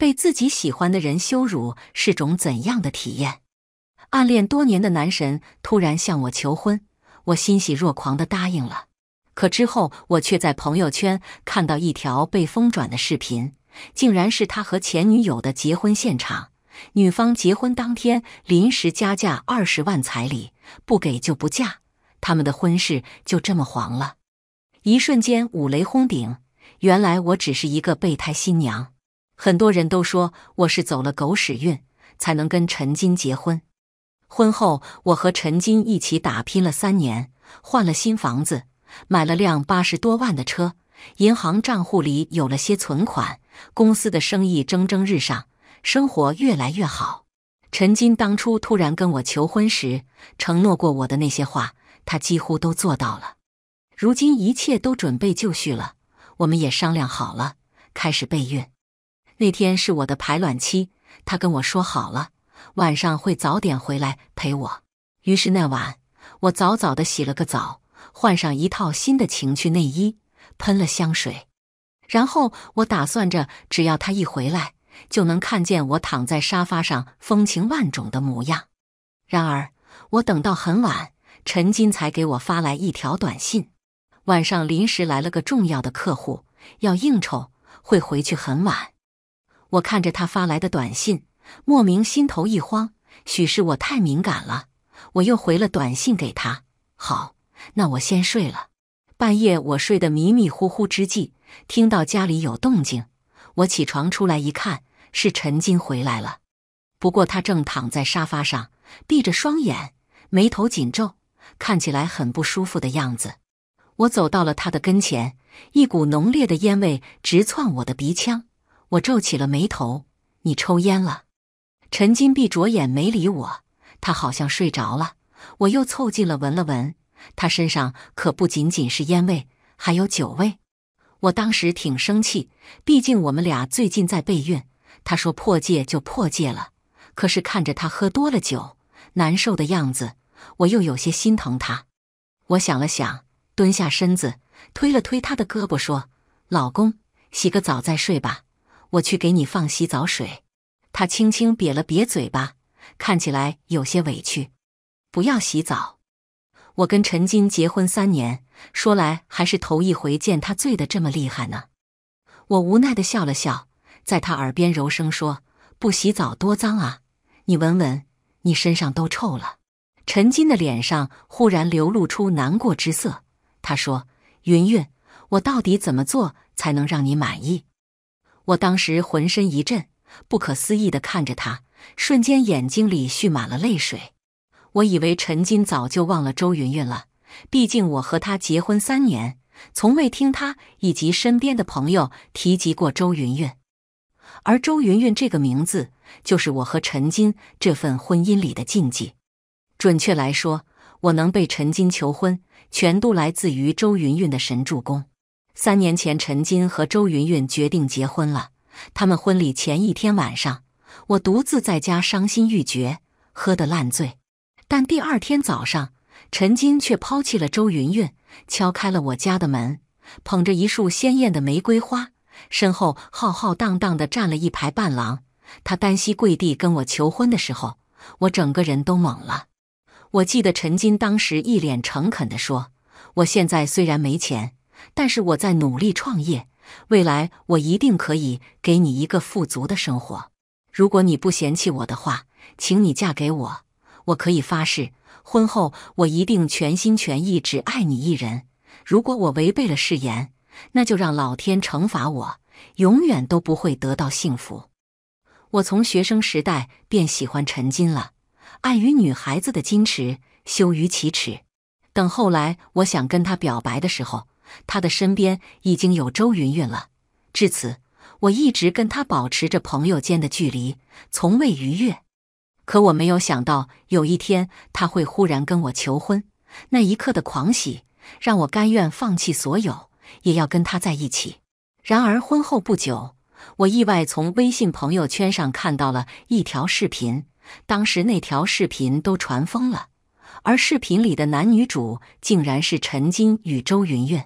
被自己喜欢的人羞辱是种怎样的体验？暗恋多年的男神突然向我求婚，我欣喜若狂的答应了。可之后，我却在朋友圈看到一条被疯转的视频，竟然是他和前女友的结婚现场。女方结婚当天临时加价二十万彩礼，不给就不嫁，他们的婚事就这么黄了。一瞬间五雷轰顶，原来我只是一个备胎新娘。很多人都说我是走了狗屎运才能跟陈金结婚。婚后，我和陈金一起打拼了三年，换了新房子，买了辆八十多万的车，银行账户里有了些存款，公司的生意蒸蒸日上，生活越来越好。陈金当初突然跟我求婚时承诺过我的那些话，他几乎都做到了。如今一切都准备就绪了，我们也商量好了，开始备孕。那天是我的排卵期，他跟我说好了，晚上会早点回来陪我。于是那晚，我早早的洗了个澡，换上一套新的情趣内衣，喷了香水，然后我打算着，只要他一回来，就能看见我躺在沙发上风情万种的模样。然而，我等到很晚，陈金才给我发来一条短信：晚上临时来了个重要的客户要应酬，会回去很晚。我看着他发来的短信，莫名心头一慌。许是我太敏感了，我又回了短信给他。好，那我先睡了。半夜我睡得迷迷糊糊之际，听到家里有动静，我起床出来一看，是陈金回来了。不过他正躺在沙发上，闭着双眼，眉头紧皱，看起来很不舒服的样子。我走到了他的跟前，一股浓烈的烟味直窜我的鼻腔。我皱起了眉头，你抽烟了？陈金碧着眼没理我，他好像睡着了。我又凑近了闻了闻，他身上可不仅仅是烟味，还有酒味。我当时挺生气，毕竟我们俩最近在备孕。他说破戒就破戒了，可是看着他喝多了酒难受的样子，我又有些心疼他。我想了想，蹲下身子，推了推他的胳膊，说：“老公，洗个澡再睡吧。”我去给你放洗澡水。他轻轻瘪了瘪嘴巴，看起来有些委屈。不要洗澡。我跟陈金结婚三年，说来还是头一回见他醉的这么厉害呢。我无奈的笑了笑，在他耳边柔声说：“不洗澡多脏啊！你闻闻，你身上都臭了。”陈金的脸上忽然流露出难过之色。他说：“云云，我到底怎么做才能让你满意？”我当时浑身一震，不可思议的看着他，瞬间眼睛里蓄满了泪水。我以为陈金早就忘了周云云了，毕竟我和他结婚三年，从未听他以及身边的朋友提及过周云云。而周云云这个名字，就是我和陈金这份婚姻里的禁忌。准确来说，我能被陈金求婚，全都来自于周云云的神助攻。三年前，陈金和周云云决定结婚了。他们婚礼前一天晚上，我独自在家伤心欲绝，喝得烂醉。但第二天早上，陈金却抛弃了周云云，敲开了我家的门，捧着一束鲜艳的玫瑰花，身后浩浩荡荡地站了一排伴郎。他单膝跪地跟我求婚的时候，我整个人都懵了。我记得陈金当时一脸诚恳地说：“我现在虽然没钱。”但是我在努力创业，未来我一定可以给你一个富足的生活。如果你不嫌弃我的话，请你嫁给我。我可以发誓，婚后我一定全心全意只爱你一人。如果我违背了誓言，那就让老天惩罚我，永远都不会得到幸福。我从学生时代便喜欢陈金了，碍于女孩子的矜持，羞于启齿。等后来我想跟他表白的时候。他的身边已经有周云云了。至此，我一直跟他保持着朋友间的距离，从未逾越。可我没有想到，有一天他会忽然跟我求婚。那一刻的狂喜，让我甘愿放弃所有，也要跟他在一起。然而，婚后不久，我意外从微信朋友圈上看到了一条视频。当时那条视频都传疯了，而视频里的男女主竟然是陈金与周云云。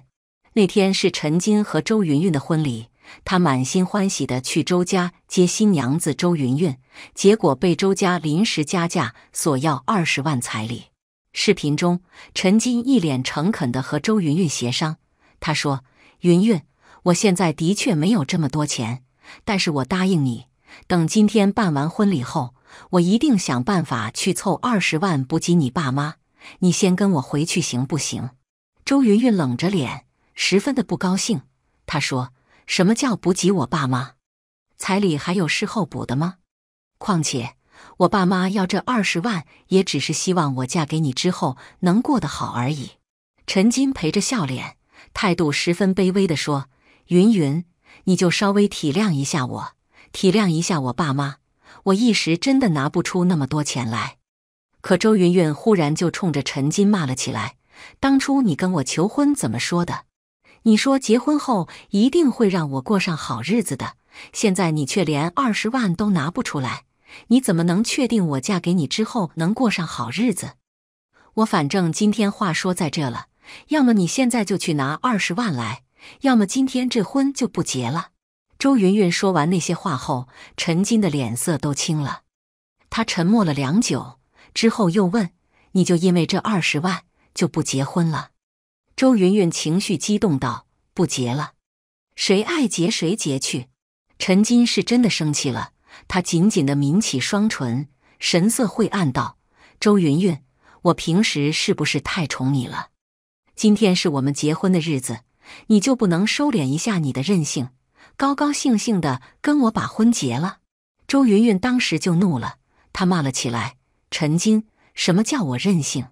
那天是陈金和周云云的婚礼，他满心欢喜的去周家接新娘子周云云，结果被周家临时加价索要二十万彩礼。视频中，陈金一脸诚恳地和周云云协商，他说：“云云，我现在的确没有这么多钱，但是我答应你，等今天办完婚礼后，我一定想办法去凑二十万补给你爸妈。你先跟我回去行不行？”周云云冷着脸。十分的不高兴，他说：“什么叫补给我爸妈？彩礼还有事后补的吗？况且我爸妈要这二十万，也只是希望我嫁给你之后能过得好而已。”陈金陪着笑脸，态度十分卑微的说：“云云，你就稍微体谅一下我，体谅一下我爸妈，我一时真的拿不出那么多钱来。”可周云云忽然就冲着陈金骂了起来：“当初你跟我求婚怎么说的？”你说结婚后一定会让我过上好日子的，现在你却连二十万都拿不出来，你怎么能确定我嫁给你之后能过上好日子？我反正今天话说在这了，要么你现在就去拿二十万来，要么今天这婚就不结了。周云云说完那些话后，陈金的脸色都青了。他沉默了良久之后，又问：“你就因为这二十万就不结婚了？”周云云情绪激动道：“不结了，谁爱结谁结去。”陈金是真的生气了，他紧紧的抿起双唇，神色晦暗道：“周云云，我平时是不是太宠你了？今天是我们结婚的日子，你就不能收敛一下你的任性，高高兴兴的跟我把婚结了？”周云云当时就怒了，她骂了起来：“陈金，什么叫我任性？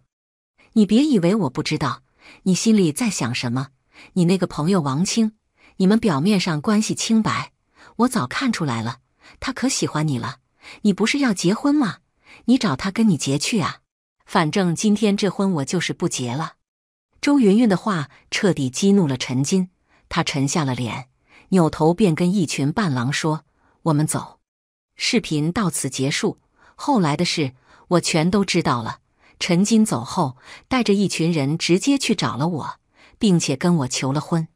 你别以为我不知道。”你心里在想什么？你那个朋友王青，你们表面上关系清白，我早看出来了，他可喜欢你了。你不是要结婚吗？你找他跟你结去啊！反正今天这婚我就是不结了。周云云的话彻底激怒了陈金，他沉下了脸，扭头便跟一群伴郎说：“我们走。”视频到此结束，后来的事我全都知道了。陈金走后，带着一群人直接去找了我，并且跟我求了婚。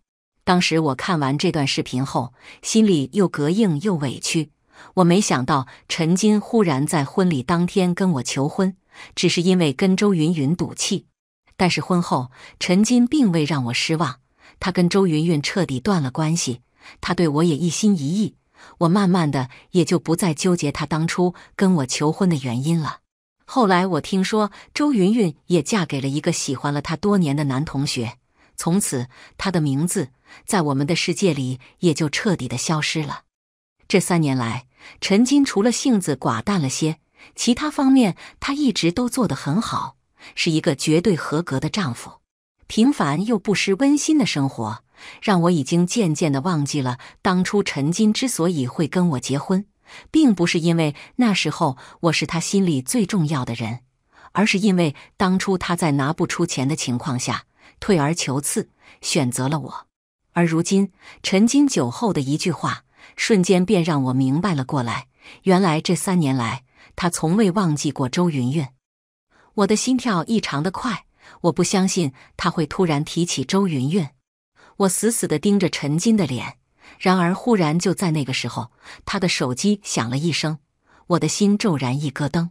当时我看完这段视频后，心里又膈应又委屈。我没想到陈金忽然在婚礼当天跟我求婚，只是因为跟周云云赌气。但是婚后，陈金并未让我失望，他跟周云云彻底断了关系，他对我也一心一意。我慢慢的也就不再纠结他当初跟我求婚的原因了。后来我听说周云云也嫁给了一个喜欢了她多年的男同学，从此她的名字在我们的世界里也就彻底的消失了。这三年来，陈金除了性子寡淡了些，其他方面他一直都做得很好，是一个绝对合格的丈夫。平凡又不失温馨的生活，让我已经渐渐的忘记了当初陈金之所以会跟我结婚。并不是因为那时候我是他心里最重要的人，而是因为当初他在拿不出钱的情况下，退而求次，选择了我。而如今陈金酒后的一句话，瞬间便让我明白了过来。原来这三年来，他从未忘记过周云云。我的心跳异常的快，我不相信他会突然提起周云云。我死死的盯着陈金的脸。然而，忽然就在那个时候，他的手机响了一声，我的心骤然一咯噔。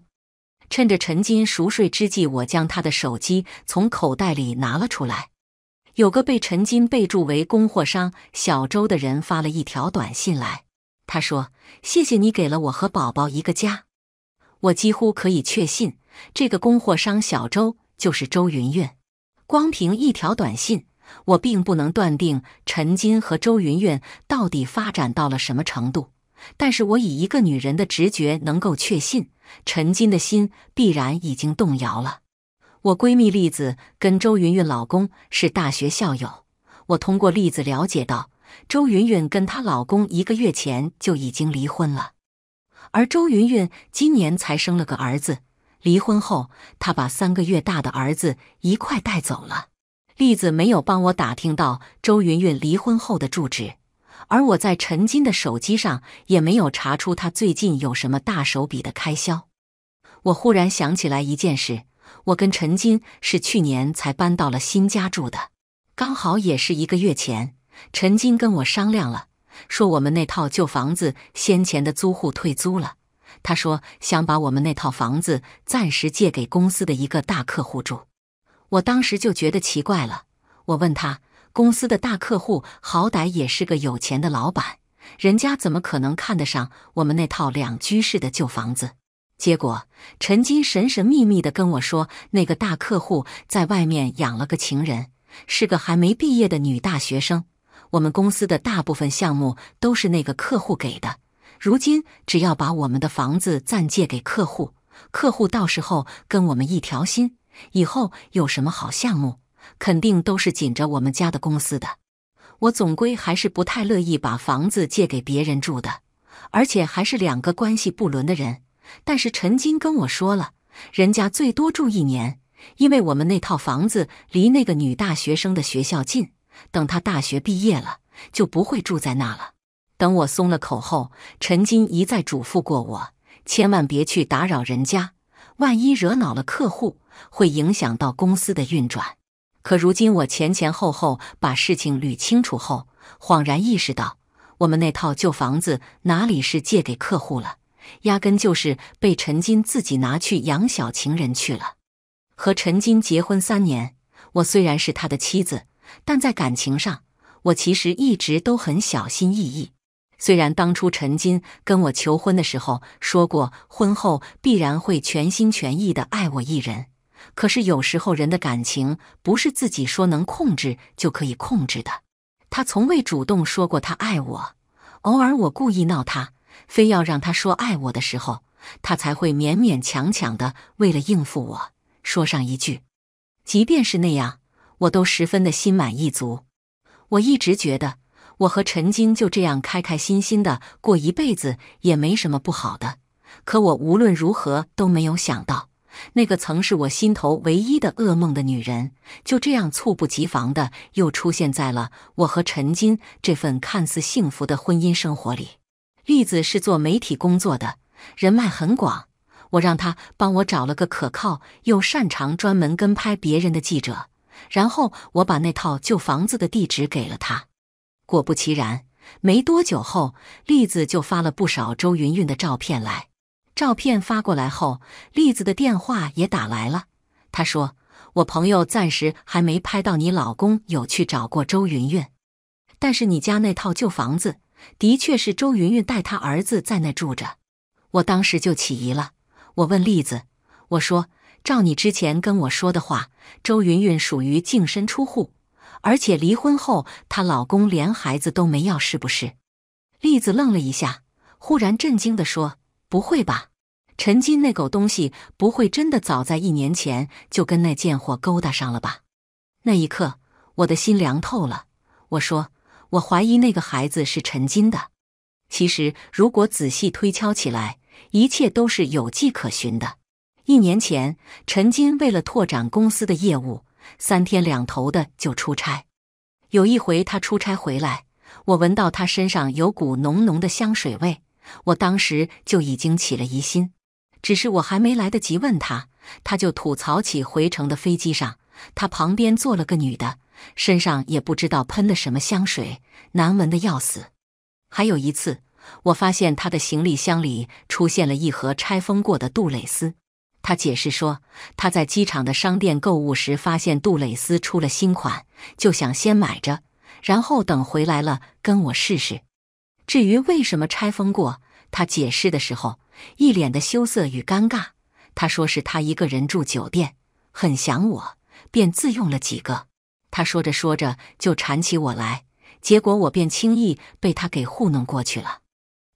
趁着陈金熟睡之际，我将他的手机从口袋里拿了出来。有个被陈金备注为供货商小周的人发了一条短信来，他说：“谢谢你给了我和宝宝一个家。”我几乎可以确信，这个供货商小周就是周云云。光凭一条短信。我并不能断定陈金和周云云到底发展到了什么程度，但是我以一个女人的直觉能够确信，陈金的心必然已经动摇了。我闺蜜栗子跟周云云老公是大学校友，我通过例子了解到，周云云跟她老公一个月前就已经离婚了，而周云云今年才生了个儿子，离婚后她把三个月大的儿子一块带走了。栗子没有帮我打听到周云云离婚后的住址，而我在陈金的手机上也没有查出他最近有什么大手笔的开销。我忽然想起来一件事：我跟陈金是去年才搬到了新家住的，刚好也是一个月前。陈金跟我商量了，说我们那套旧房子先前的租户退租了，他说想把我们那套房子暂时借给公司的一个大客户住。我当时就觉得奇怪了，我问他：“公司的大客户好歹也是个有钱的老板，人家怎么可能看得上我们那套两居室的旧房子？”结果陈金神神秘秘的跟我说：“那个大客户在外面养了个情人，是个还没毕业的女大学生。我们公司的大部分项目都是那个客户给的，如今只要把我们的房子暂借给客户，客户到时候跟我们一条心。”以后有什么好项目，肯定都是紧着我们家的公司的。我总归还是不太乐意把房子借给别人住的，而且还是两个关系不伦的人。但是陈金跟我说了，人家最多住一年，因为我们那套房子离那个女大学生的学校近。等她大学毕业了，就不会住在那了。等我松了口后，陈金一再嘱咐过我，千万别去打扰人家，万一惹恼了客户。会影响到公司的运转。可如今我前前后后把事情捋清楚后，恍然意识到，我们那套旧房子哪里是借给客户了，压根就是被陈金自己拿去养小情人去了。和陈金结婚三年，我虽然是他的妻子，但在感情上，我其实一直都很小心翼翼。虽然当初陈金跟我求婚的时候说过，婚后必然会全心全意的爱我一人。可是有时候，人的感情不是自己说能控制就可以控制的。他从未主动说过他爱我，偶尔我故意闹他，非要让他说爱我的时候，他才会勉勉强强的为了应付我说上一句。即便是那样，我都十分的心满意足。我一直觉得我和陈晶就这样开开心心的过一辈子也没什么不好的。可我无论如何都没有想到。那个曾是我心头唯一的噩梦的女人，就这样猝不及防地又出现在了我和陈金这份看似幸福的婚姻生活里。栗子是做媒体工作的，人脉很广，我让他帮我找了个可靠又擅长专门跟拍别人的记者，然后我把那套旧房子的地址给了他。果不其然，没多久后，栗子就发了不少周云云的照片来。照片发过来后，栗子的电话也打来了。他说：“我朋友暂时还没拍到你老公有去找过周云云，但是你家那套旧房子的确是周云云带她儿子在那住着。”我当时就起疑了。我问栗子：“我说，照你之前跟我说的话，周云云属于净身出户，而且离婚后她老公连孩子都没要，是不是？”栗子愣了一下，忽然震惊的说。不会吧，陈金那狗东西不会真的早在一年前就跟那贱货勾搭上了吧？那一刻，我的心凉透了。我说，我怀疑那个孩子是陈金的。其实，如果仔细推敲起来，一切都是有迹可循的。一年前，陈金为了拓展公司的业务，三天两头的就出差。有一回他出差回来，我闻到他身上有股浓浓的香水味。我当时就已经起了疑心，只是我还没来得及问他，他就吐槽起回程的飞机上，他旁边坐了个女的，身上也不知道喷的什么香水，难闻的要死。还有一次，我发现他的行李箱里出现了一盒拆封过的杜蕾斯，他解释说他在机场的商店购物时发现杜蕾斯出了新款，就想先买着，然后等回来了跟我试试。至于为什么拆封过，他解释的时候一脸的羞涩与尴尬。他说是他一个人住酒店，很想我，便自用了几个。他说着说着就缠起我来，结果我便轻易被他给糊弄过去了。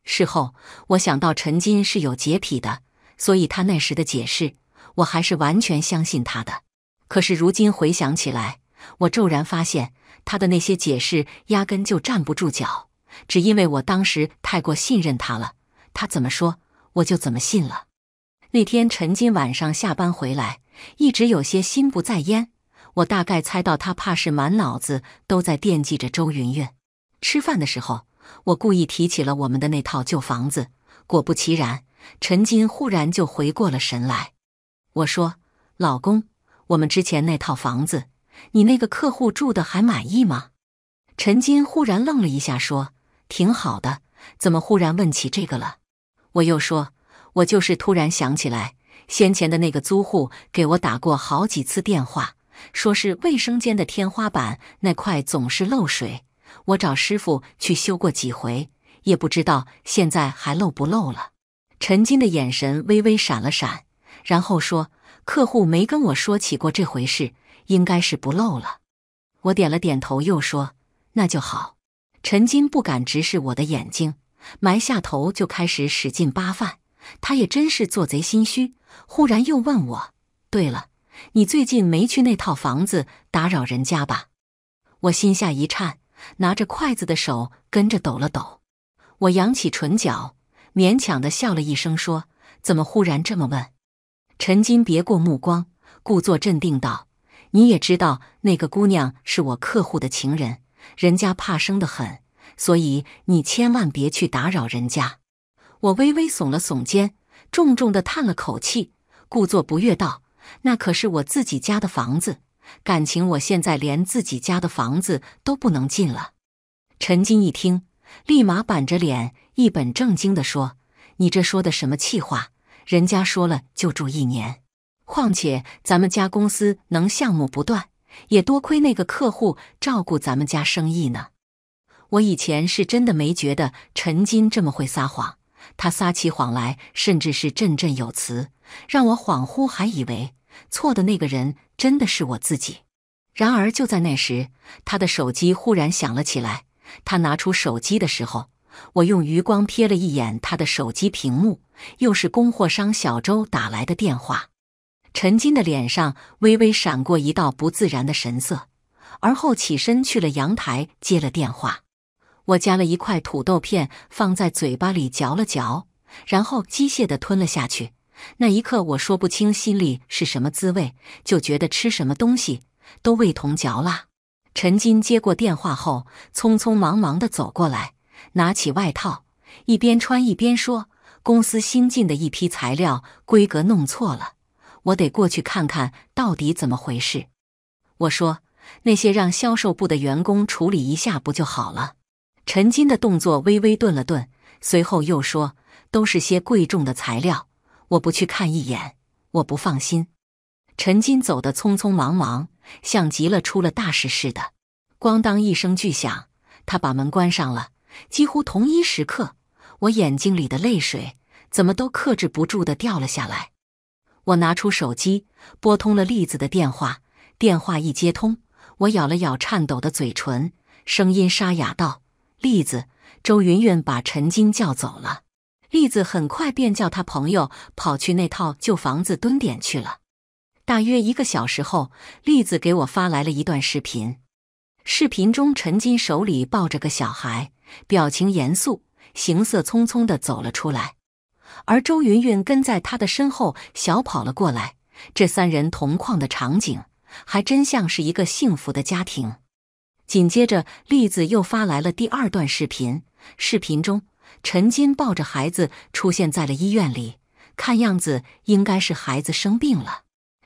事后我想到陈金是有洁癖的，所以他那时的解释我还是完全相信他的。可是如今回想起来，我骤然发现他的那些解释压根就站不住脚。只因为我当时太过信任他了，他怎么说我就怎么信了。那天陈金晚上下班回来，一直有些心不在焉。我大概猜到他怕是满脑子都在惦记着周云云。吃饭的时候，我故意提起了我们的那套旧房子，果不其然，陈金忽然就回过了神来。我说：“老公，我们之前那套房子，你那个客户住的还满意吗？”陈金忽然愣了一下，说。挺好的，怎么忽然问起这个了？我又说，我就是突然想起来，先前的那个租户给我打过好几次电话，说是卫生间的天花板那块总是漏水，我找师傅去修过几回，也不知道现在还漏不漏了。陈金的眼神微微闪了闪，然后说：“客户没跟我说起过这回事，应该是不漏了。”我点了点头，又说：“那就好。”陈金不敢直视我的眼睛，埋下头就开始使劲扒饭。他也真是做贼心虚，忽然又问我：“对了，你最近没去那套房子打扰人家吧？”我心下一颤，拿着筷子的手跟着抖了抖。我扬起唇角，勉强地笑了一声，说：“怎么忽然这么问？”陈金别过目光，故作镇定道：“你也知道那个姑娘是我客户的情人。”人家怕生的很，所以你千万别去打扰人家。我微微耸了耸肩，重重的叹了口气，故作不悦道：“那可是我自己家的房子，感情我现在连自己家的房子都不能进了。”陈金一听，立马板着脸，一本正经的说：“你这说的什么气话？人家说了就住一年，况且咱们家公司能项目不断。”也多亏那个客户照顾咱们家生意呢。我以前是真的没觉得陈金这么会撒谎，他撒起谎来甚至是振振有词，让我恍惚还以为错的那个人真的是我自己。然而就在那时，他的手机忽然响了起来。他拿出手机的时候，我用余光瞥了一眼他的手机屏幕，又是供货商小周打来的电话。陈金的脸上微微闪过一道不自然的神色，而后起身去了阳台接了电话。我夹了一块土豆片放在嘴巴里嚼了嚼，然后机械地吞了下去。那一刻，我说不清心里是什么滋味，就觉得吃什么东西都味同嚼蜡。陈金接过电话后，匆匆忙忙地走过来，拿起外套，一边穿一边说：“公司新进的一批材料规格弄错了。”我得过去看看到底怎么回事。我说：“那些让销售部的员工处理一下不就好了？”陈金的动作微微顿了顿，随后又说：“都是些贵重的材料，我不去看一眼，我不放心。”陈金走得匆匆忙忙，像极了出了大事似的。咣当一声巨响，他把门关上了。几乎同一时刻，我眼睛里的泪水怎么都克制不住的掉了下来。我拿出手机，拨通了栗子的电话。电话一接通，我咬了咬颤抖的嘴唇，声音沙哑道：“栗子，周云云把陈金叫走了。”栗子很快便叫他朋友跑去那套旧房子蹲点去了。大约一个小时后，栗子给我发来了一段视频。视频中，陈金手里抱着个小孩，表情严肃，行色匆匆地走了出来。而周云云跟在他的身后小跑了过来，这三人同框的场景还真像是一个幸福的家庭。紧接着，栗子又发来了第二段视频，视频中陈金抱着孩子出现在了医院里，看样子应该是孩子生病了。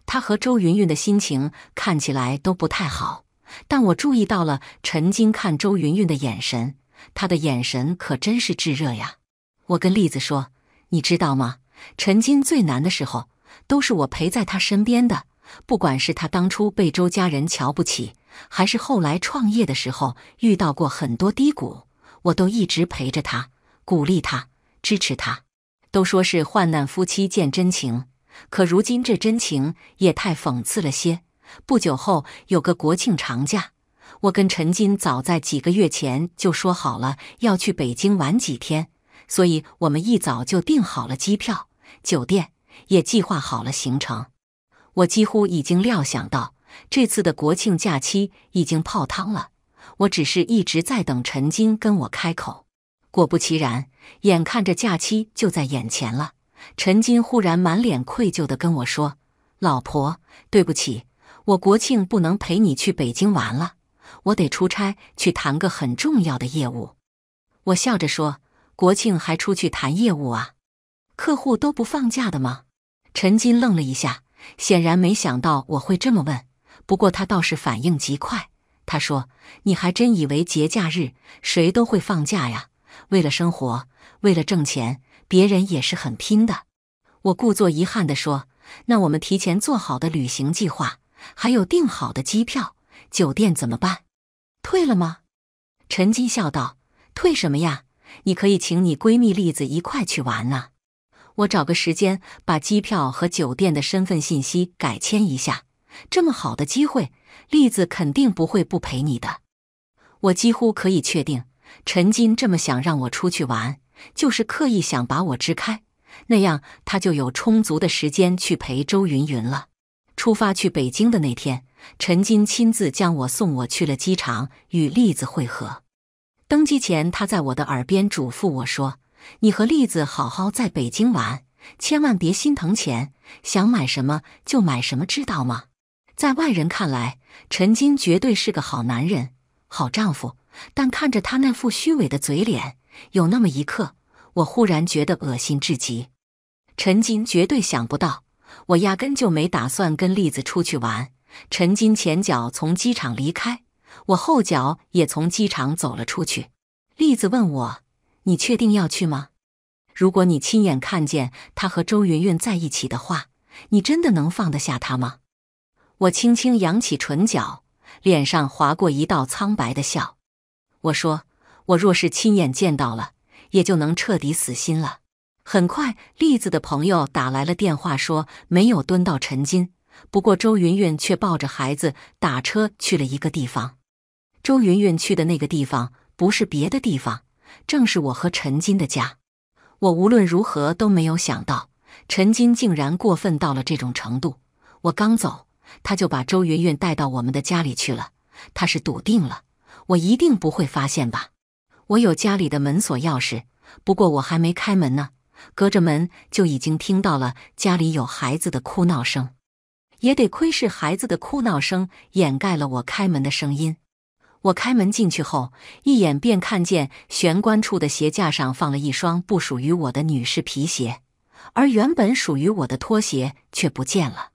他和周云云的心情看起来都不太好，但我注意到了陈金看周云云的眼神，他的眼神可真是炙热呀！我跟栗子说。你知道吗？陈金最难的时候，都是我陪在他身边的。不管是他当初被周家人瞧不起，还是后来创业的时候遇到过很多低谷，我都一直陪着他，鼓励他，支持他。都说是患难夫妻见真情，可如今这真情也太讽刺了些。不久后有个国庆长假，我跟陈金早在几个月前就说好了要去北京玩几天。所以，我们一早就订好了机票、酒店，也计划好了行程。我几乎已经料想到这次的国庆假期已经泡汤了。我只是一直在等陈金跟我开口。果不其然，眼看着假期就在眼前了，陈金忽然满脸愧疚地跟我说：“老婆，对不起，我国庆不能陪你去北京玩了，我得出差去谈个很重要的业务。”我笑着说。国庆还出去谈业务啊？客户都不放假的吗？陈金愣了一下，显然没想到我会这么问。不过他倒是反应极快，他说：“你还真以为节假日谁都会放假呀？为了生活，为了挣钱，别人也是很拼的。”我故作遗憾地说：“那我们提前做好的旅行计划，还有订好的机票、酒店怎么办？退了吗？”陈金笑道：“退什么呀？”你可以请你闺蜜栗子一块去玩啊！我找个时间把机票和酒店的身份信息改签一下。这么好的机会，栗子肯定不会不陪你的。我几乎可以确定，陈金这么想让我出去玩，就是刻意想把我支开，那样他就有充足的时间去陪周云云了。出发去北京的那天，陈金亲自将我送我去了机场，与栗子会合。登机前，他在我的耳边嘱咐我说：“你和栗子好好在北京玩，千万别心疼钱，想买什么就买什么，知道吗？”在外人看来，陈金绝对是个好男人、好丈夫，但看着他那副虚伪的嘴脸，有那么一刻，我忽然觉得恶心至极。陈金绝对想不到，我压根就没打算跟栗子出去玩。陈金前脚从机场离开。我后脚也从机场走了出去。栗子问我：“你确定要去吗？如果你亲眼看见他和周云云在一起的话，你真的能放得下他吗？”我轻轻扬起唇角，脸上划过一道苍白的笑。我说：“我若是亲眼见到了，也就能彻底死心了。”很快，栗子的朋友打来了电话，说没有蹲到陈金，不过周云云却抱着孩子打车去了一个地方。周云云去的那个地方不是别的地方，正是我和陈金的家。我无论如何都没有想到，陈金竟然过分到了这种程度。我刚走，他就把周云云带到我们的家里去了。他是笃定了，我一定不会发现吧？我有家里的门锁钥匙，不过我还没开门呢。隔着门就已经听到了家里有孩子的哭闹声，也得亏是孩子的哭闹声掩盖了我开门的声音。我开门进去后，一眼便看见玄关处的鞋架上放了一双不属于我的女士皮鞋，而原本属于我的拖鞋却不见了。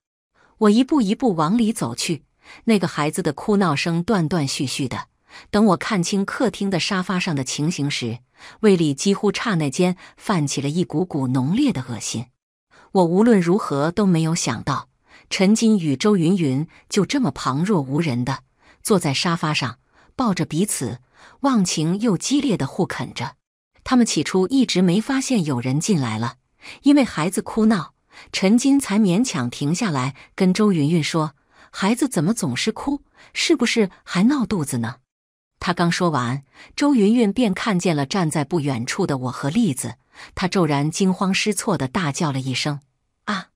我一步一步往里走去，那个孩子的哭闹声断断续续的。等我看清客厅的沙发上的情形时，胃里几乎刹那间泛起了一股股浓烈的恶心。我无论如何都没有想到，陈金与周云云就这么旁若无人的坐在沙发上。抱着彼此，忘情又激烈的互啃着。他们起初一直没发现有人进来了，因为孩子哭闹，陈金才勉强停下来跟周云云说：“孩子怎么总是哭？是不是还闹肚子呢？”他刚说完，周云云便看见了站在不远处的我和栗子，他骤然惊慌失措的大叫了一声：“啊！”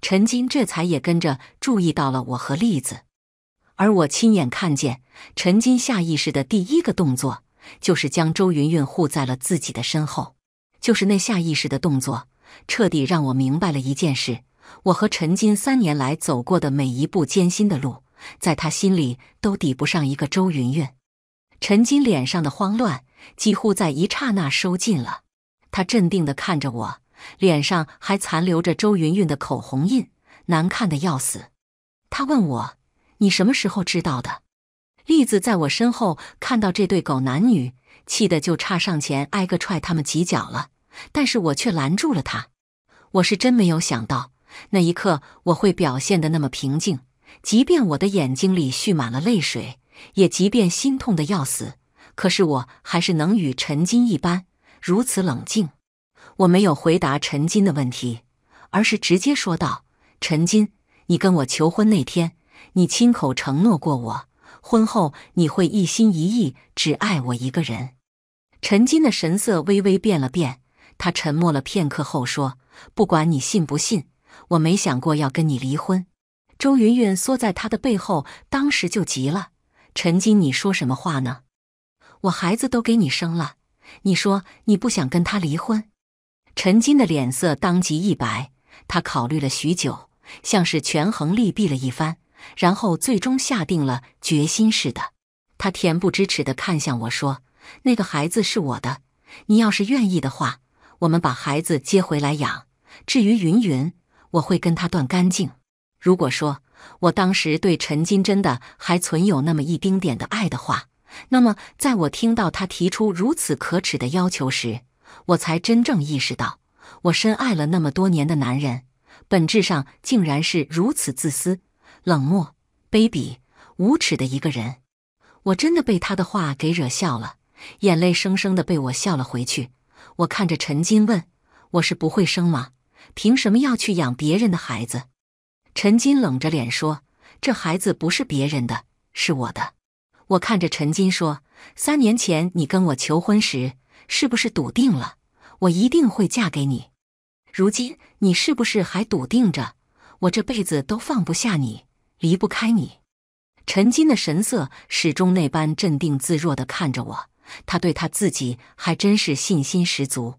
陈金这才也跟着注意到了我和栗子，而我亲眼看见。陈金下意识的第一个动作就是将周云云护在了自己的身后，就是那下意识的动作，彻底让我明白了一件事：我和陈金三年来走过的每一步艰辛的路，在他心里都抵不上一个周云云。陈金脸上的慌乱几乎在一刹那收尽了，他镇定地看着我，脸上还残留着周云云的口红印，难看的要死。他问我：“你什么时候知道的？”栗子在我身后看到这对狗男女，气得就差上前挨个踹他们几脚了。但是我却拦住了他。我是真没有想到，那一刻我会表现的那么平静，即便我的眼睛里蓄满了泪水，也即便心痛的要死，可是我还是能与陈金一般如此冷静。我没有回答陈金的问题，而是直接说道：“陈金，你跟我求婚那天，你亲口承诺过我。”婚后你会一心一意只爱我一个人。陈金的神色微微变了变，他沉默了片刻后说：“不管你信不信，我没想过要跟你离婚。”周云云缩在他的背后，当时就急了：“陈金，你说什么话呢？我孩子都给你生了，你说你不想跟他离婚？”陈金的脸色当即一白，他考虑了许久，像是权衡利弊了一番。然后最终下定了决心似的，他恬不知耻地看向我说：“那个孩子是我的，你要是愿意的话，我们把孩子接回来养。至于云云，我会跟他断干净。”如果说我当时对陈金珍的还存有那么一丁点的爱的话，那么在我听到他提出如此可耻的要求时，我才真正意识到，我深爱了那么多年的男人，本质上竟然是如此自私。冷漠、卑鄙、无耻的一个人，我真的被他的话给惹笑了，眼泪生生的被我笑了回去。我看着陈金问：“我是不会生吗？凭什么要去养别人的孩子？”陈金冷着脸说：“这孩子不是别人的，是我的。”我看着陈金说：“三年前你跟我求婚时，是不是笃定了我一定会嫁给你？如今你是不是还笃定着我这辈子都放不下你？”离不开你，陈金的神色始终那般镇定自若的看着我。他对他自己还真是信心十足。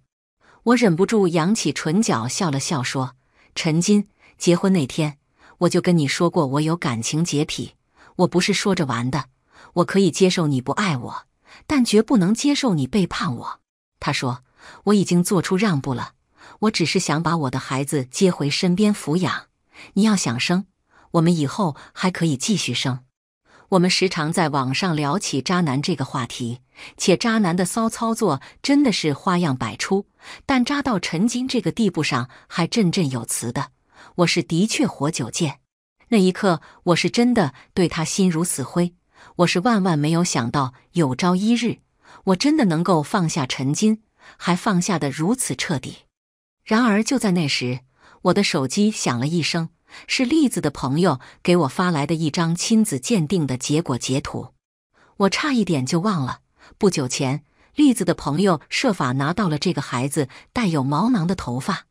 我忍不住扬起唇角笑了笑，说：“陈金，结婚那天我就跟你说过，我有感情洁癖，我不是说着玩的。我可以接受你不爱我，但绝不能接受你背叛我。”他说：“我已经做出让步了，我只是想把我的孩子接回身边抚养。你要想生。”我们以后还可以继续生。我们时常在网上聊起渣男这个话题，且渣男的骚操作真的是花样百出。但渣到陈金这个地步上，还振振有词的，我是的确活久见。那一刻，我是真的对他心如死灰。我是万万没有想到，有朝一日，我真的能够放下陈金，还放下的如此彻底。然而就在那时，我的手机响了一声。是栗子的朋友给我发来的一张亲子鉴定的结果截图，我差一点就忘了。不久前，栗子的朋友设法拿到了这个孩子带有毛囊的头发，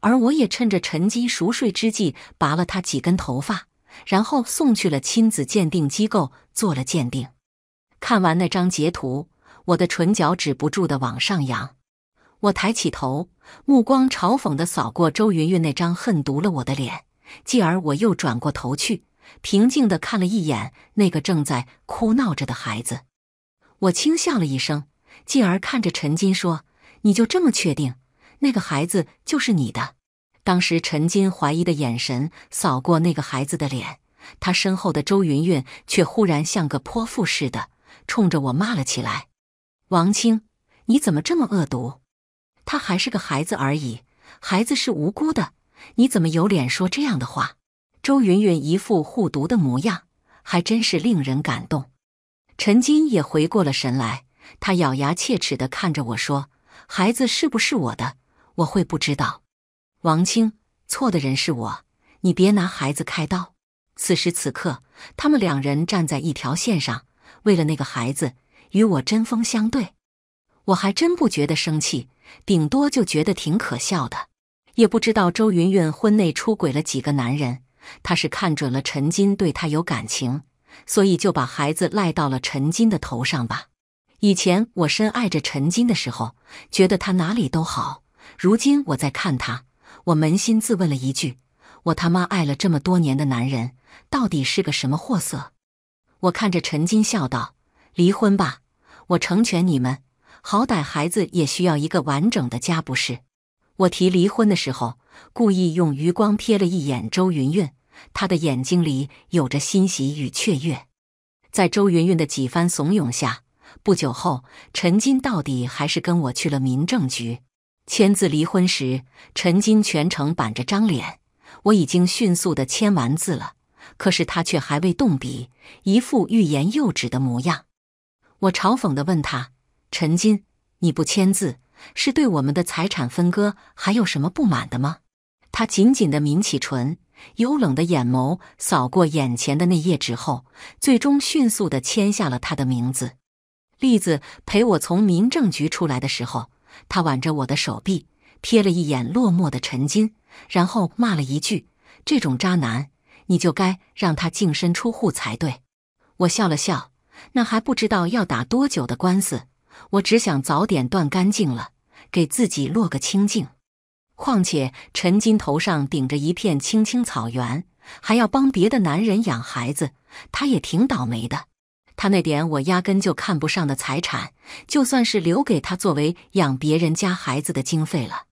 而我也趁着晨鸡熟睡之际拔了他几根头发，然后送去了亲子鉴定机构做了鉴定。看完那张截图，我的唇角止不住的往上扬。我抬起头，目光嘲讽的扫过周云云那张恨毒了我的脸。继而，我又转过头去，平静地看了一眼那个正在哭闹着的孩子，我轻笑了一声，继而看着陈金说：“你就这么确定那个孩子就是你的？”当时，陈金怀疑的眼神扫过那个孩子的脸，他身后的周云云却忽然像个泼妇似的冲着我骂了起来：“王清，你怎么这么恶毒？他还是个孩子而已，孩子是无辜的。”你怎么有脸说这样的话？周云云一副护犊的模样，还真是令人感动。陈金也回过了神来，他咬牙切齿地看着我说：“孩子是不是我的？我会不知道？”王清，错的人是我，你别拿孩子开刀。此时此刻，他们两人站在一条线上，为了那个孩子与我针锋相对，我还真不觉得生气，顶多就觉得挺可笑的。也不知道周云云婚内出轨了几个男人，她是看准了陈金对她有感情，所以就把孩子赖到了陈金的头上吧。以前我深爱着陈金的时候，觉得他哪里都好；如今我在看他，我扪心自问了一句：我他妈爱了这么多年的男人，到底是个什么货色？我看着陈金笑道：“离婚吧，我成全你们，好歹孩子也需要一个完整的家，不是？”我提离婚的时候，故意用余光瞥了一眼周云云，她的眼睛里有着欣喜与雀跃。在周云云的几番怂恿下，不久后陈金到底还是跟我去了民政局签字离婚时，陈金全程板着张脸。我已经迅速的签完字了，可是他却还未动笔，一副欲言又止的模样。我嘲讽的问他：“陈金，你不签字？”是对我们的财产分割还有什么不满的吗？他紧紧地抿起唇，幽冷的眼眸扫过眼前的那页纸后，最终迅速地签下了他的名字。栗子陪我从民政局出来的时候，他挽着我的手臂，瞥了一眼落寞的陈金，然后骂了一句：“这种渣男，你就该让他净身出户才对。”我笑了笑，那还不知道要打多久的官司，我只想早点断干净了。给自己落个清净。况且陈金头上顶着一片青青草原，还要帮别的男人养孩子，他也挺倒霉的。他那点我压根就看不上的财产，就算是留给他作为养别人家孩子的经费了。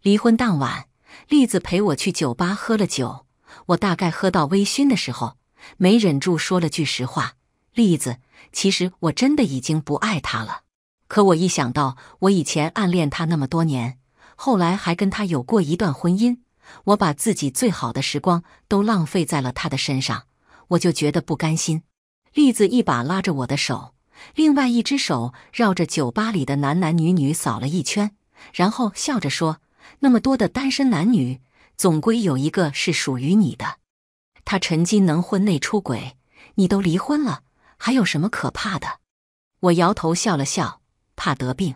离婚当晚，栗子陪我去酒吧喝了酒，我大概喝到微醺的时候，没忍住说了句实话：栗子，其实我真的已经不爱他了。可我一想到我以前暗恋他那么多年，后来还跟他有过一段婚姻，我把自己最好的时光都浪费在了他的身上，我就觉得不甘心。栗子一把拉着我的手，另外一只手绕着酒吧里的男男女女扫了一圈，然后笑着说：“那么多的单身男女，总归有一个是属于你的。他陈金能婚内出轨，你都离婚了，还有什么可怕的？”我摇头笑了笑。怕得病，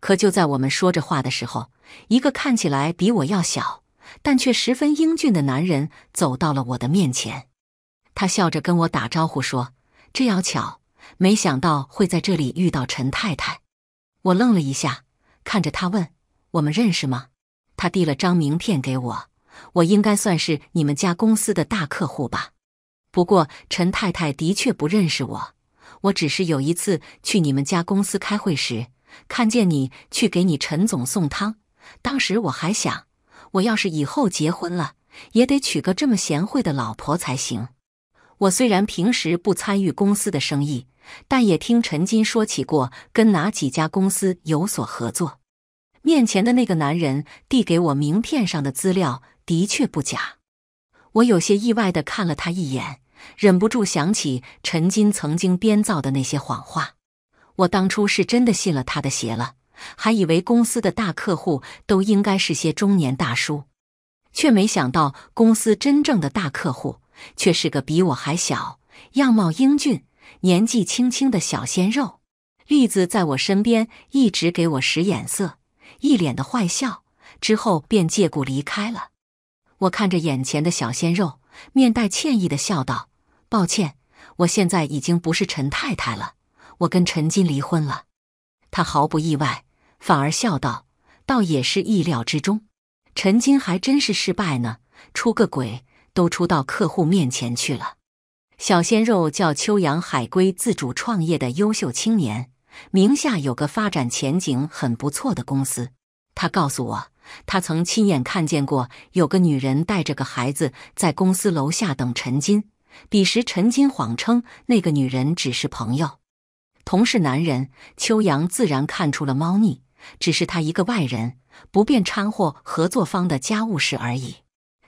可就在我们说着话的时候，一个看起来比我要小，但却十分英俊的男人走到了我的面前。他笑着跟我打招呼说：“这要巧，没想到会在这里遇到陈太太。”我愣了一下，看着他问：“我们认识吗？”他递了张名片给我，我应该算是你们家公司的大客户吧。不过陈太太的确不认识我。我只是有一次去你们家公司开会时，看见你去给你陈总送汤。当时我还想，我要是以后结婚了，也得娶个这么贤惠的老婆才行。我虽然平时不参与公司的生意，但也听陈金说起过跟哪几家公司有所合作。面前的那个男人递给我名片上的资料，的确不假。我有些意外的看了他一眼。忍不住想起陈金曾经编造的那些谎话，我当初是真的信了他的邪了，还以为公司的大客户都应该是些中年大叔，却没想到公司真正的大客户却是个比我还小、样貌英俊、年纪轻轻的小鲜肉。栗子在我身边一直给我使眼色，一脸的坏笑，之后便借故离开了。我看着眼前的小鲜肉。面带歉意地笑道：“抱歉，我现在已经不是陈太太了，我跟陈金离婚了。”他毫不意外，反而笑道：“倒也是意料之中。陈金还真是失败呢，出个轨都出到客户面前去了。”小鲜肉叫秋阳，海归，自主创业的优秀青年，名下有个发展前景很不错的公司。他告诉我。他曾亲眼看见过有个女人带着个孩子在公司楼下等陈金，彼时陈金谎称那个女人只是朋友。同是男人，秋阳自然看出了猫腻，只是他一个外人不便掺和合作方的家务事而已。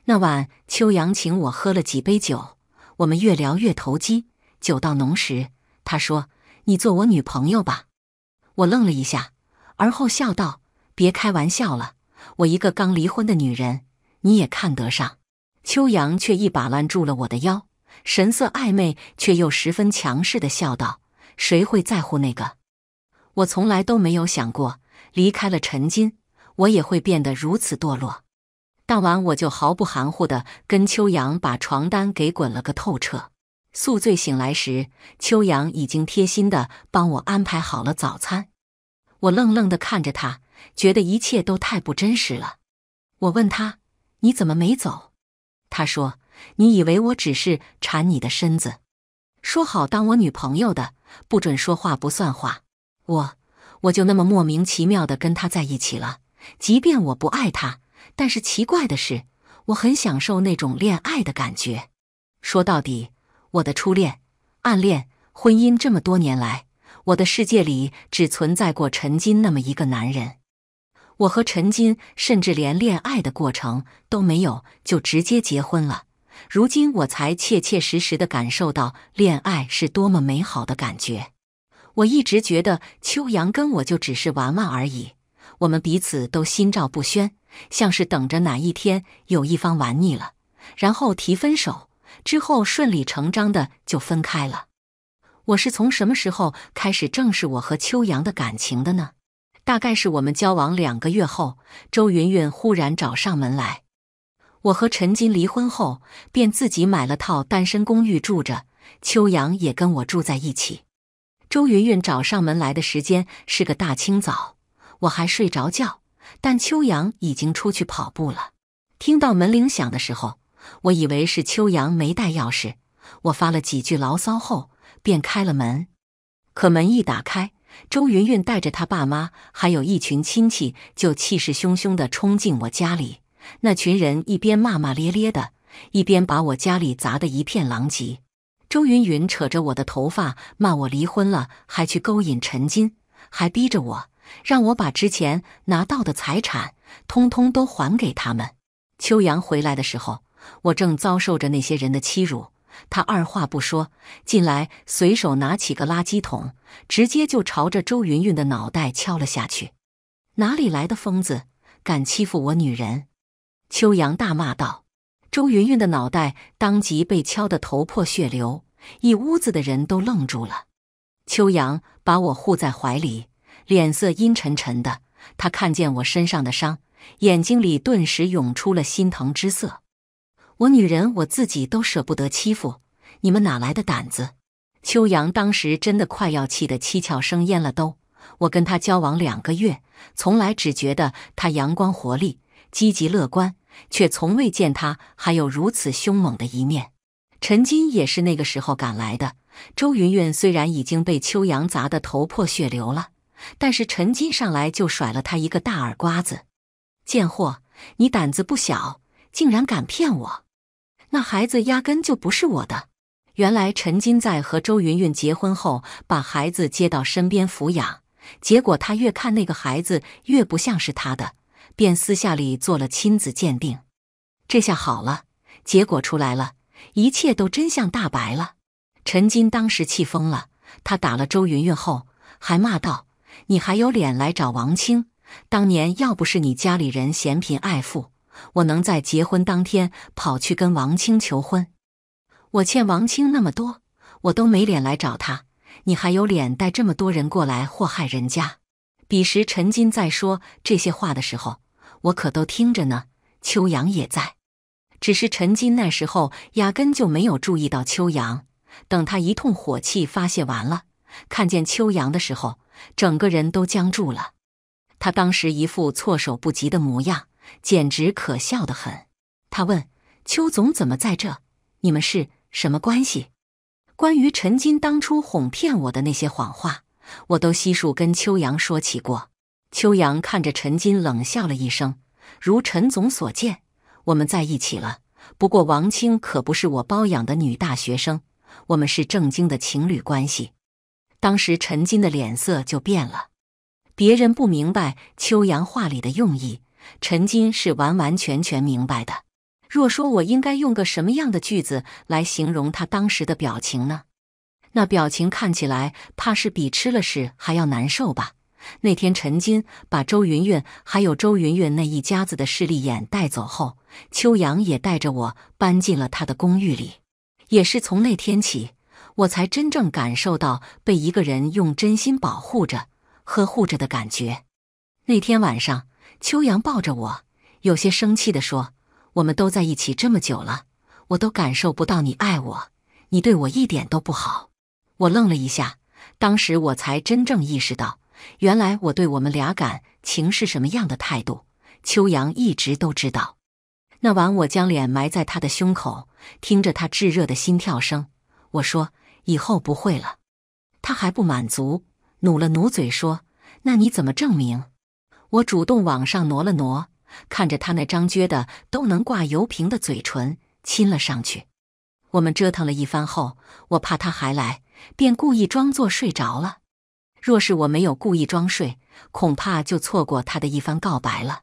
那晚，秋阳请我喝了几杯酒，我们越聊越投机。酒到浓时，他说：“你做我女朋友吧。”我愣了一下，而后笑道：“别开玩笑了。”我一个刚离婚的女人，你也看得上？秋阳却一把揽住了我的腰，神色暧昧却又十分强势的笑道：“谁会在乎那个？”我从来都没有想过，离开了陈金，我也会变得如此堕落。当晚，我就毫不含糊的跟秋阳把床单给滚了个透彻。宿醉醒来时，秋阳已经贴心的帮我安排好了早餐。我愣愣的看着他。觉得一切都太不真实了。我问他：“你怎么没走？”他说：“你以为我只是馋你的身子？说好当我女朋友的，不准说话不算话。”我我就那么莫名其妙的跟他在一起了。即便我不爱他，但是奇怪的是，我很享受那种恋爱的感觉。说到底，我的初恋、暗恋、婚姻这么多年来，我的世界里只存在过陈金那么一个男人。我和陈金甚至连恋爱的过程都没有，就直接结婚了。如今我才切切实实的感受到恋爱是多么美好的感觉。我一直觉得秋阳跟我就只是玩玩而已，我们彼此都心照不宣，像是等着哪一天有一方玩腻了，然后提分手，之后顺理成章的就分开了。我是从什么时候开始正视我和秋阳的感情的呢？大概是我们交往两个月后，周云云忽然找上门来。我和陈金离婚后，便自己买了套单身公寓住着。秋阳也跟我住在一起。周云云找上门来的时间是个大清早，我还睡着觉，但秋阳已经出去跑步了。听到门铃响的时候，我以为是秋阳没带钥匙，我发了几句牢骚后便开了门，可门一打开。周云云带着她爸妈，还有一群亲戚，就气势汹汹地冲进我家里。那群人一边骂骂咧咧的，一边把我家里砸得一片狼藉。周云云扯着我的头发，骂我离婚了还去勾引陈金，还逼着我让我把之前拿到的财产通通都还给他们。秋阳回来的时候，我正遭受着那些人的欺辱。他二话不说进来，随手拿起个垃圾桶，直接就朝着周云云的脑袋敲了下去。哪里来的疯子，敢欺负我女人？秋阳大骂道。周云云的脑袋当即被敲得头破血流，一屋子的人都愣住了。秋阳把我护在怀里，脸色阴沉沉的。他看见我身上的伤，眼睛里顿时涌出了心疼之色。我女人我自己都舍不得欺负，你们哪来的胆子？秋阳当时真的快要气得七窍生烟了。都，我跟他交往两个月，从来只觉得他阳光活力、积极乐观，却从未见他还有如此凶猛的一面。陈金也是那个时候赶来的。周云云虽然已经被秋阳砸得头破血流了，但是陈金上来就甩了他一个大耳瓜子：“贱货，你胆子不小，竟然敢骗我！”那孩子压根就不是我的。原来陈金在和周云云结婚后，把孩子接到身边抚养，结果他越看那个孩子越不像是他的，便私下里做了亲子鉴定。这下好了，结果出来了，一切都真相大白了。陈金当时气疯了，他打了周云云后，还骂道：“你还有脸来找王清？当年要不是你家里人嫌贫爱富。”我能在结婚当天跑去跟王清求婚？我欠王清那么多，我都没脸来找他。你还有脸带这么多人过来祸害人家？彼时陈金在说这些话的时候，我可都听着呢。秋阳也在，只是陈金那时候压根就没有注意到秋阳。等他一通火气发泄完了，看见秋阳的时候，整个人都僵住了。他当时一副措手不及的模样。简直可笑得很！他问：“邱总怎么在这？你们是什么关系？”关于陈金当初哄骗我的那些谎话，我都悉数跟邱阳说起过。邱阳看着陈金冷笑了一声：“如陈总所见，我们在一起了。不过王青可不是我包养的女大学生，我们是正经的情侣关系。”当时陈金的脸色就变了。别人不明白邱阳话里的用意。陈金是完完全全明白的。若说我应该用个什么样的句子来形容他当时的表情呢？那表情看起来，怕是比吃了屎还要难受吧。那天陈金把周云云还有周云云那一家子的势利眼带走后，秋阳也带着我搬进了他的公寓里。也是从那天起，我才真正感受到被一个人用真心保护着、呵护着的感觉。那天晚上。秋阳抱着我，有些生气地说：“我们都在一起这么久了，我都感受不到你爱我，你对我一点都不好。”我愣了一下，当时我才真正意识到，原来我对我们俩感情是什么样的态度。秋阳一直都知道。那晚，我将脸埋在他的胸口，听着他炙热的心跳声，我说：“以后不会了。”他还不满足，努了努嘴说：“那你怎么证明？”我主动往上挪了挪，看着他那张撅的都能挂油瓶的嘴唇，亲了上去。我们折腾了一番后，我怕他还来，便故意装作睡着了。若是我没有故意装睡，恐怕就错过他的一番告白了。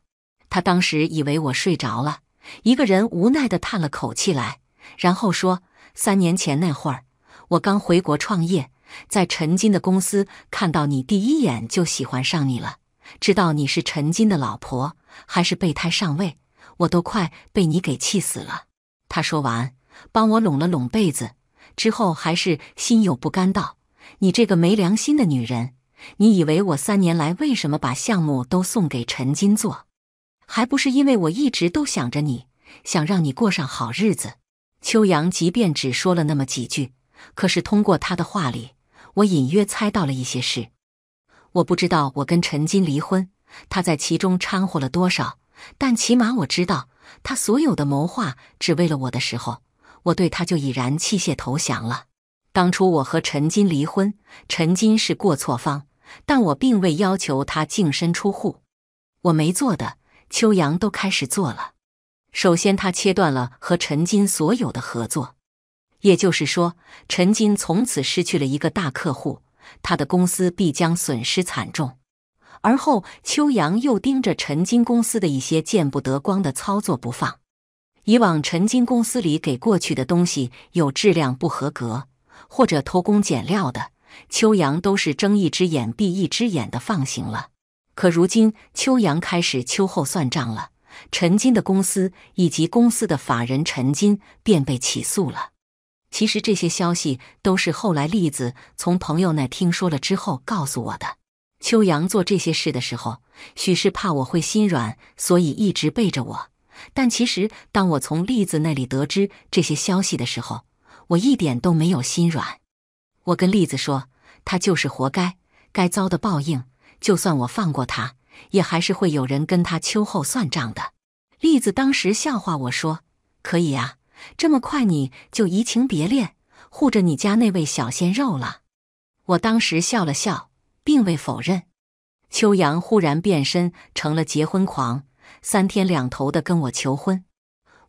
他当时以为我睡着了，一个人无奈的叹了口气，来，然后说：“三年前那会儿，我刚回国创业，在陈金的公司看到你，第一眼就喜欢上你了。”知道你是陈金的老婆，还是备胎上位，我都快被你给气死了。他说完，帮我拢了拢被子，之后还是心有不甘道：“你这个没良心的女人，你以为我三年来为什么把项目都送给陈金做？还不是因为我一直都想着你，想让你过上好日子。”秋阳即便只说了那么几句，可是通过他的话里，我隐约猜到了一些事。我不知道我跟陈金离婚，他在其中掺和了多少，但起码我知道他所有的谋划只为了我的时候，我对他就已然弃械投降了。当初我和陈金离婚，陈金是过错方，但我并未要求他净身出户。我没做的，秋阳都开始做了。首先，他切断了和陈金所有的合作，也就是说，陈金从此失去了一个大客户。他的公司必将损失惨重。而后，秋阳又盯着陈金公司的一些见不得光的操作不放。以往，陈金公司里给过去的东西有质量不合格或者偷工减料的，秋阳都是睁一只眼闭一只眼的放行了。可如今，秋阳开始秋后算账了，陈金的公司以及公司的法人陈金便被起诉了。其实这些消息都是后来栗子从朋友那听说了之后告诉我的。秋阳做这些事的时候，许是怕我会心软，所以一直背着我。但其实，当我从栗子那里得知这些消息的时候，我一点都没有心软。我跟栗子说：“他就是活该，该遭的报应。就算我放过他，也还是会有人跟他秋后算账的。”栗子当时笑话我说：“可以啊。”这么快你就移情别恋，护着你家那位小鲜肉了？我当时笑了笑，并未否认。秋阳忽然变身成了结婚狂，三天两头的跟我求婚。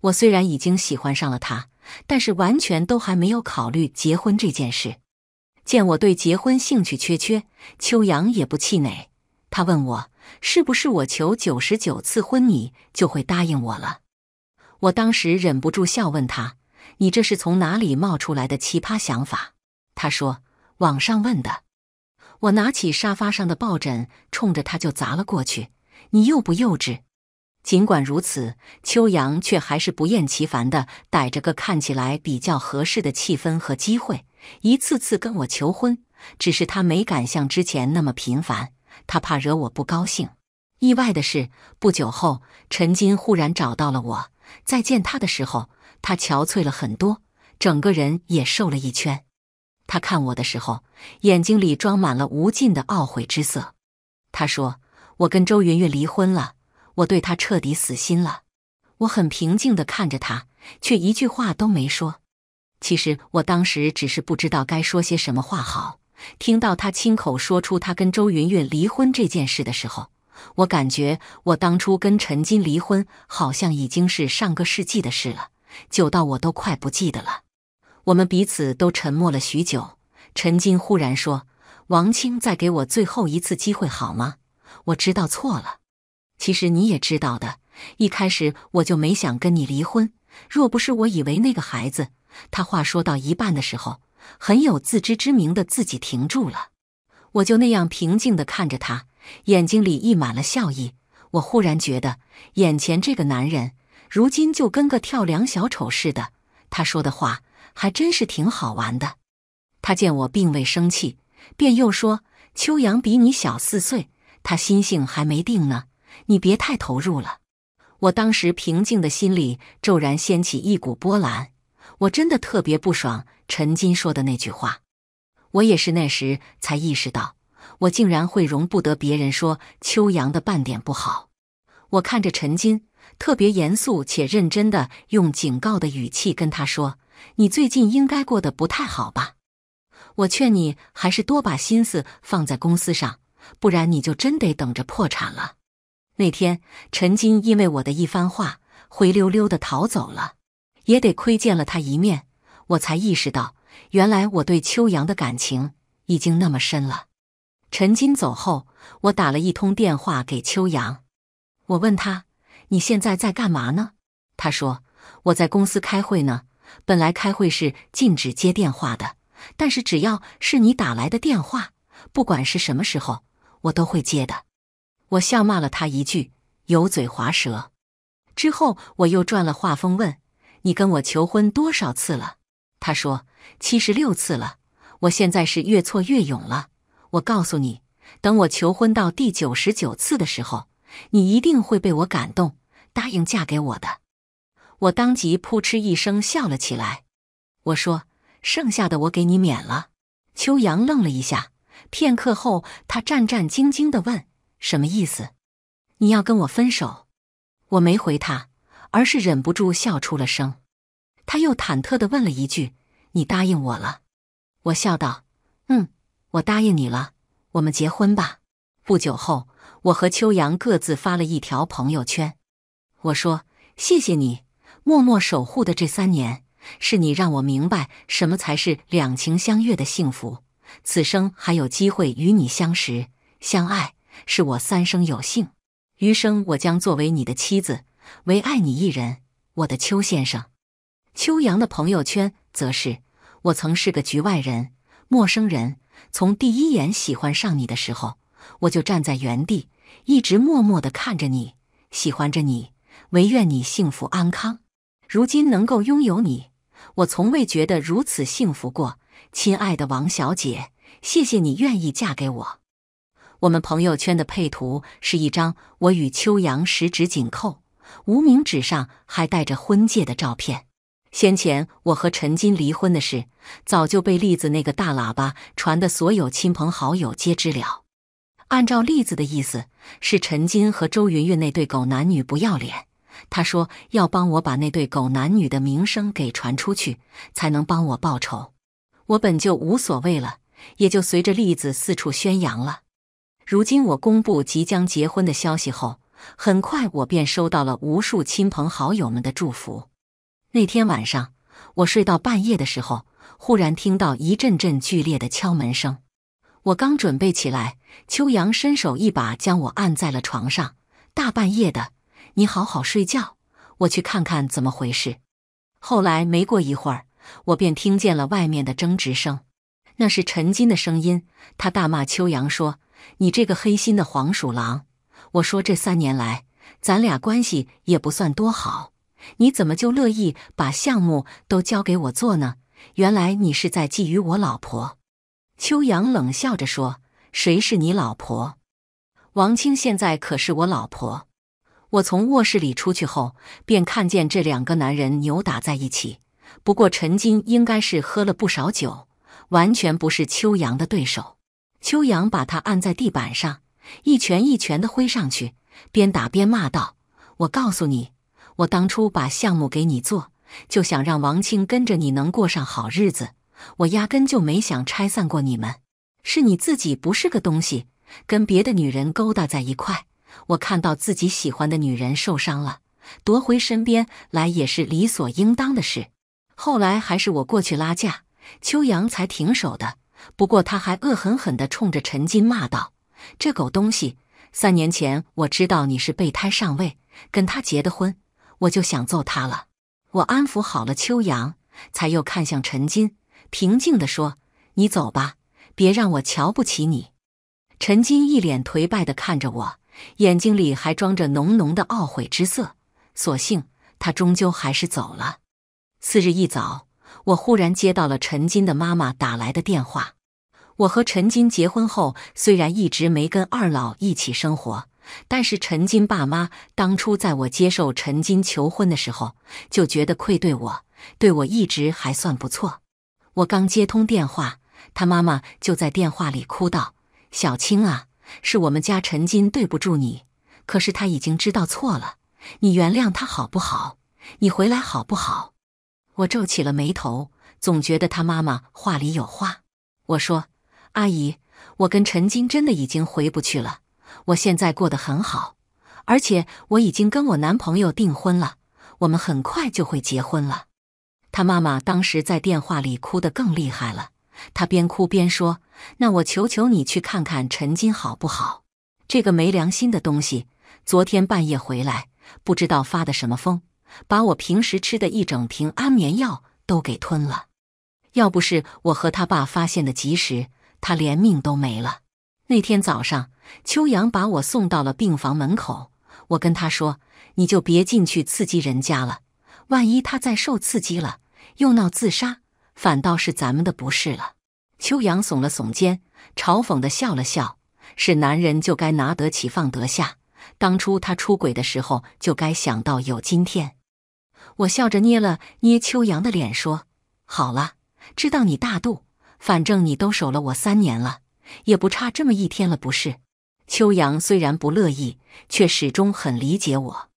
我虽然已经喜欢上了他，但是完全都还没有考虑结婚这件事。见我对结婚兴趣缺缺，秋阳也不气馁，他问我是不是我求九十九次婚你就会答应我了？我当时忍不住笑，问他：“你这是从哪里冒出来的奇葩想法？”他说：“网上问的。”我拿起沙发上的抱枕，冲着他就砸了过去：“你幼不幼稚？”尽管如此，秋阳却还是不厌其烦的逮着个看起来比较合适的气氛和机会，一次次跟我求婚。只是他没敢像之前那么频繁，他怕惹我不高兴。意外的是，不久后，陈金忽然找到了我。再见他的时候，他憔悴了很多，整个人也瘦了一圈。他看我的时候，眼睛里装满了无尽的懊悔之色。他说：“我跟周云云离婚了，我对他彻底死心了。”我很平静地看着他，却一句话都没说。其实我当时只是不知道该说些什么话好。听到他亲口说出他跟周云云离婚这件事的时候。我感觉我当初跟陈金离婚，好像已经是上个世纪的事了，久到我都快不记得了。我们彼此都沉默了许久。陈金忽然说：“王清，再给我最后一次机会好吗？我知道错了。其实你也知道的，一开始我就没想跟你离婚。若不是我以为那个孩子……”他话说到一半的时候，很有自知之明的自己停住了。我就那样平静的看着他。眼睛里溢满了笑意，我忽然觉得眼前这个男人如今就跟个跳梁小丑似的。他说的话还真是挺好玩的。他见我并未生气，便又说：“秋阳比你小四岁，他心性还没定呢，你别太投入了。”我当时平静的心里骤然掀起一股波澜，我真的特别不爽陈金说的那句话。我也是那时才意识到。我竟然会容不得别人说秋阳的半点不好。我看着陈金，特别严肃且认真地用警告的语气跟他说：“你最近应该过得不太好吧？我劝你还是多把心思放在公司上，不然你就真得等着破产了。”那天，陈金因为我的一番话，灰溜溜地逃走了。也得亏见了他一面，我才意识到，原来我对秋阳的感情已经那么深了。陈金走后，我打了一通电话给秋阳。我问他：“你现在在干嘛呢？”他说：“我在公司开会呢。本来开会是禁止接电话的，但是只要是你打来的电话，不管是什么时候，我都会接的。”我笑骂了他一句：“油嘴滑舌。”之后我又转了话锋问：“你跟我求婚多少次了？”他说：“七十六次了。我现在是越挫越勇了。”我告诉你，等我求婚到第九十九次的时候，你一定会被我感动，答应嫁给我的。我当即扑哧一声笑了起来。我说：“剩下的我给你免了。”秋阳愣了一下，片刻后，他战战兢兢地问：“什么意思？你要跟我分手？”我没回他，而是忍不住笑出了声。他又忐忑地问了一句：“你答应我了？”我笑道：“嗯。”我答应你了，我们结婚吧。不久后，我和秋阳各自发了一条朋友圈。我说：“谢谢你默默守护的这三年，是你让我明白什么才是两情相悦的幸福。此生还有机会与你相识相爱，是我三生有幸。余生我将作为你的妻子，唯爱你一人，我的邱先生。”秋阳的朋友圈则是：“我曾是个局外人，陌生人。”从第一眼喜欢上你的时候，我就站在原地，一直默默的看着你，喜欢着你，唯愿你幸福安康。如今能够拥有你，我从未觉得如此幸福过，亲爱的王小姐，谢谢你愿意嫁给我。我们朋友圈的配图是一张我与秋阳十指紧扣，无名指上还带着婚戒的照片。先前我和陈金离婚的事，早就被栗子那个大喇叭传的所有亲朋好友皆知了。按照栗子的意思，是陈金和周云云那对狗男女不要脸。他说要帮我把那对狗男女的名声给传出去，才能帮我报仇。我本就无所谓了，也就随着栗子四处宣扬了。如今我公布即将结婚的消息后，很快我便收到了无数亲朋好友们的祝福。那天晚上，我睡到半夜的时候，忽然听到一阵阵剧烈的敲门声。我刚准备起来，秋阳伸手一把将我按在了床上。大半夜的，你好好睡觉，我去看看怎么回事。后来没过一会儿，我便听见了外面的争执声，那是陈金的声音。他大骂秋阳说：“你这个黑心的黄鼠狼！”我说：“这三年来，咱俩关系也不算多好。”你怎么就乐意把项目都交给我做呢？原来你是在觊觎我老婆。”秋阳冷笑着说，“谁是你老婆？王青现在可是我老婆。”我从卧室里出去后，便看见这两个男人扭打在一起。不过陈金应该是喝了不少酒，完全不是秋阳的对手。秋阳把他按在地板上，一拳一拳的挥上去，边打边骂道：“我告诉你！”我当初把项目给你做，就想让王庆跟着你能过上好日子。我压根就没想拆散过你们，是你自己不是个东西，跟别的女人勾搭在一块。我看到自己喜欢的女人受伤了，夺回身边来也是理所应当的事。后来还是我过去拉架，秋阳才停手的。不过他还恶狠狠地冲着陈金骂道：“这狗东西！三年前我知道你是备胎上位，跟他结的婚。”我就想揍他了。我安抚好了秋阳，才又看向陈金，平静地说：“你走吧，别让我瞧不起你。”陈金一脸颓败地看着我，眼睛里还装着浓浓的懊悔之色。所幸他终究还是走了。次日一早，我忽然接到了陈金的妈妈打来的电话。我和陈金结婚后，虽然一直没跟二老一起生活。但是陈金爸妈当初在我接受陈金求婚的时候，就觉得愧对我，对我一直还算不错。我刚接通电话，他妈妈就在电话里哭道：“小青啊，是我们家陈金对不住你，可是他已经知道错了，你原谅他好不好？你回来好不好？”我皱起了眉头，总觉得他妈妈话里有话。我说：“阿姨，我跟陈金真的已经回不去了。”我现在过得很好，而且我已经跟我男朋友订婚了，我们很快就会结婚了。他妈妈当时在电话里哭得更厉害了，她边哭边说：“那我求求你去看看陈金好不好？这个没良心的东西，昨天半夜回来，不知道发的什么疯，把我平时吃的一整瓶安眠药都给吞了。要不是我和他爸发现的及时，他连命都没了。那天早上。”秋阳把我送到了病房门口，我跟他说：“你就别进去刺激人家了，万一他再受刺激了，又闹自杀，反倒是咱们的不是了。”秋阳耸了耸肩，嘲讽地笑了笑：“是男人就该拿得起放得下，当初他出轨的时候就该想到有今天。”我笑着捏了捏秋阳的脸，说：“好了，知道你大度，反正你都守了我三年了，也不差这么一天了，不是？”秋阳虽然不乐意，却始终很理解我。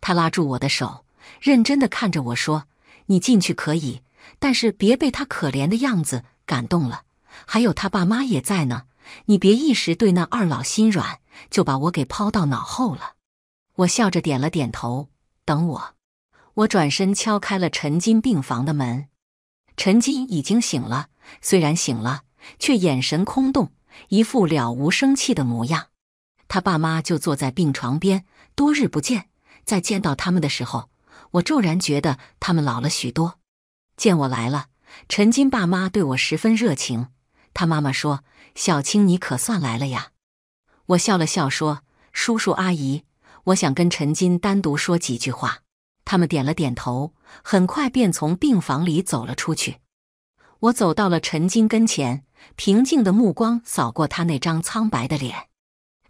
他拉住我的手，认真的看着我说：“你进去可以，但是别被他可怜的样子感动了。还有他爸妈也在呢，你别一时对那二老心软，就把我给抛到脑后了。”我笑着点了点头。等我，我转身敲开了陈金病房的门。陈金已经醒了，虽然醒了，却眼神空洞，一副了无生气的模样。他爸妈就坐在病床边，多日不见，在见到他们的时候，我骤然觉得他们老了许多。见我来了，陈金爸妈对我十分热情。他妈妈说：“小青，你可算来了呀！”我笑了笑说：“叔叔阿姨，我想跟陈金单独说几句话。”他们点了点头，很快便从病房里走了出去。我走到了陈金跟前，平静的目光扫过他那张苍白的脸。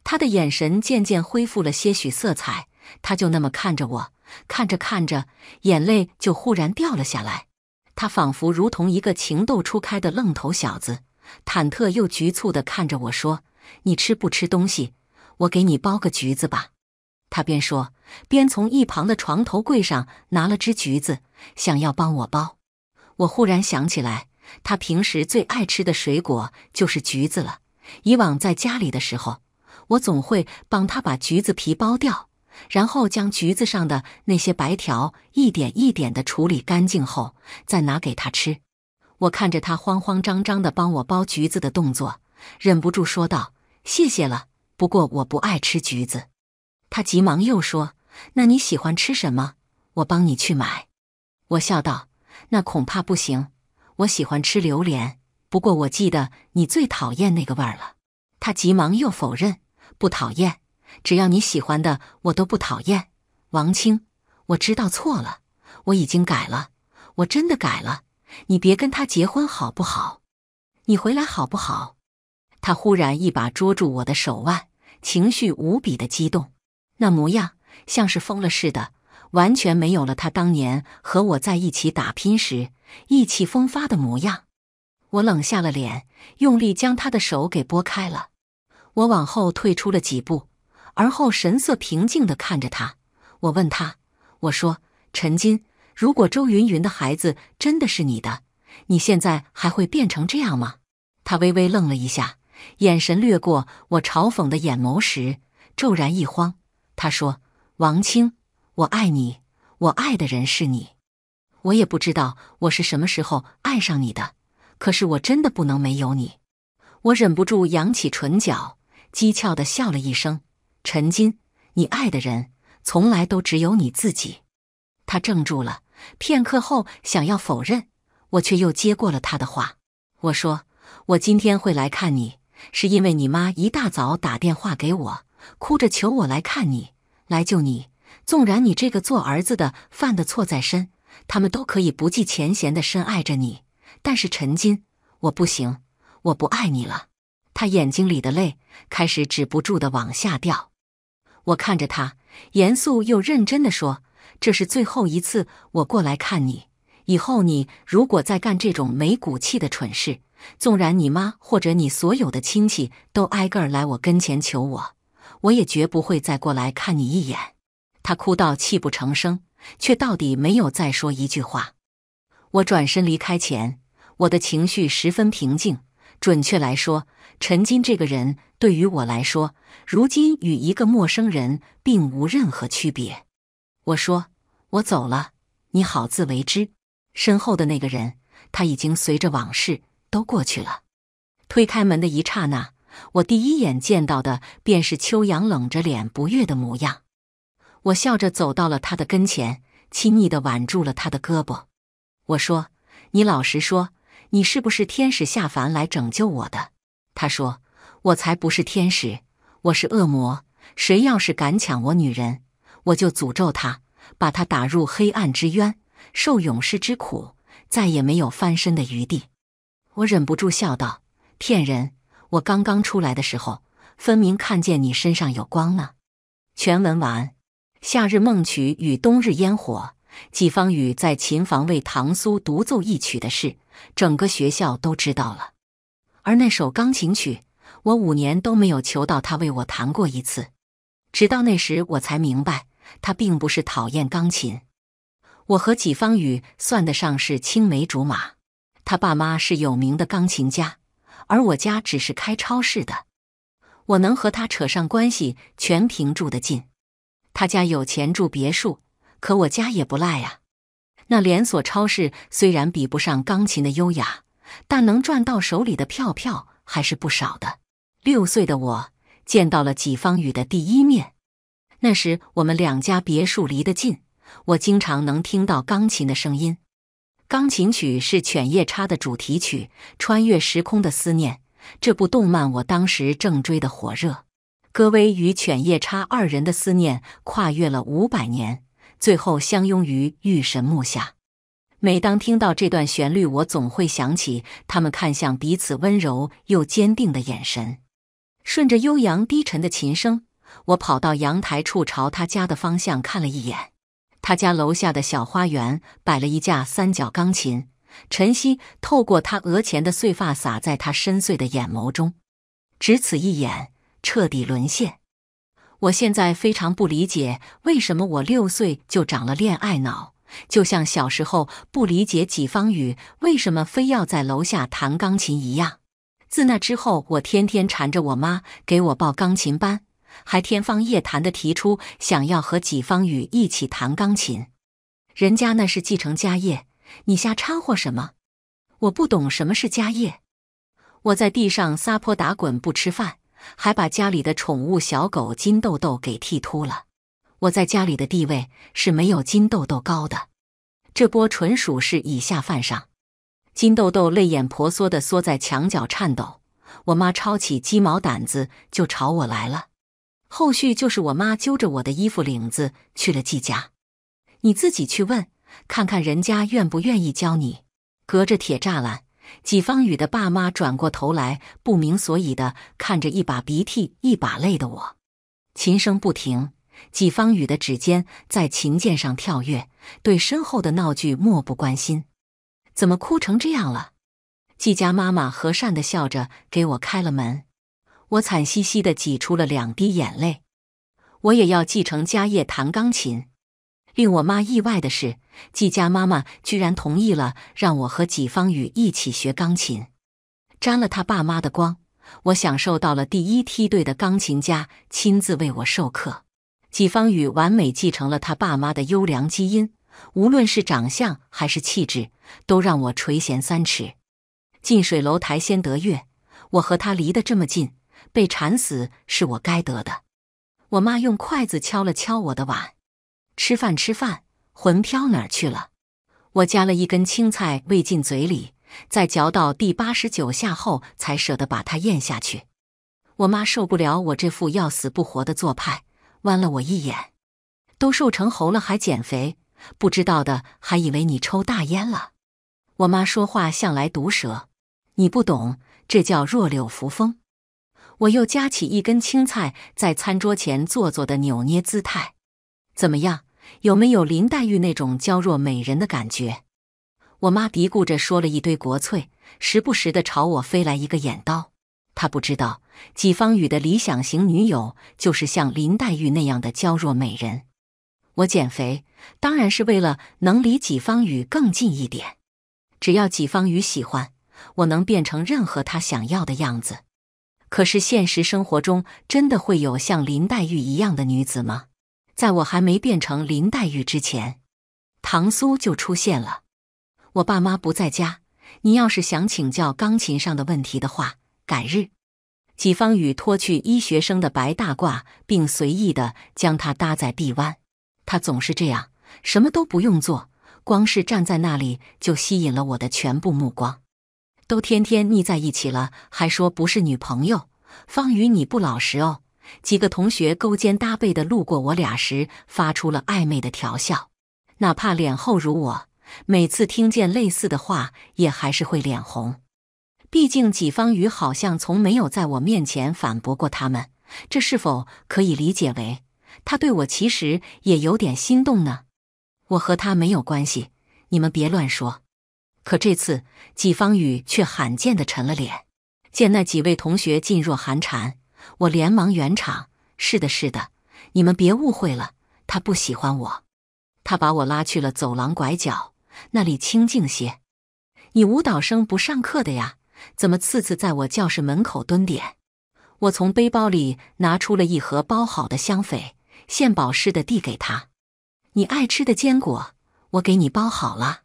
他的眼神渐渐恢复了些许色彩，他就那么看着我，看着看着，眼泪就忽然掉了下来。他仿佛如同一个情窦初开的愣头小子，忐忑又局促地看着我说：“你吃不吃东西？我给你剥个橘子吧。”他边说边从一旁的床头柜上拿了只橘子，想要帮我剥。我忽然想起来，他平时最爱吃的水果就是橘子了。以往在家里的时候。我总会帮他把橘子皮剥掉，然后将橘子上的那些白条一点一点的处理干净后，再拿给他吃。我看着他慌慌张张的帮我剥橘子的动作，忍不住说道：“谢谢了，不过我不爱吃橘子。”他急忙又说：“那你喜欢吃什么？我帮你去买。”我笑道：“那恐怕不行，我喜欢吃榴莲。不过我记得你最讨厌那个味儿了。”他急忙又否认。不讨厌，只要你喜欢的，我都不讨厌。王清，我知道错了，我已经改了，我真的改了。你别跟他结婚好不好？你回来好不好？他忽然一把捉住我的手腕，情绪无比的激动，那模样像是疯了似的，完全没有了他当年和我在一起打拼时意气风发的模样。我冷下了脸，用力将他的手给拨开了。我往后退出了几步，而后神色平静地看着他。我问他：“我说陈金，如果周云云的孩子真的是你的，你现在还会变成这样吗？”他微微愣了一下，眼神掠过我嘲讽的眼眸时，骤然一慌。他说：“王清，我爱你，我爱的人是你。我也不知道我是什么时候爱上你的，可是我真的不能没有你。”我忍不住扬起唇角。讥诮的笑了一声，陈金，你爱的人从来都只有你自己。他怔住了，片刻后想要否认，我却又接过了他的话。我说：“我今天会来看你，是因为你妈一大早打电话给我，哭着求我来看你，来救你。纵然你这个做儿子的犯的错在身，他们都可以不计前嫌的深爱着你。但是陈金，我不行，我不爱你了。”他眼睛里的泪开始止不住的往下掉，我看着他，严肃又认真的说：“这是最后一次我过来看你，以后你如果再干这种没骨气的蠢事，纵然你妈或者你所有的亲戚都挨个儿来我跟前求我，我也绝不会再过来看你一眼。”他哭到泣不成声，却到底没有再说一句话。我转身离开前，我的情绪十分平静。准确来说，陈金这个人对于我来说，如今与一个陌生人并无任何区别。我说，我走了，你好自为之。身后的那个人，他已经随着往事都过去了。推开门的一刹那，我第一眼见到的便是秋阳冷着脸不悦的模样。我笑着走到了他的跟前，亲昵的挽住了他的胳膊。我说：“你老实说。”你是不是天使下凡来拯救我的？他说：“我才不是天使，我是恶魔。谁要是敢抢我女人，我就诅咒他，把他打入黑暗之渊，受永世之苦，再也没有翻身的余地。”我忍不住笑道：“骗人！我刚刚出来的时候，分明看见你身上有光呢。”全文完。夏日梦曲与冬日烟火。季方宇在琴房为唐苏独奏一曲的事，整个学校都知道了。而那首钢琴曲，我五年都没有求到他为我弹过一次。直到那时，我才明白他并不是讨厌钢琴。我和季方宇算得上是青梅竹马，他爸妈是有名的钢琴家，而我家只是开超市的。我能和他扯上关系，全凭住得近。他家有钱，住别墅。可我家也不赖呀，那连锁超市虽然比不上钢琴的优雅，但能赚到手里的票票还是不少的。六岁的我见到了几方宇的第一面，那时我们两家别墅离得近，我经常能听到钢琴的声音。钢琴曲是《犬夜叉》的主题曲，《穿越时空的思念》这部动漫我当时正追的火热。戈薇与犬夜叉二人的思念跨越了五百年。最后相拥于玉神木下。每当听到这段旋律，我总会想起他们看向彼此温柔又坚定的眼神。顺着悠扬低沉的琴声，我跑到阳台处，朝他家的方向看了一眼。他家楼下的小花园摆了一架三角钢琴，晨曦透过他额前的碎发洒在他深邃的眼眸中，只此一眼，彻底沦陷。我现在非常不理解，为什么我六岁就长了恋爱脑，就像小时候不理解几方宇为什么非要在楼下弹钢琴一样。自那之后，我天天缠着我妈给我报钢琴班，还天方夜谭的提出想要和几方宇一起弹钢琴。人家那是继承家业，你瞎掺和什么？我不懂什么是家业，我在地上撒泼打滚不吃饭。还把家里的宠物小狗金豆豆给剃秃了。我在家里的地位是没有金豆豆高的，这波纯属是以下犯上。金豆豆泪眼婆娑的缩在墙角颤抖。我妈抄起鸡毛掸子就朝我来了。后续就是我妈揪着我的衣服领子去了季家。你自己去问，看看人家愿不愿意教你。隔着铁栅栏。季方宇的爸妈转过头来，不明所以的看着一把鼻涕一把泪的我。琴声不停，季方宇的指尖在琴键上跳跃，对身后的闹剧漠不关心。怎么哭成这样了？季家妈妈和善的笑着给我开了门。我惨兮兮的挤出了两滴眼泪。我也要继承家业，弹钢琴。令我妈意外的是，季家妈妈居然同意了让我和季方宇一起学钢琴，沾了他爸妈的光，我享受到了第一梯队的钢琴家亲自为我授课。季方宇完美继承了他爸妈的优良基因，无论是长相还是气质，都让我垂涎三尺。近水楼台先得月，我和他离得这么近，被馋死是我该得的。我妈用筷子敲了敲我的碗。吃饭，吃饭，魂飘哪儿去了？我夹了一根青菜喂进嘴里，在嚼到第八十九下后，才舍得把它咽下去。我妈受不了我这副要死不活的做派，剜了我一眼：“都瘦成猴了还减肥，不知道的还以为你抽大烟了。”我妈说话向来毒舌，你不懂，这叫弱柳扶风。我又夹起一根青菜，在餐桌前做作的扭捏姿态。怎么样？有没有林黛玉那种娇弱美人的感觉？我妈嘀咕着说了一堆国粹，时不时的朝我飞来一个眼刀。她不知道几方宇的理想型女友就是像林黛玉那样的娇弱美人。我减肥当然是为了能离几方宇更近一点。只要几方宇喜欢，我能变成任何他想要的样子。可是现实生活中真的会有像林黛玉一样的女子吗？在我还没变成林黛玉之前，唐苏就出现了。我爸妈不在家，你要是想请教钢琴上的问题的话，改日。几方宇脱去医学生的白大褂，并随意的将它搭在臂弯。他总是这样，什么都不用做，光是站在那里就吸引了我的全部目光。都天天腻在一起了，还说不是女朋友，方宇你不老实哦。几个同学勾肩搭背的路过我俩时，发出了暧昧的调笑。哪怕脸厚如我，每次听见类似的话，也还是会脸红。毕竟季方宇好像从没有在我面前反驳过他们，这是否可以理解为他对我其实也有点心动呢？我和他没有关系，你们别乱说。可这次季方宇却罕见的沉了脸，见那几位同学噤若寒蝉。我连忙圆场：“是的，是的，你们别误会了。他不喜欢我，他把我拉去了走廊拐角，那里清静些。你舞蹈生不上课的呀？怎么次次在我教室门口蹲点？”我从背包里拿出了一盒包好的香榧，献宝似的递给他：“你爱吃的坚果，我给你包好了。”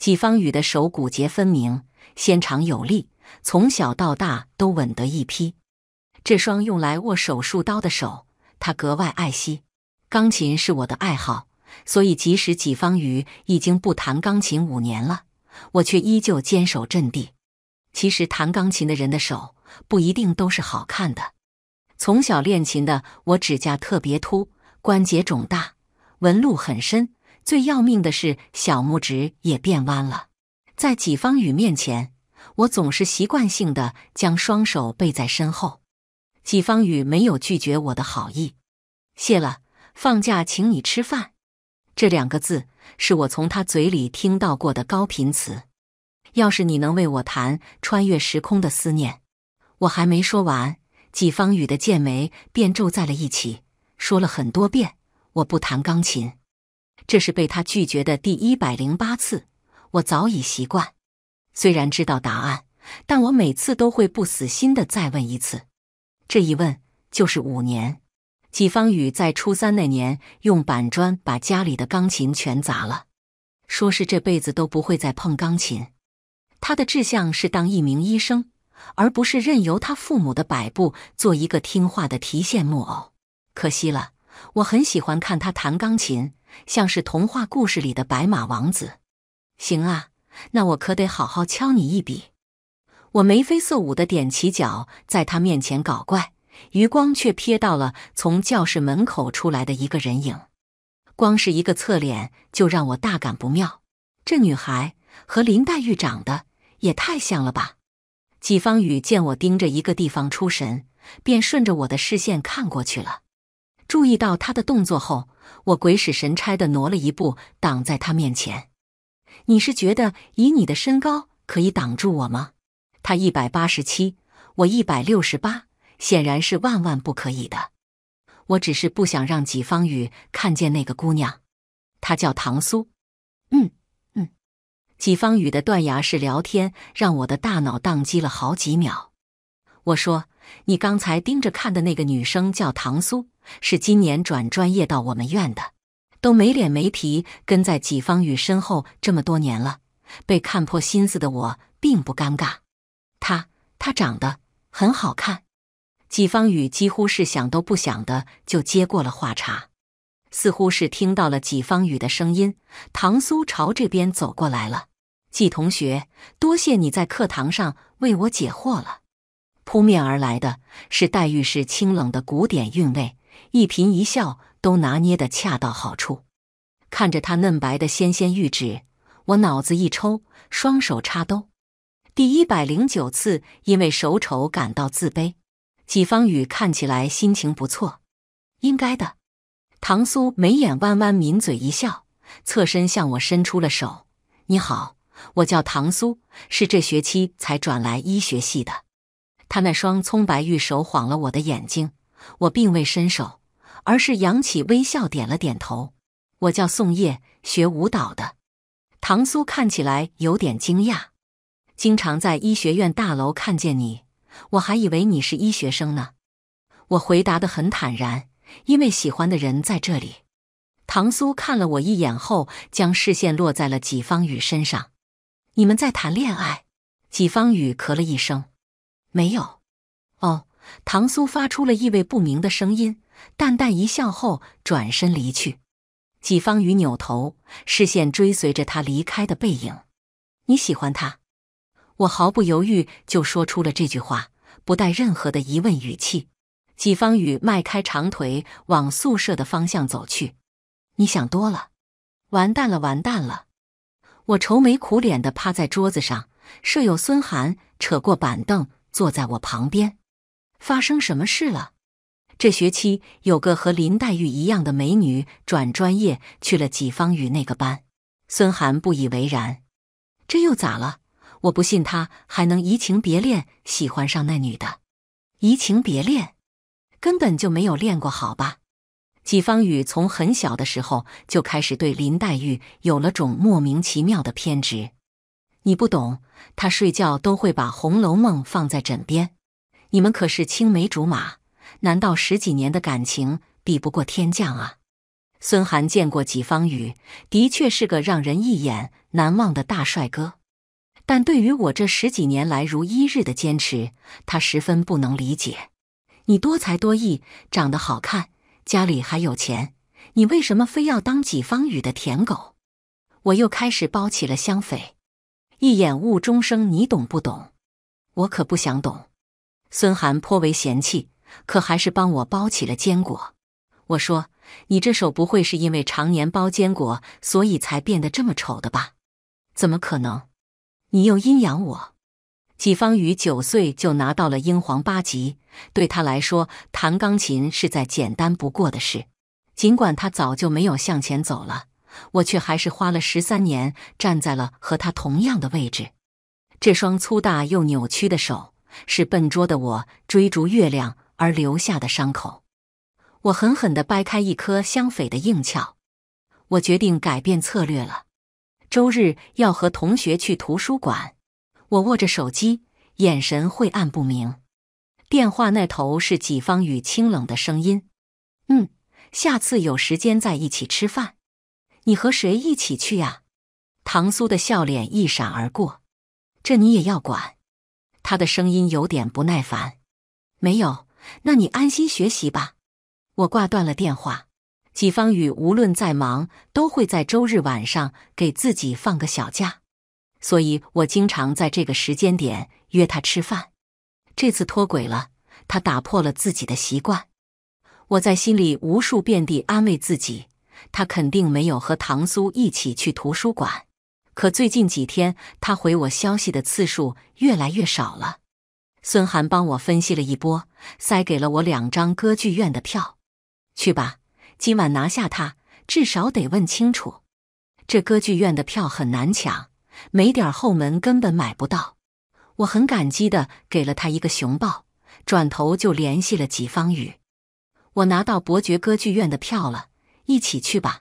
季方宇的手骨节分明，纤长有力，从小到大都稳得一批。这双用来握手术刀的手，他格外爱惜。钢琴是我的爱好，所以即使几方宇已经不弹钢琴五年了，我却依旧坚守阵地。其实，弹钢琴的人的手不一定都是好看的。从小练琴的我，指甲特别秃，关节肿大，纹路很深。最要命的是，小拇指也变弯了。在几方宇面前，我总是习惯性的将双手背在身后。季方宇没有拒绝我的好意，谢了。放假请你吃饭，这两个字是我从他嘴里听到过的高频词。要是你能为我弹穿越时空的思念，我还没说完，季方宇的剑眉便皱在了一起。说了很多遍，我不弹钢琴，这是被他拒绝的第一百零八次。我早已习惯，虽然知道答案，但我每次都会不死心的再问一次。这一问就是五年。季方宇在初三那年用板砖把家里的钢琴全砸了，说是这辈子都不会再碰钢琴。他的志向是当一名医生，而不是任由他父母的摆布，做一个听话的提线木偶。可惜了，我很喜欢看他弹钢琴，像是童话故事里的白马王子。行啊，那我可得好好敲你一笔。我眉飞色舞的踮起脚，在他面前搞怪，余光却瞥到了从教室门口出来的一个人影。光是一个侧脸，就让我大感不妙。这女孩和林黛玉长得也太像了吧？季方宇见我盯着一个地方出神，便顺着我的视线看过去了。注意到他的动作后，我鬼使神差地挪了一步，挡在他面前。你是觉得以你的身高可以挡住我吗？他一百八十七，我一百六十八，显然是万万不可以的。我只是不想让几方宇看见那个姑娘，她叫唐苏。嗯嗯，几方宇的断崖式聊天让我的大脑宕机了好几秒。我说：“你刚才盯着看的那个女生叫唐苏，是今年转专业到我们院的，都没脸没皮跟在几方宇身后这么多年了，被看破心思的我并不尴尬。”他他长得很好看，季方宇几乎是想都不想的就接过了话茬。似乎是听到了季方宇的声音，唐苏朝这边走过来了。季同学，多谢你在课堂上为我解惑了。扑面而来的是黛玉式清冷的古典韵味，一颦一笑都拿捏的恰到好处。看着她嫩白的纤纤玉指，我脑子一抽，双手插兜。第一百零九次，因为手丑感到自卑。纪方宇看起来心情不错，应该的。唐苏眉眼弯弯，抿嘴一笑，侧身向我伸出了手。你好，我叫唐苏，是这学期才转来医学系的。他那双葱白玉手晃了我的眼睛，我并未伸手，而是扬起微笑，点了点头。我叫宋叶，学舞蹈的。唐苏看起来有点惊讶。经常在医学院大楼看见你，我还以为你是医学生呢。我回答的很坦然，因为喜欢的人在这里。唐苏看了我一眼后，将视线落在了几方宇身上。你们在谈恋爱？几方宇咳了一声，没有。哦，唐苏发出了意味不明的声音，淡淡一笑后转身离去。几方宇扭头，视线追随着他离开的背影。你喜欢他？我毫不犹豫就说出了这句话，不带任何的疑问语气。季方宇迈开长腿往宿舍的方向走去。你想多了，完蛋了，完蛋了！我愁眉苦脸的趴在桌子上。舍友孙涵扯过板凳坐在我旁边。发生什么事了？这学期有个和林黛玉一样的美女转专业去了季方宇那个班。孙涵不以为然。这又咋了？我不信他还能移情别恋，喜欢上那女的。移情别恋，根本就没有恋过，好吧？纪方宇从很小的时候就开始对林黛玉有了种莫名其妙的偏执，你不懂。他睡觉都会把《红楼梦》放在枕边。你们可是青梅竹马，难道十几年的感情比不过天降啊？孙涵见过几方宇，的确是个让人一眼难忘的大帅哥。但对于我这十几年来如一日的坚持，他十分不能理解。你多才多艺，长得好看，家里还有钱，你为什么非要当几方宇的舔狗？我又开始包起了香榧，一眼误终生，你懂不懂？我可不想懂。孙涵颇为嫌弃，可还是帮我包起了坚果。我说：“你这手不会是因为常年包坚果，所以才变得这么丑的吧？”怎么可能？你又阴阳我，几方宇九岁就拿到了英皇八级，对他来说，弹钢琴是再简单不过的事。尽管他早就没有向前走了，我却还是花了十三年站在了和他同样的位置。这双粗大又扭曲的手，是笨拙的我追逐月亮而留下的伤口。我狠狠的掰开一颗相匪的硬壳，我决定改变策略了。周日要和同学去图书馆，我握着手机，眼神晦暗不明。电话那头是几方宇清冷的声音：“嗯，下次有时间在一起吃饭。你和谁一起去呀？”唐苏的笑脸一闪而过。这你也要管？他的声音有点不耐烦。没有，那你安心学习吧。我挂断了电话。季方宇无论再忙，都会在周日晚上给自己放个小假，所以我经常在这个时间点约他吃饭。这次脱轨了，他打破了自己的习惯。我在心里无数遍地安慰自己，他肯定没有和唐苏一起去图书馆。可最近几天，他回我消息的次数越来越少了。孙涵帮我分析了一波，塞给了我两张歌剧院的票，去吧。今晚拿下他，至少得问清楚。这歌剧院的票很难抢，没点后门根本买不到。我很感激的给了他一个熊抱，转头就联系了几方宇。我拿到伯爵歌剧院的票了，一起去吧。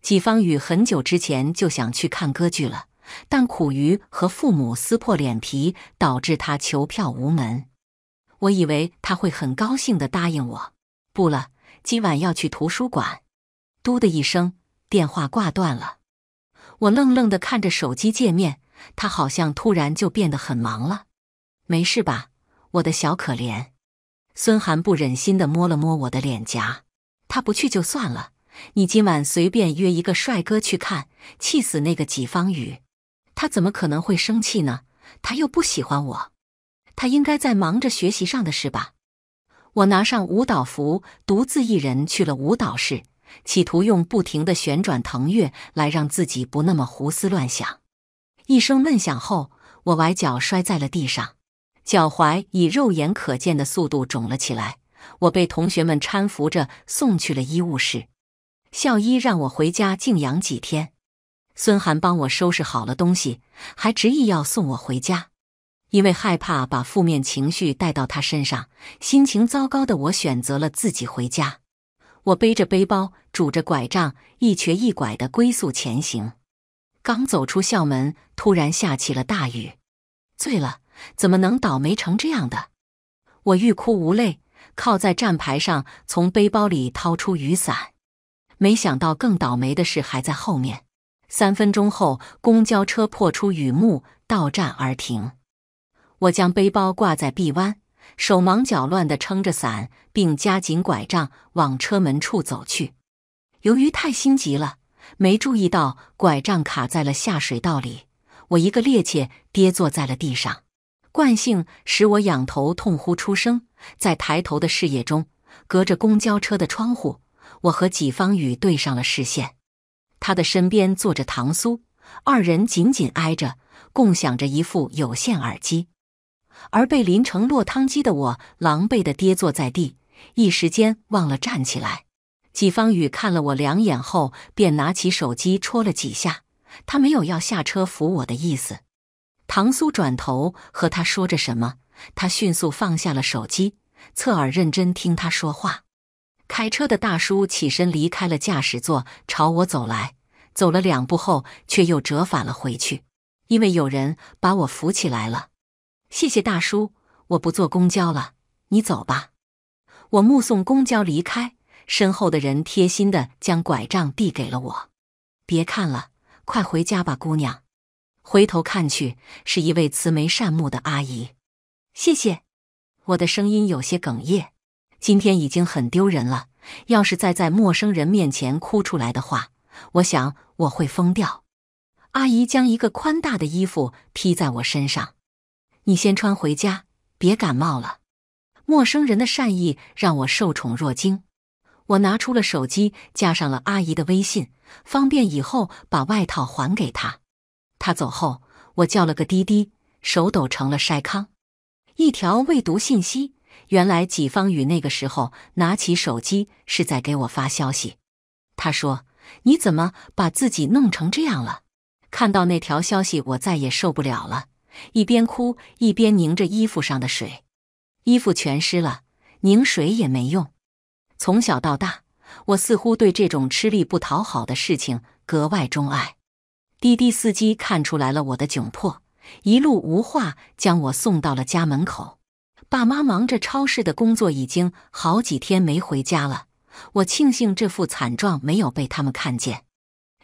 几方宇很久之前就想去看歌剧了，但苦于和父母撕破脸皮，导致他求票无门。我以为他会很高兴的答应我，不了。今晚要去图书馆，嘟的一声，电话挂断了。我愣愣的看着手机界面，他好像突然就变得很忙了。没事吧，我的小可怜？孙涵不忍心的摸了摸我的脸颊。他不去就算了，你今晚随便约一个帅哥去看，气死那个季方宇。他怎么可能会生气呢？他又不喜欢我。他应该在忙着学习上的事吧。我拿上舞蹈服，独自一人去了舞蹈室，企图用不停的旋转腾跃来让自己不那么胡思乱想。一声闷响后，我崴脚摔在了地上，脚踝以肉眼可见的速度肿了起来。我被同学们搀扶着送去了医务室，校医让我回家静养几天。孙涵帮我收拾好了东西，还执意要送我回家。因为害怕把负面情绪带到他身上，心情糟糕的我选择了自己回家。我背着背包，拄着拐杖，一瘸一拐地龟速前行。刚走出校门，突然下起了大雨。醉了，怎么能倒霉成这样的？我欲哭无泪，靠在站牌上，从背包里掏出雨伞。没想到更倒霉的事还在后面。三分钟后，公交车破出雨幕，到站而停。我将背包挂在臂弯，手忙脚乱地撑着伞，并夹紧拐杖往车门处走去。由于太心急了，没注意到拐杖卡在了下水道里，我一个趔趄跌坐在了地上。惯性使我仰头痛呼出声，在抬头的视野中，隔着公交车的窗户，我和纪方雨对上了视线。他的身边坐着唐苏，二人紧紧挨着，共享着一副有线耳机。而被淋成落汤鸡的我，狼狈地跌坐在地，一时间忘了站起来。季方宇看了我两眼后，便拿起手机戳了几下。他没有要下车扶我的意思。唐苏转头和他说着什么，他迅速放下了手机，侧耳认真听他说话。开车的大叔起身离开了驾驶座，朝我走来。走了两步后，却又折返了回去，因为有人把我扶起来了。谢谢大叔，我不坐公交了，你走吧。我目送公交离开，身后的人贴心的将拐杖递给了我。别看了，快回家吧，姑娘。回头看去，是一位慈眉善目的阿姨。谢谢。我的声音有些哽咽，今天已经很丢人了，要是再在陌生人面前哭出来的话，我想我会疯掉。阿姨将一个宽大的衣服披在我身上。你先穿回家，别感冒了。陌生人的善意让我受宠若惊。我拿出了手机，加上了阿姨的微信，方便以后把外套还给她。她走后，我叫了个滴滴，手抖成了筛糠。一条未读信息，原来几方宇那个时候拿起手机是在给我发消息。他说：“你怎么把自己弄成这样了？”看到那条消息，我再也受不了了。一边哭一边拧着衣服上的水，衣服全湿了，拧水也没用。从小到大，我似乎对这种吃力不讨好的事情格外钟爱。滴滴司机看出来了我的窘迫，一路无话将我送到了家门口。爸妈忙着超市的工作，已经好几天没回家了。我庆幸这副惨状没有被他们看见。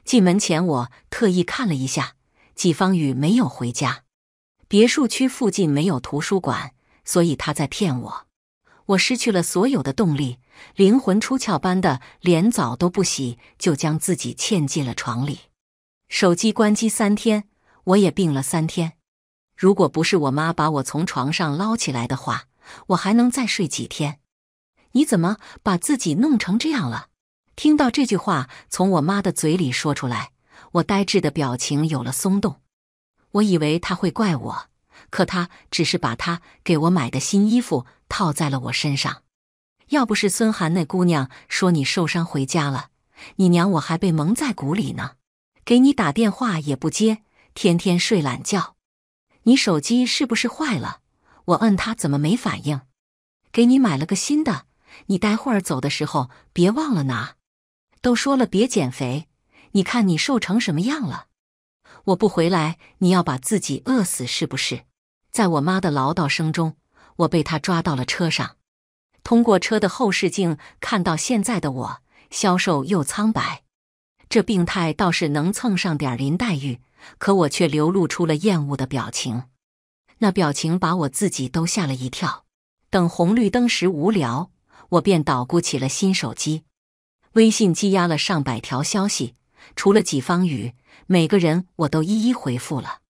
进门前，我特意看了一下，季方宇没有回家。别墅区附近没有图书馆，所以他在骗我。我失去了所有的动力，灵魂出窍般的连澡都不洗，就将自己嵌进了床里。手机关机三天，我也病了三天。如果不是我妈把我从床上捞起来的话，我还能再睡几天。你怎么把自己弄成这样了？听到这句话从我妈的嘴里说出来，我呆滞的表情有了松动。我以为他会怪我，可他只是把他给我买的新衣服套在了我身上。要不是孙涵那姑娘说你受伤回家了，你娘我还被蒙在鼓里呢。给你打电话也不接，天天睡懒觉。你手机是不是坏了？我摁它怎么没反应？给你买了个新的，你待会儿走的时候别忘了拿。都说了别减肥，你看你瘦成什么样了。我不回来，你要把自己饿死是不是？在我妈的唠叨声中，我被她抓到了车上。通过车的后视镜看到现在的我，消瘦又苍白，这病态倒是能蹭上点林黛玉，可我却流露出了厌恶的表情。那表情把我自己都吓了一跳。等红绿灯时无聊，我便捣鼓起了新手机。微信积压了上百条消息，除了几方雨。每个人我都一一回复了，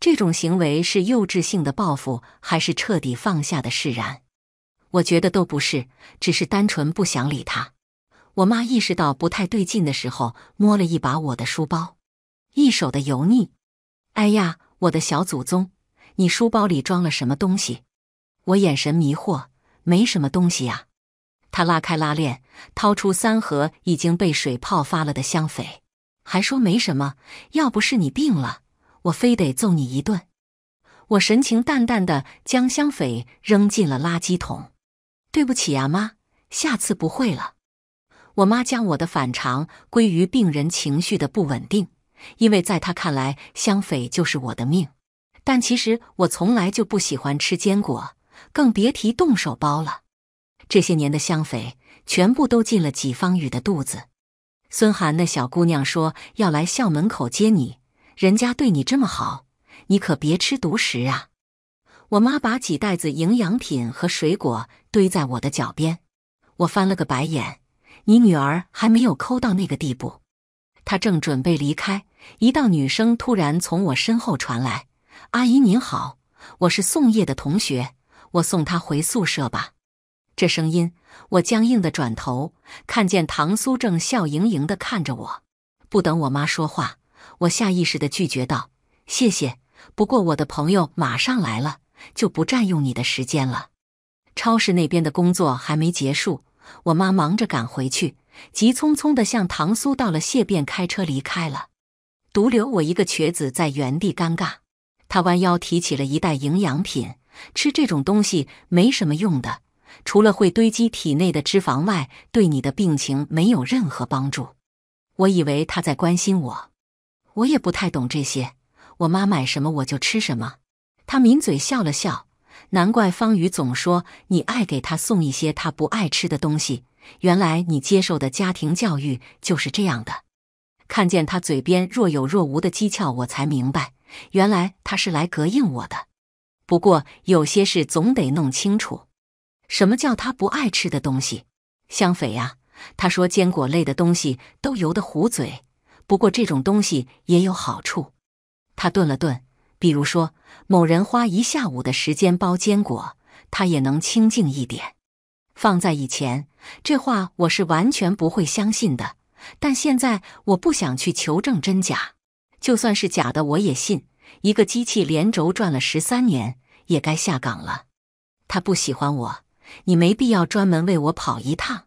这种行为是幼稚性的报复，还是彻底放下的释然？我觉得都不是，只是单纯不想理他。我妈意识到不太对劲的时候，摸了一把我的书包，一手的油腻。哎呀，我的小祖宗，你书包里装了什么东西？我眼神迷惑，没什么东西呀。她拉开拉链，掏出三盒已经被水泡发了的香榧。还说没什么，要不是你病了，我非得揍你一顿。我神情淡淡的将香榧扔进了垃圾桶。对不起啊，妈，下次不会了。我妈将我的反常归于病人情绪的不稳定，因为在她看来，香榧就是我的命。但其实我从来就不喜欢吃坚果，更别提动手剥了。这些年的香榧全部都进了几方宇的肚子。孙涵那小姑娘说要来校门口接你，人家对你这么好，你可别吃独食啊！我妈把几袋子营养品和水果堆在我的脚边，我翻了个白眼。你女儿还没有抠到那个地步。她正准备离开，一道女声突然从我身后传来：“阿姨您好，我是宋叶的同学，我送她回宿舍吧。”这声音，我僵硬的转头，看见唐苏正笑盈盈的看着我。不等我妈说话，我下意识的拒绝道：“谢谢，不过我的朋友马上来了，就不占用你的时间了。”超市那边的工作还没结束，我妈忙着赶回去，急匆匆的向唐苏道了谢，便开车离开了，独留我一个瘸子在原地尴尬。他弯腰提起了一袋营养品，吃这种东西没什么用的。除了会堆积体内的脂肪外，对你的病情没有任何帮助。我以为他在关心我，我也不太懂这些。我妈买什么我就吃什么。他抿嘴笑了笑，难怪方宇总说你爱给他送一些他不爱吃的东西。原来你接受的家庭教育就是这样的。看见他嘴边若有若无的讥诮，我才明白，原来他是来膈应我的。不过有些事总得弄清楚。什么叫他不爱吃的东西？香榧呀，他说坚果类的东西都油得糊嘴。不过这种东西也有好处。他顿了顿，比如说某人花一下午的时间剥坚果，他也能清静一点。放在以前，这话我是完全不会相信的。但现在我不想去求证真假，就算是假的我也信。一个机器连轴转了十三年，也该下岗了。他不喜欢我。你没必要专门为我跑一趟。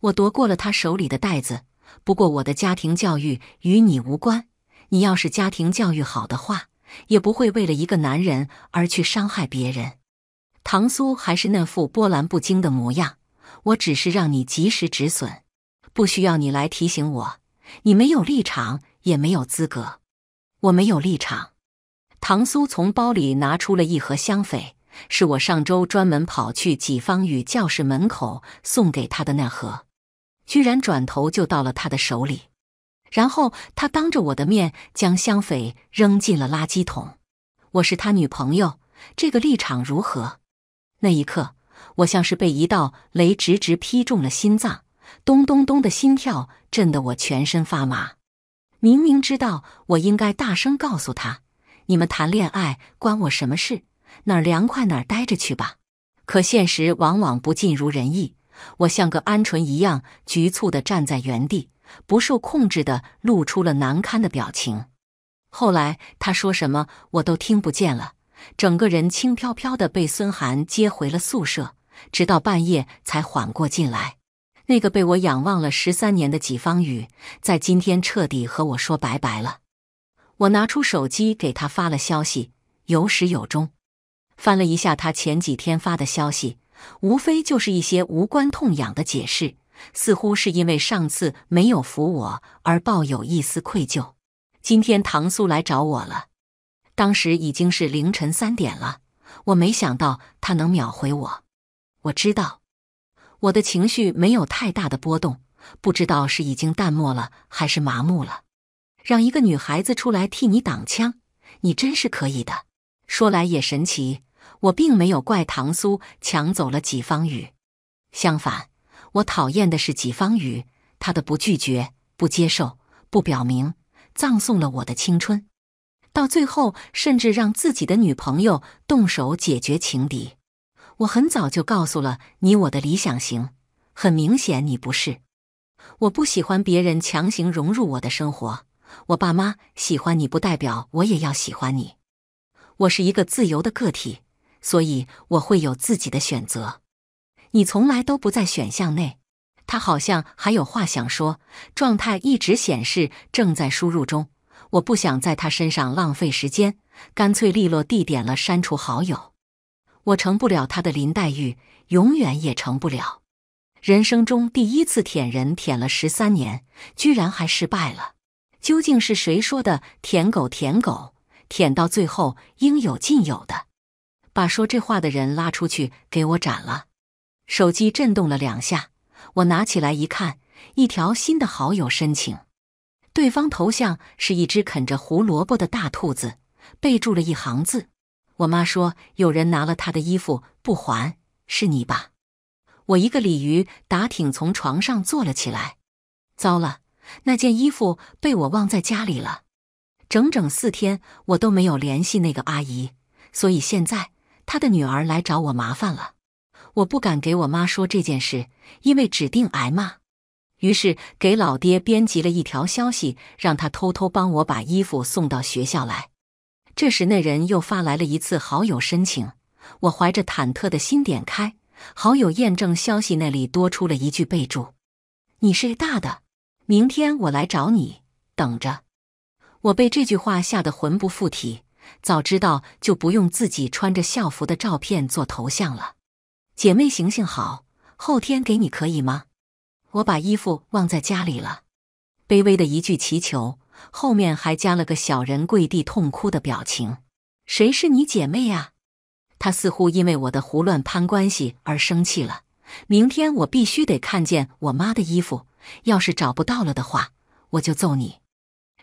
我夺过了他手里的袋子。不过我的家庭教育与你无关。你要是家庭教育好的话，也不会为了一个男人而去伤害别人。唐苏还是那副波澜不惊的模样。我只是让你及时止损，不需要你来提醒我。你没有立场，也没有资格。我没有立场。唐苏从包里拿出了一盒香榧。是我上周专门跑去几方宇教室门口送给他的那盒，居然转头就到了他的手里。然后他当着我的面将香榧扔进了垃圾桶。我是他女朋友，这个立场如何？那一刻，我像是被一道雷直直劈中了心脏，咚咚咚的心跳震得我全身发麻。明明知道我应该大声告诉他：“你们谈恋爱关我什么事？”哪儿凉快哪儿待着去吧，可现实往往不尽如人意。我像个鹌鹑一样局促地站在原地，不受控制地露出了难堪的表情。后来他说什么我都听不见了，整个人轻飘飘地被孙寒接回了宿舍，直到半夜才缓过劲来。那个被我仰望了十三年的季方雨，在今天彻底和我说拜拜了。我拿出手机给他发了消息，有始有终。翻了一下他前几天发的消息，无非就是一些无关痛痒的解释，似乎是因为上次没有扶我而抱有一丝愧疚。今天唐苏来找我了，当时已经是凌晨三点了，我没想到他能秒回我。我知道，我的情绪没有太大的波动，不知道是已经淡漠了还是麻木了。让一个女孩子出来替你挡枪，你真是可以的。说来也神奇。我并没有怪唐苏抢走了几方雨，相反，我讨厌的是几方雨他的不拒绝、不接受、不表明，葬送了我的青春，到最后甚至让自己的女朋友动手解决情敌。我很早就告诉了你，我的理想型，很明显你不是。我不喜欢别人强行融入我的生活，我爸妈喜欢你，不代表我也要喜欢你。我是一个自由的个体。所以我会有自己的选择，你从来都不在选项内。他好像还有话想说，状态一直显示正在输入中。我不想在他身上浪费时间，干脆利落地点了删除好友。我成不了他的林黛玉，永远也成不了。人生中第一次舔人，舔了十三年，居然还失败了。究竟是谁说的“舔狗舔狗，舔到最后应有尽有”的？把说这话的人拉出去给我斩了！手机震动了两下，我拿起来一看，一条新的好友申请，对方头像是一只啃着胡萝卜的大兔子，备注了一行字：“我妈说有人拿了她的衣服不还，是你吧？”我一个鲤鱼打挺从床上坐了起来，糟了，那件衣服被我忘在家里了。整整四天我都没有联系那个阿姨，所以现在。他的女儿来找我麻烦了，我不敢给我妈说这件事，因为指定挨骂。于是给老爹编辑了一条消息，让他偷偷帮我把衣服送到学校来。这时那人又发来了一次好友申请，我怀着忐忑的心点开好友验证消息那里，多出了一句备注：“你是大的，明天我来找你，等着。”我被这句话吓得魂不附体。早知道就不用自己穿着校服的照片做头像了。姐妹，行行好，后天给你可以吗？我把衣服忘在家里了。卑微的一句祈求，后面还加了个小人跪地痛哭的表情。谁是你姐妹呀？他似乎因为我的胡乱攀关系而生气了。明天我必须得看见我妈的衣服，要是找不到了的话，我就揍你。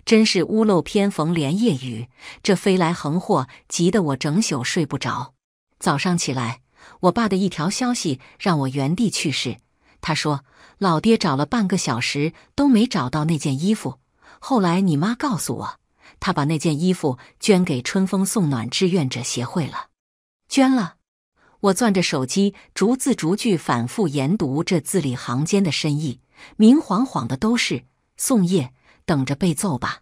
真是屋漏偏逢连夜雨，这飞来横祸急得我整宿睡不着。早上起来，我爸的一条消息让我原地去世。他说：“老爹找了半个小时都没找到那件衣服，后来你妈告诉我，他把那件衣服捐给春风送暖志愿者协会了。”捐了。我攥着手机，逐字逐句反复研读这字里行间的深意，明晃晃的都是宋叶。等着被揍吧！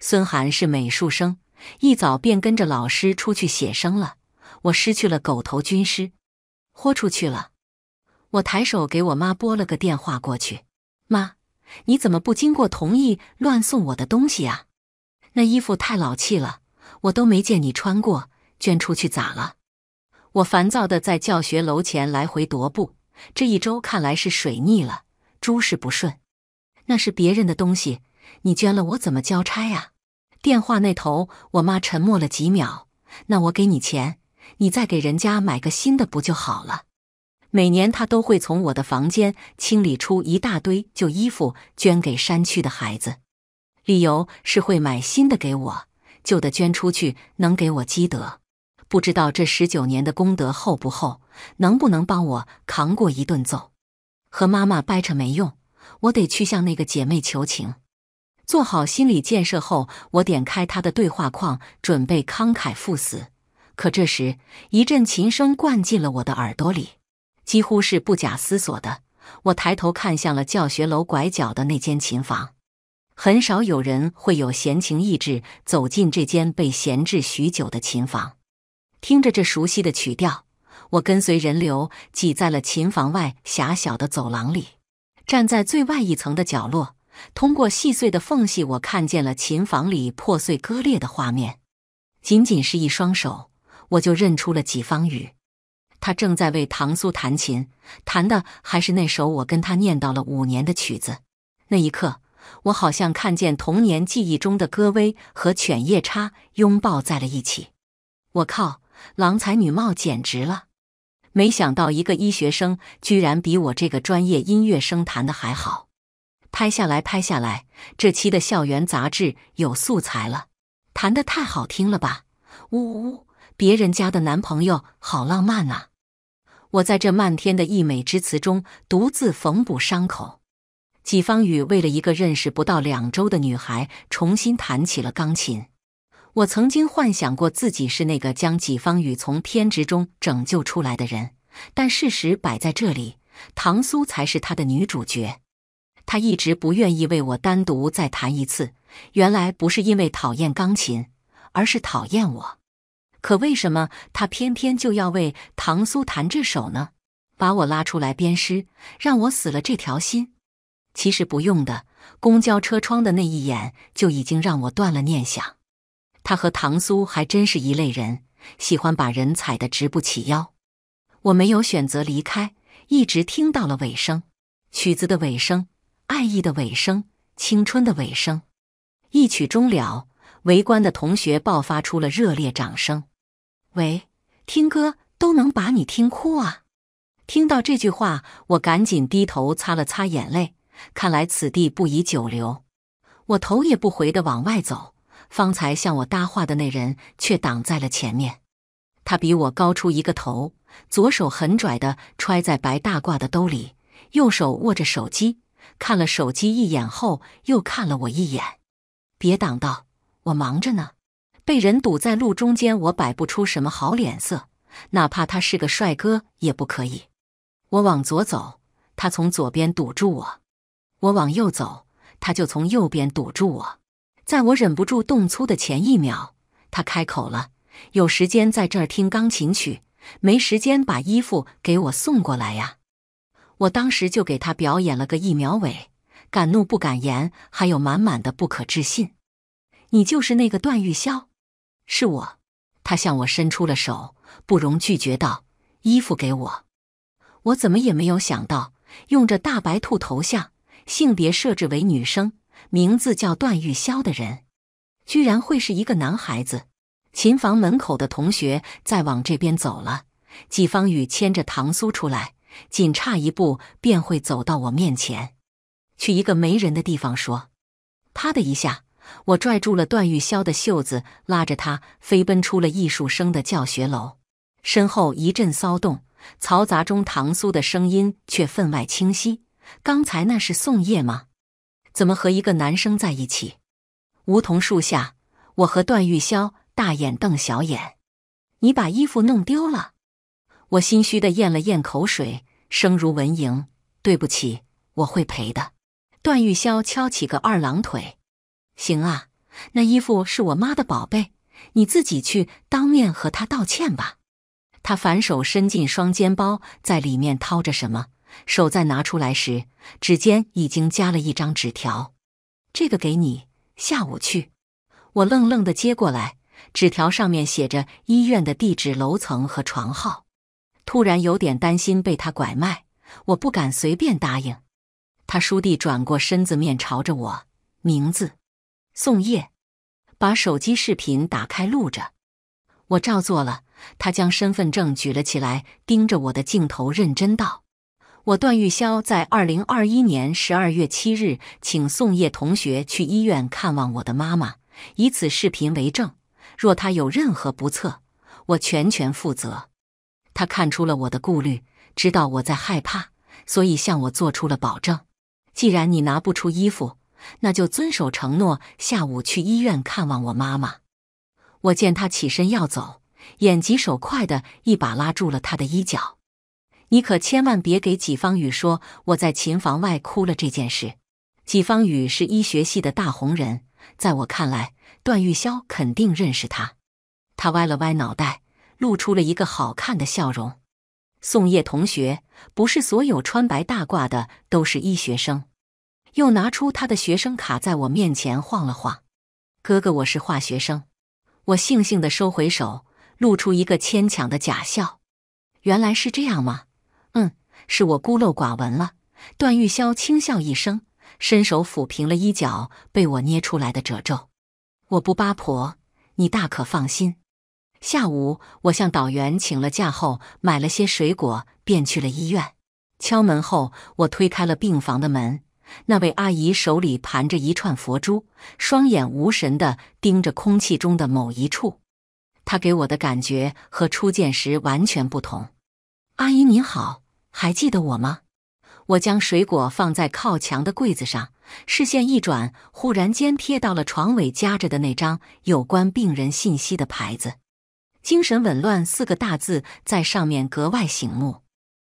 孙涵是美术生，一早便跟着老师出去写生了。我失去了狗头军师，豁出去了。我抬手给我妈拨了个电话过去：“妈，你怎么不经过同意乱送我的东西啊？那衣服太老气了，我都没见你穿过，捐出去咋了？”我烦躁的在教学楼前来回踱步。这一周看来是水逆了，诸事不顺。那是别人的东西。你捐了我怎么交差呀？电话那头，我妈沉默了几秒。那我给你钱，你再给人家买个新的不就好了？每年她都会从我的房间清理出一大堆旧衣服捐给山区的孩子，理由是会买新的给我，旧的捐出去能给我积德。不知道这十九年的功德厚不厚，能不能帮我扛过一顿揍？和妈妈掰扯没用，我得去向那个姐妹求情。做好心理建设后，我点开他的对话框，准备慷慨赴死。可这时，一阵琴声灌进了我的耳朵里，几乎是不假思索的，我抬头看向了教学楼拐角的那间琴房。很少有人会有闲情逸致走进这间被闲置许久的琴房。听着这熟悉的曲调，我跟随人流挤在了琴房外狭小的走廊里，站在最外一层的角落。通过细碎的缝隙，我看见了琴房里破碎割裂的画面。仅仅是一双手，我就认出了几方宇。他正在为唐苏弹琴，弹的还是那首我跟他念叨了五年的曲子。那一刻，我好像看见童年记忆中的歌薇和犬夜叉拥抱在了一起。我靠，郎才女貌简直了！没想到一个医学生居然比我这个专业音乐生弹的还好。拍下来，拍下来，这期的校园杂志有素材了。弹的太好听了吧！呜呜呜，别人家的男朋友好浪漫啊！我在这漫天的溢美之词中独自缝补伤口。纪方宇为了一个认识不到两周的女孩重新弹起了钢琴。我曾经幻想过自己是那个将几方宇从偏执中拯救出来的人，但事实摆在这里，唐苏才是他的女主角。他一直不愿意为我单独再弹一次，原来不是因为讨厌钢琴，而是讨厌我。可为什么他偏偏就要为唐苏弹这首呢？把我拉出来鞭尸，让我死了这条心。其实不用的，公交车窗的那一眼就已经让我断了念想。他和唐苏还真是一类人，喜欢把人踩得直不起腰。我没有选择离开，一直听到了尾声，曲子的尾声。爱意的尾声，青春的尾声，一曲终了，围观的同学爆发出了热烈掌声。喂，听歌都能把你听哭啊！听到这句话，我赶紧低头擦了擦眼泪。看来此地不宜久留，我头也不回的往外走。方才向我搭话的那人却挡在了前面，他比我高出一个头，左手很拽的揣在白大褂的兜里，右手握着手机。看了手机一眼后，又看了我一眼。别挡道，我忙着呢。被人堵在路中间，我摆不出什么好脸色，哪怕他是个帅哥也不可以。我往左走，他从左边堵住我；我往右走，他就从右边堵住我。在我忍不住动粗的前一秒，他开口了：“有时间在这儿听钢琴曲，没时间把衣服给我送过来呀。”我当时就给他表演了个一秒尾，敢怒不敢言，还有满满的不可置信。你就是那个段玉霄？是我。他向我伸出了手，不容拒绝道：“衣服给我。”我怎么也没有想到，用着大白兔头像、性别设置为女生、名字叫段玉霄的人，居然会是一个男孩子。琴房门口的同学在往这边走了，季方宇牵着唐苏出来。仅差一步便会走到我面前，去一个没人的地方说。啪的一下，我拽住了段玉霄的袖子，拉着他飞奔出了艺术生的教学楼。身后一阵骚动，嘈杂中唐苏的声音却分外清晰。刚才那是宋叶吗？怎么和一个男生在一起？梧桐树下，我和段玉霄大眼瞪小眼。你把衣服弄丢了，我心虚的咽了咽口水。声如蚊蝇，对不起，我会赔的。段玉霄翘起个二郎腿，行啊，那衣服是我妈的宝贝，你自己去当面和她道歉吧。他反手伸进双肩包，在里面掏着什么，手再拿出来时，指尖已经夹了一张纸条。这个给你，下午去。我愣愣的接过来，纸条上面写着医院的地址、楼层和床号。突然有点担心被他拐卖，我不敢随便答应。他倏地转过身子，面朝着我，名字宋叶，把手机视频打开录着。我照做了。他将身份证举了起来，盯着我的镜头，认真道：“我段玉潇在二零二一年十二月七日，请宋叶同学去医院看望我的妈妈，以此视频为证。若他有任何不测，我全权负责。”他看出了我的顾虑，知道我在害怕，所以向我做出了保证。既然你拿不出衣服，那就遵守承诺，下午去医院看望我妈妈。我见他起身要走，眼疾手快的一把拉住了他的衣角。你可千万别给纪方宇说我在琴房外哭了这件事。纪方宇是医学系的大红人，在我看来，段玉潇肯定认识他。他歪了歪脑袋。露出了一个好看的笑容。宋叶同学，不是所有穿白大褂的都是医学生。又拿出他的学生卡，在我面前晃了晃。哥哥，我是化学生。我悻悻的收回手，露出一个牵强的假笑。原来是这样吗？嗯，是我孤陋寡闻了。段玉霄轻笑一声，伸手抚平了衣角被我捏出来的褶皱。我不八婆，你大可放心。下午，我向导员请了假后，买了些水果，便去了医院。敲门后，我推开了病房的门。那位阿姨手里盘着一串佛珠，双眼无神地盯着空气中的某一处。她给我的感觉和初见时完全不同。阿姨您好，还记得我吗？我将水果放在靠墙的柜子上，视线一转，忽然间瞥到了床尾夹着的那张有关病人信息的牌子。精神紊乱四个大字在上面格外醒目。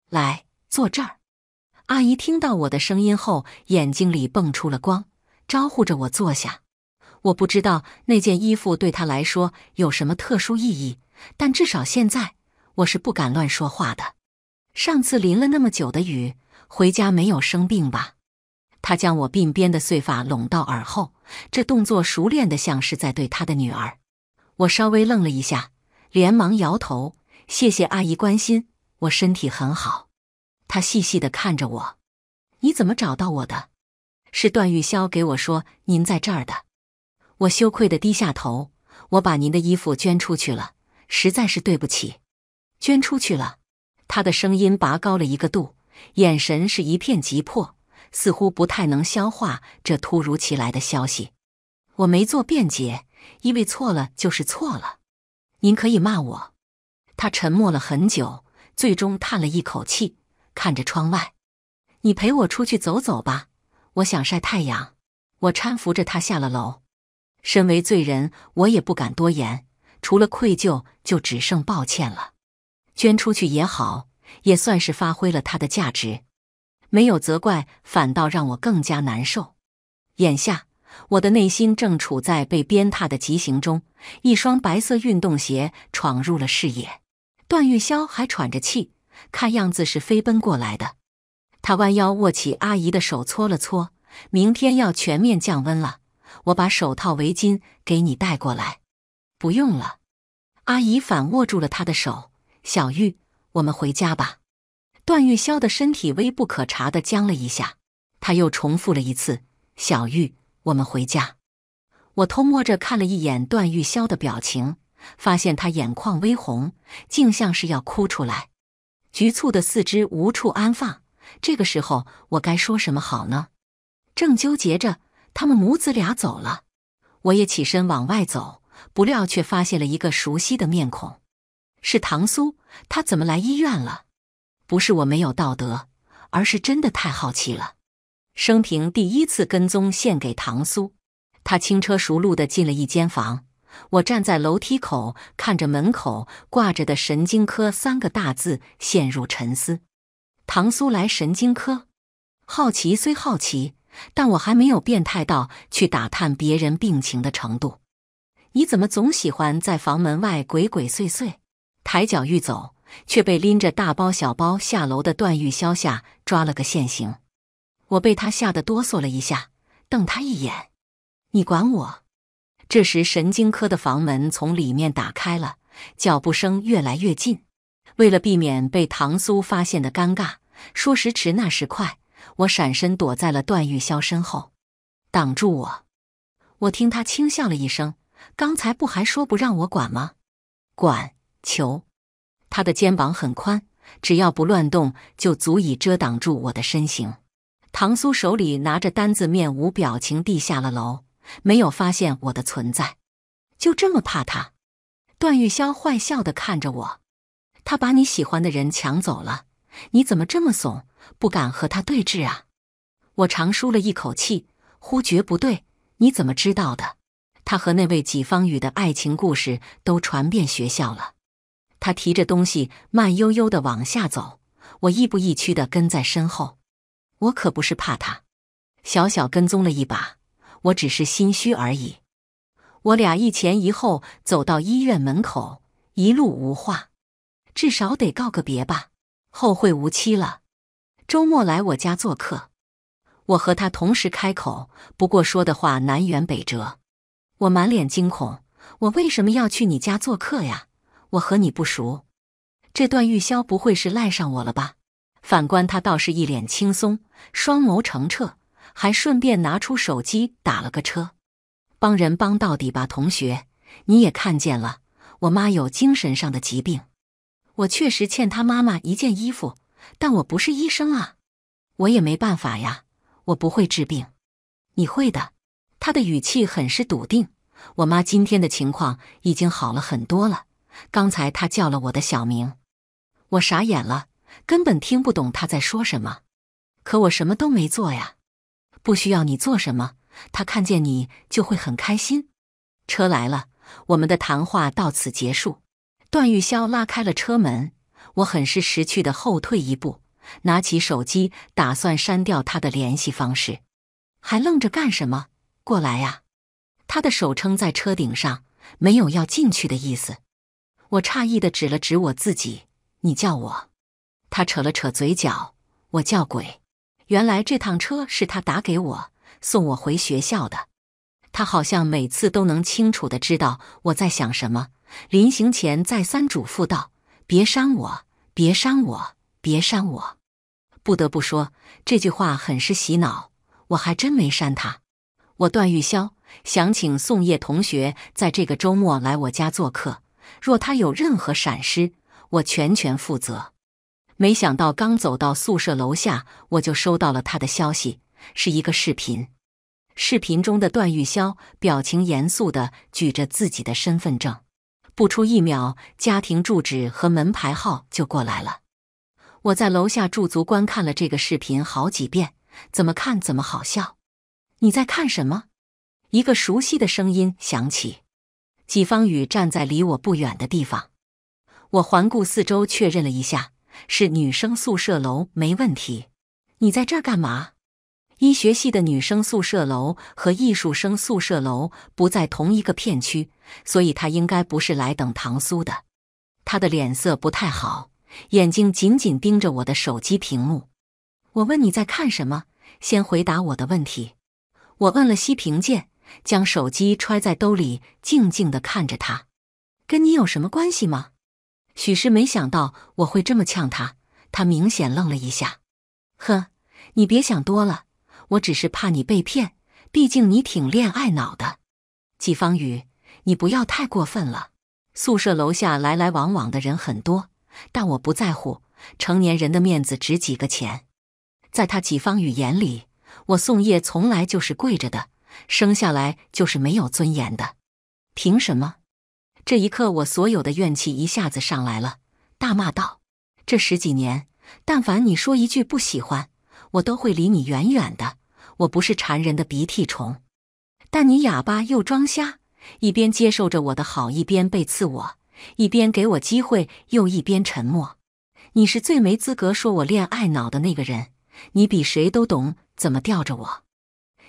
来，坐这儿。阿姨听到我的声音后，眼睛里蹦出了光，招呼着我坐下。我不知道那件衣服对她来说有什么特殊意义，但至少现在我是不敢乱说话的。上次淋了那么久的雨，回家没有生病吧？她将我鬓边的碎发拢到耳后，这动作熟练的像是在对她的女儿。我稍微愣了一下。连忙摇头，谢谢阿姨关心，我身体很好。他细细的看着我，你怎么找到我的？是段玉霄给我说您在这儿的。我羞愧的低下头，我把您的衣服捐出去了，实在是对不起。捐出去了，他的声音拔高了一个度，眼神是一片急迫，似乎不太能消化这突如其来的消息。我没做辩解，因为错了就是错了。您可以骂我。他沉默了很久，最终叹了一口气，看着窗外。你陪我出去走走吧，我想晒太阳。我搀扶着他下了楼。身为罪人，我也不敢多言，除了愧疚，就只剩抱歉了。捐出去也好，也算是发挥了他的价值。没有责怪，反倒让我更加难受。眼下。我的内心正处在被鞭挞的极刑中，一双白色运动鞋闯入了视野。段玉霄还喘着气，看样子是飞奔过来的。他弯腰握起阿姨的手，搓了搓。明天要全面降温了，我把手套、围巾给你带过来。不用了，阿姨反握住了他的手。小玉，我们回家吧。段玉霄的身体微不可察地僵了一下，他又重复了一次：“小玉。”我们回家。我偷摸着看了一眼段玉霄的表情，发现他眼眶微红，竟像是要哭出来。局促的四肢无处安放。这个时候，我该说什么好呢？正纠结着，他们母子俩走了。我也起身往外走，不料却发现了一个熟悉的面孔，是唐苏。他怎么来医院了？不是我没有道德，而是真的太好奇了。生平第一次跟踪献给唐苏，他轻车熟路的进了一间房。我站在楼梯口，看着门口挂着的“神经科”三个大字，陷入沉思。唐苏来神经科，好奇虽好奇，但我还没有变态到去打探别人病情的程度。你怎么总喜欢在房门外鬼鬼祟祟？抬脚欲走，却被拎着大包小包下楼的段玉潇下抓了个现行。我被他吓得哆嗦了一下，瞪他一眼：“你管我！”这时神经科的房门从里面打开了，脚步声越来越近。为了避免被唐苏发现的尴尬，说时迟那时快，我闪身躲在了段玉潇身后，挡住我。我听他轻笑了一声：“刚才不还说不让我管吗？”管求他的肩膀很宽，只要不乱动，就足以遮挡住我的身形。唐苏手里拿着单子，面无表情地下了楼，没有发现我的存在。就这么怕他？段玉霄坏笑的看着我，他把你喜欢的人抢走了，你怎么这么怂，不敢和他对峙啊？我长舒了一口气，忽觉不对，你怎么知道的？他和那位季方宇的爱情故事都传遍学校了。他提着东西，慢悠悠的往下走，我亦步亦趋的跟在身后。我可不是怕他，小小跟踪了一把，我只是心虚而已。我俩一前一后走到医院门口，一路无话，至少得告个别吧，后会无期了。周末来我家做客，我和他同时开口，不过说的话南辕北辙。我满脸惊恐，我为什么要去你家做客呀？我和你不熟，这段玉箫不会是赖上我了吧？反观他倒是一脸轻松，双眸澄澈，还顺便拿出手机打了个车，帮人帮到底吧，同学，你也看见了，我妈有精神上的疾病，我确实欠他妈妈一件衣服，但我不是医生啊，我也没办法呀，我不会治病，你会的。他的语气很是笃定，我妈今天的情况已经好了很多了，刚才她叫了我的小名，我傻眼了。根本听不懂他在说什么，可我什么都没做呀，不需要你做什么，他看见你就会很开心。车来了，我们的谈话到此结束。段玉霄拉开了车门，我很是识趣的后退一步，拿起手机打算删掉他的联系方式。还愣着干什么？过来呀！他的手撑在车顶上，没有要进去的意思。我诧异的指了指我自己：“你叫我。”他扯了扯嘴角，我叫鬼。原来这趟车是他打给我送我回学校的。他好像每次都能清楚的知道我在想什么。临行前再三嘱咐道：“别删我，别删我，别删我。”不得不说，这句话很是洗脑。我还真没删他。我段玉霄想请宋叶同学在这个周末来我家做客。若他有任何闪失，我全权负责。没想到，刚走到宿舍楼下，我就收到了他的消息，是一个视频。视频中的段玉潇表情严肃的举着自己的身份证，不出一秒，家庭住址和门牌号就过来了。我在楼下驻足观看了这个视频好几遍，怎么看怎么好笑。你在看什么？一个熟悉的声音响起。季方宇站在离我不远的地方，我环顾四周，确认了一下。是女生宿舍楼，没问题。你在这儿干嘛？医学系的女生宿舍楼和艺术生宿舍楼不在同一个片区，所以她应该不是来等唐苏的。她的脸色不太好，眼睛紧紧盯着我的手机屏幕。我问你在看什么？先回答我的问题。我摁了熄屏键，将手机揣在兜里，静静的看着她。跟你有什么关系吗？许是没想到我会这么呛他，他明显愣了一下。呵，你别想多了，我只是怕你被骗，毕竟你挺恋爱脑的。季方宇，你不要太过分了。宿舍楼下来来往往的人很多，但我不在乎。成年人的面子值几个钱？在他季方宇眼里，我宋叶从来就是跪着的，生下来就是没有尊严的，凭什么？这一刻，我所有的怨气一下子上来了，大骂道：“这十几年，但凡你说一句不喜欢，我都会离你远远的。我不是馋人的鼻涕虫，但你哑巴又装瞎，一边接受着我的好，一边背刺我，一边给我机会，又一边沉默。你是最没资格说我恋爱脑的那个人，你比谁都懂怎么吊着我。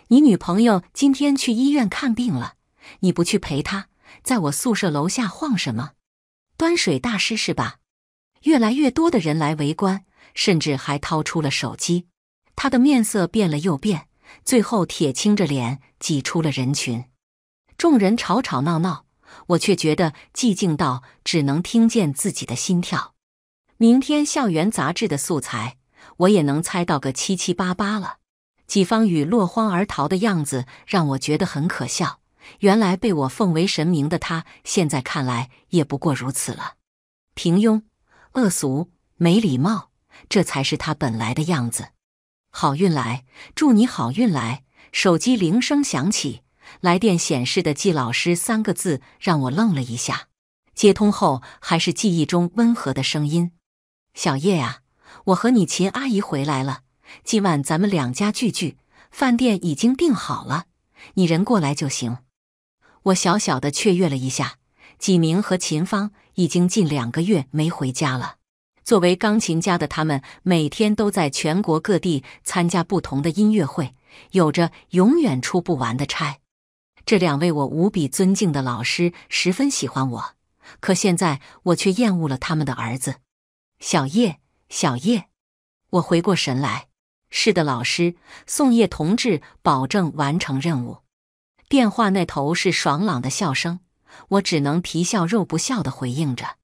你女朋友今天去医院看病了，你不去陪她？”在我宿舍楼下晃什么？端水大师是吧？越来越多的人来围观，甚至还掏出了手机。他的面色变了又变，最后铁青着脸挤出了人群。众人吵吵闹闹，我却觉得寂静到只能听见自己的心跳。明天校园杂志的素材，我也能猜到个七七八八了。几方雨落荒而逃的样子，让我觉得很可笑。原来被我奉为神明的他，现在看来也不过如此了。平庸、恶俗、没礼貌，这才是他本来的样子。好运来，祝你好运来！手机铃声响起，来电显示的“季老师”三个字让我愣了一下。接通后，还是记忆中温和的声音：“小叶啊，我和你秦阿姨回来了，今晚咱们两家聚聚，饭店已经订好了，你人过来就行。”我小小的雀跃了一下。纪明和秦芳已经近两个月没回家了。作为钢琴家的他们，每天都在全国各地参加不同的音乐会，有着永远出不完的差。这两位我无比尊敬的老师十分喜欢我，可现在我却厌恶了他们的儿子小叶。小叶，我回过神来，是的，老师，宋叶同志保证完成任务。电话那头是爽朗的笑声，我只能皮笑肉不笑地回应着。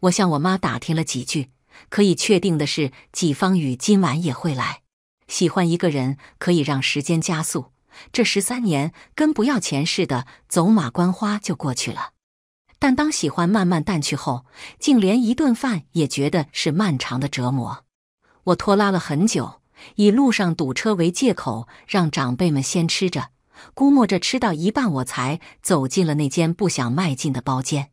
我向我妈打听了几句，可以确定的是，季方宇今晚也会来。喜欢一个人可以让时间加速，这十三年跟不要钱似的，走马观花就过去了。但当喜欢慢慢淡去后，竟连一顿饭也觉得是漫长的折磨。我拖拉了很久，以路上堵车为借口，让长辈们先吃着。估摸着吃到一半，我才走进了那间不想迈进的包间，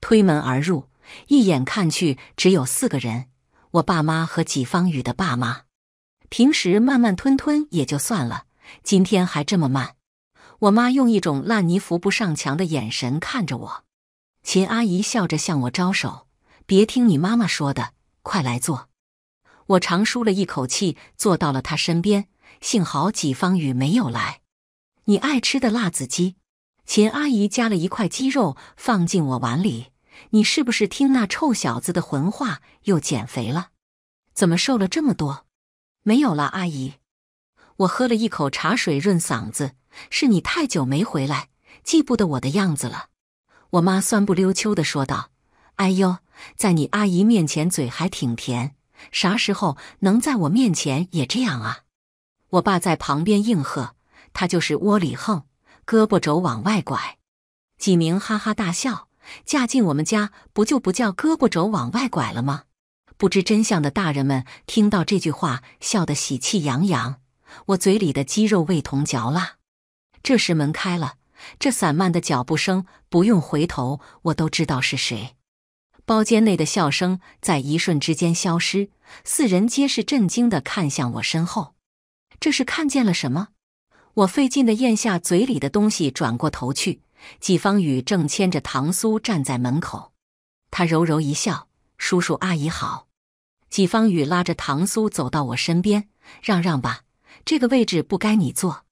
推门而入，一眼看去只有四个人，我爸妈和季方宇的爸妈。平时慢慢吞吞也就算了，今天还这么慢。我妈用一种烂泥扶不上墙的眼神看着我。秦阿姨笑着向我招手：“别听你妈妈说的，快来坐。”我长舒了一口气，坐到了她身边。幸好纪方宇没有来。你爱吃的辣子鸡，秦阿姨夹了一块鸡肉放进我碗里。你是不是听那臭小子的混话又减肥了？怎么瘦了这么多？没有了，阿姨。我喝了一口茶水润嗓子。是你太久没回来，记不得我的样子了。我妈酸不溜秋的说道：“哎呦，在你阿姨面前嘴还挺甜，啥时候能在我面前也这样啊？”我爸在旁边应和。他就是窝里横，胳膊肘往外拐。几明哈哈大笑，嫁进我们家不就不叫胳膊肘往外拐了吗？不知真相的大人们听到这句话，笑得喜气洋洋。我嘴里的肌肉味同嚼蜡。这时门开了，这散漫的脚步声，不用回头，我都知道是谁。包间内的笑声在一瞬之间消失，四人皆是震惊的看向我身后，这是看见了什么？我费劲的咽下嘴里的东西，转过头去，纪方宇正牵着唐苏站在门口。他柔柔一笑：“叔叔阿姨好。”纪方宇拉着唐苏走到我身边：“让让吧，这个位置不该你坐。”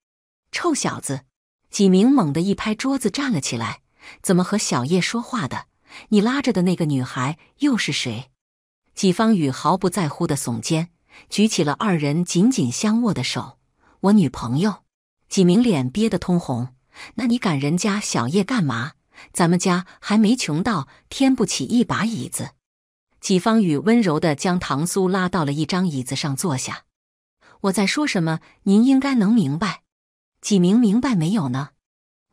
臭小子！纪明猛地一拍桌子，站了起来：“怎么和小叶说话的？你拉着的那个女孩又是谁？”纪方宇毫不在乎的耸肩，举起了二人紧紧相握的手：“我女朋友。”几明脸憋得通红，那你赶人家小叶干嘛？咱们家还没穷到添不起一把椅子。几方宇温柔的将唐苏拉到了一张椅子上坐下。我在说什么，您应该能明白。几明明白没有呢？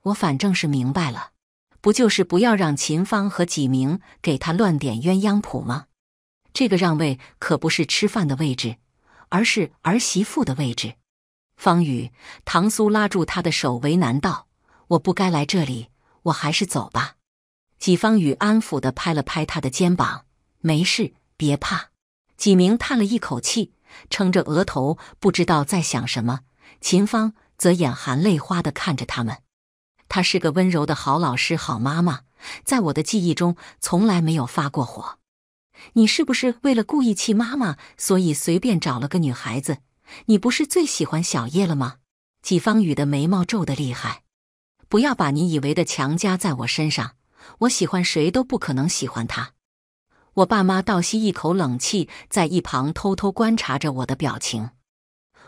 我反正是明白了，不就是不要让秦芳和几明给他乱点鸳鸯谱吗？这个让位可不是吃饭的位置，而是儿媳妇的位置。方宇，唐苏拉住他的手，为难道：“我不该来这里，我还是走吧。”几方宇安抚的拍了拍他的肩膀：“没事，别怕。”几明叹了一口气，撑着额头，不知道在想什么。秦芳则眼含泪花的看着他们。他是个温柔的好老师，好妈妈，在我的记忆中从来没有发过火。你是不是为了故意气妈妈，所以随便找了个女孩子？你不是最喜欢小叶了吗？几方宇的眉毛皱得厉害。不要把你以为的强加在我身上。我喜欢谁都不可能喜欢他。我爸妈倒吸一口冷气，在一旁偷偷观察着我的表情。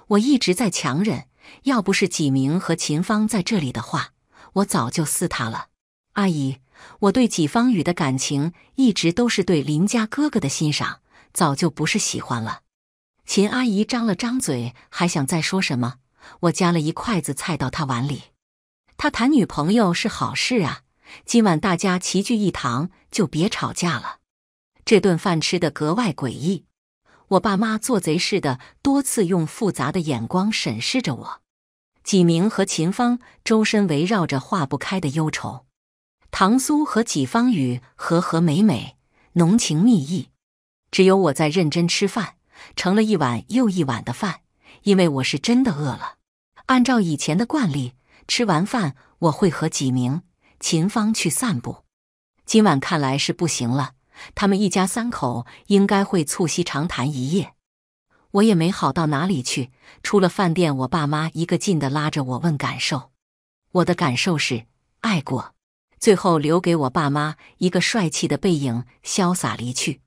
我一直在强忍，要不是几明和秦芳在这里的话，我早就撕他了。阿姨，我对几方宇的感情一直都是对林家哥哥的欣赏，早就不是喜欢了。秦阿姨张了张嘴，还想再说什么。我夹了一筷子菜到她碗里。她谈女朋友是好事啊，今晚大家齐聚一堂，就别吵架了。这顿饭吃的格外诡异。我爸妈做贼似的，多次用复杂的眼光审视着我。几明和秦芳周身围绕着化不开的忧愁。唐苏和几方宇和和美美浓情蜜意，只有我在认真吃饭。盛了一碗又一碗的饭，因为我是真的饿了。按照以前的惯例，吃完饭我会和几名秦芳去散步。今晚看来是不行了，他们一家三口应该会促膝长谈一夜。我也没好到哪里去。出了饭店，我爸妈一个劲地拉着我问感受。我的感受是爱过。最后留给我爸妈一个帅气的背影，潇洒离去。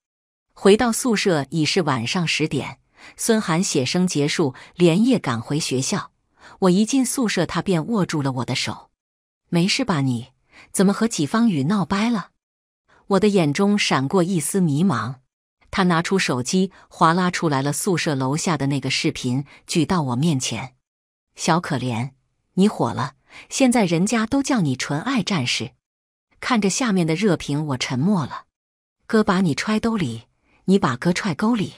回到宿舍已是晚上十点，孙涵写生结束，连夜赶回学校。我一进宿舍，他便握住了我的手：“没事吧？你怎么和季方宇闹掰了？”我的眼中闪过一丝迷茫。他拿出手机，划拉出来了宿舍楼下的那个视频，举到我面前：“小可怜，你火了，现在人家都叫你‘纯爱战士’。”看着下面的热评，我沉默了。哥把你揣兜里。你把哥踹沟里！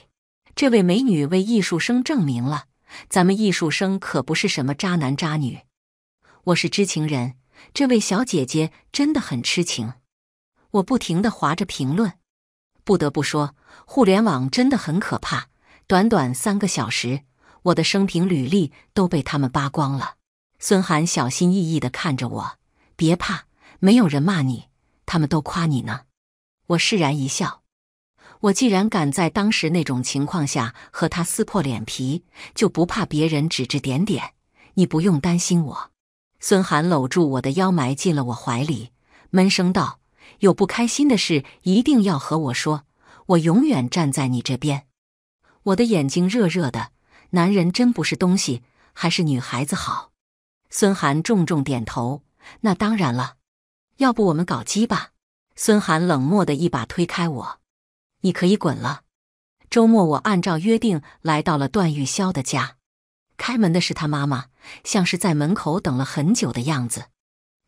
这位美女为艺术生证明了，咱们艺术生可不是什么渣男渣女。我是知情人，这位小姐姐真的很痴情。我不停的划着评论，不得不说，互联网真的很可怕。短短三个小时，我的生平履历都被他们扒光了。孙涵小心翼翼的看着我，别怕，没有人骂你，他们都夸你呢。我释然一笑。我既然敢在当时那种情况下和他撕破脸皮，就不怕别人指指点点。你不用担心我。孙涵搂住我的腰，埋进了我怀里，闷声道：“有不开心的事，一定要和我说，我永远站在你这边。”我的眼睛热热的，男人真不是东西，还是女孩子好。孙涵重重点头：“那当然了，要不我们搞基吧？”孙涵冷漠的一把推开我。你可以滚了。周末，我按照约定来到了段玉霄的家。开门的是他妈妈，像是在门口等了很久的样子。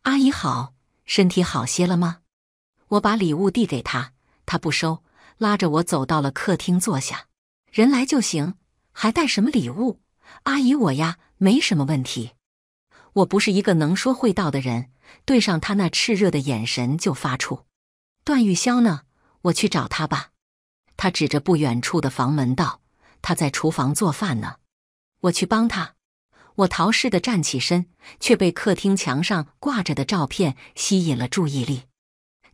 阿姨好，身体好些了吗？我把礼物递给她，她不收，拉着我走到了客厅坐下。人来就行，还带什么礼物？阿姨，我呀，没什么问题。我不是一个能说会道的人，对上他那炽热的眼神就发怵。段玉霄呢？我去找他吧。他指着不远处的房门道：“他在厨房做饭呢，我去帮他。”我逃似的站起身，却被客厅墙上挂着的照片吸引了注意力。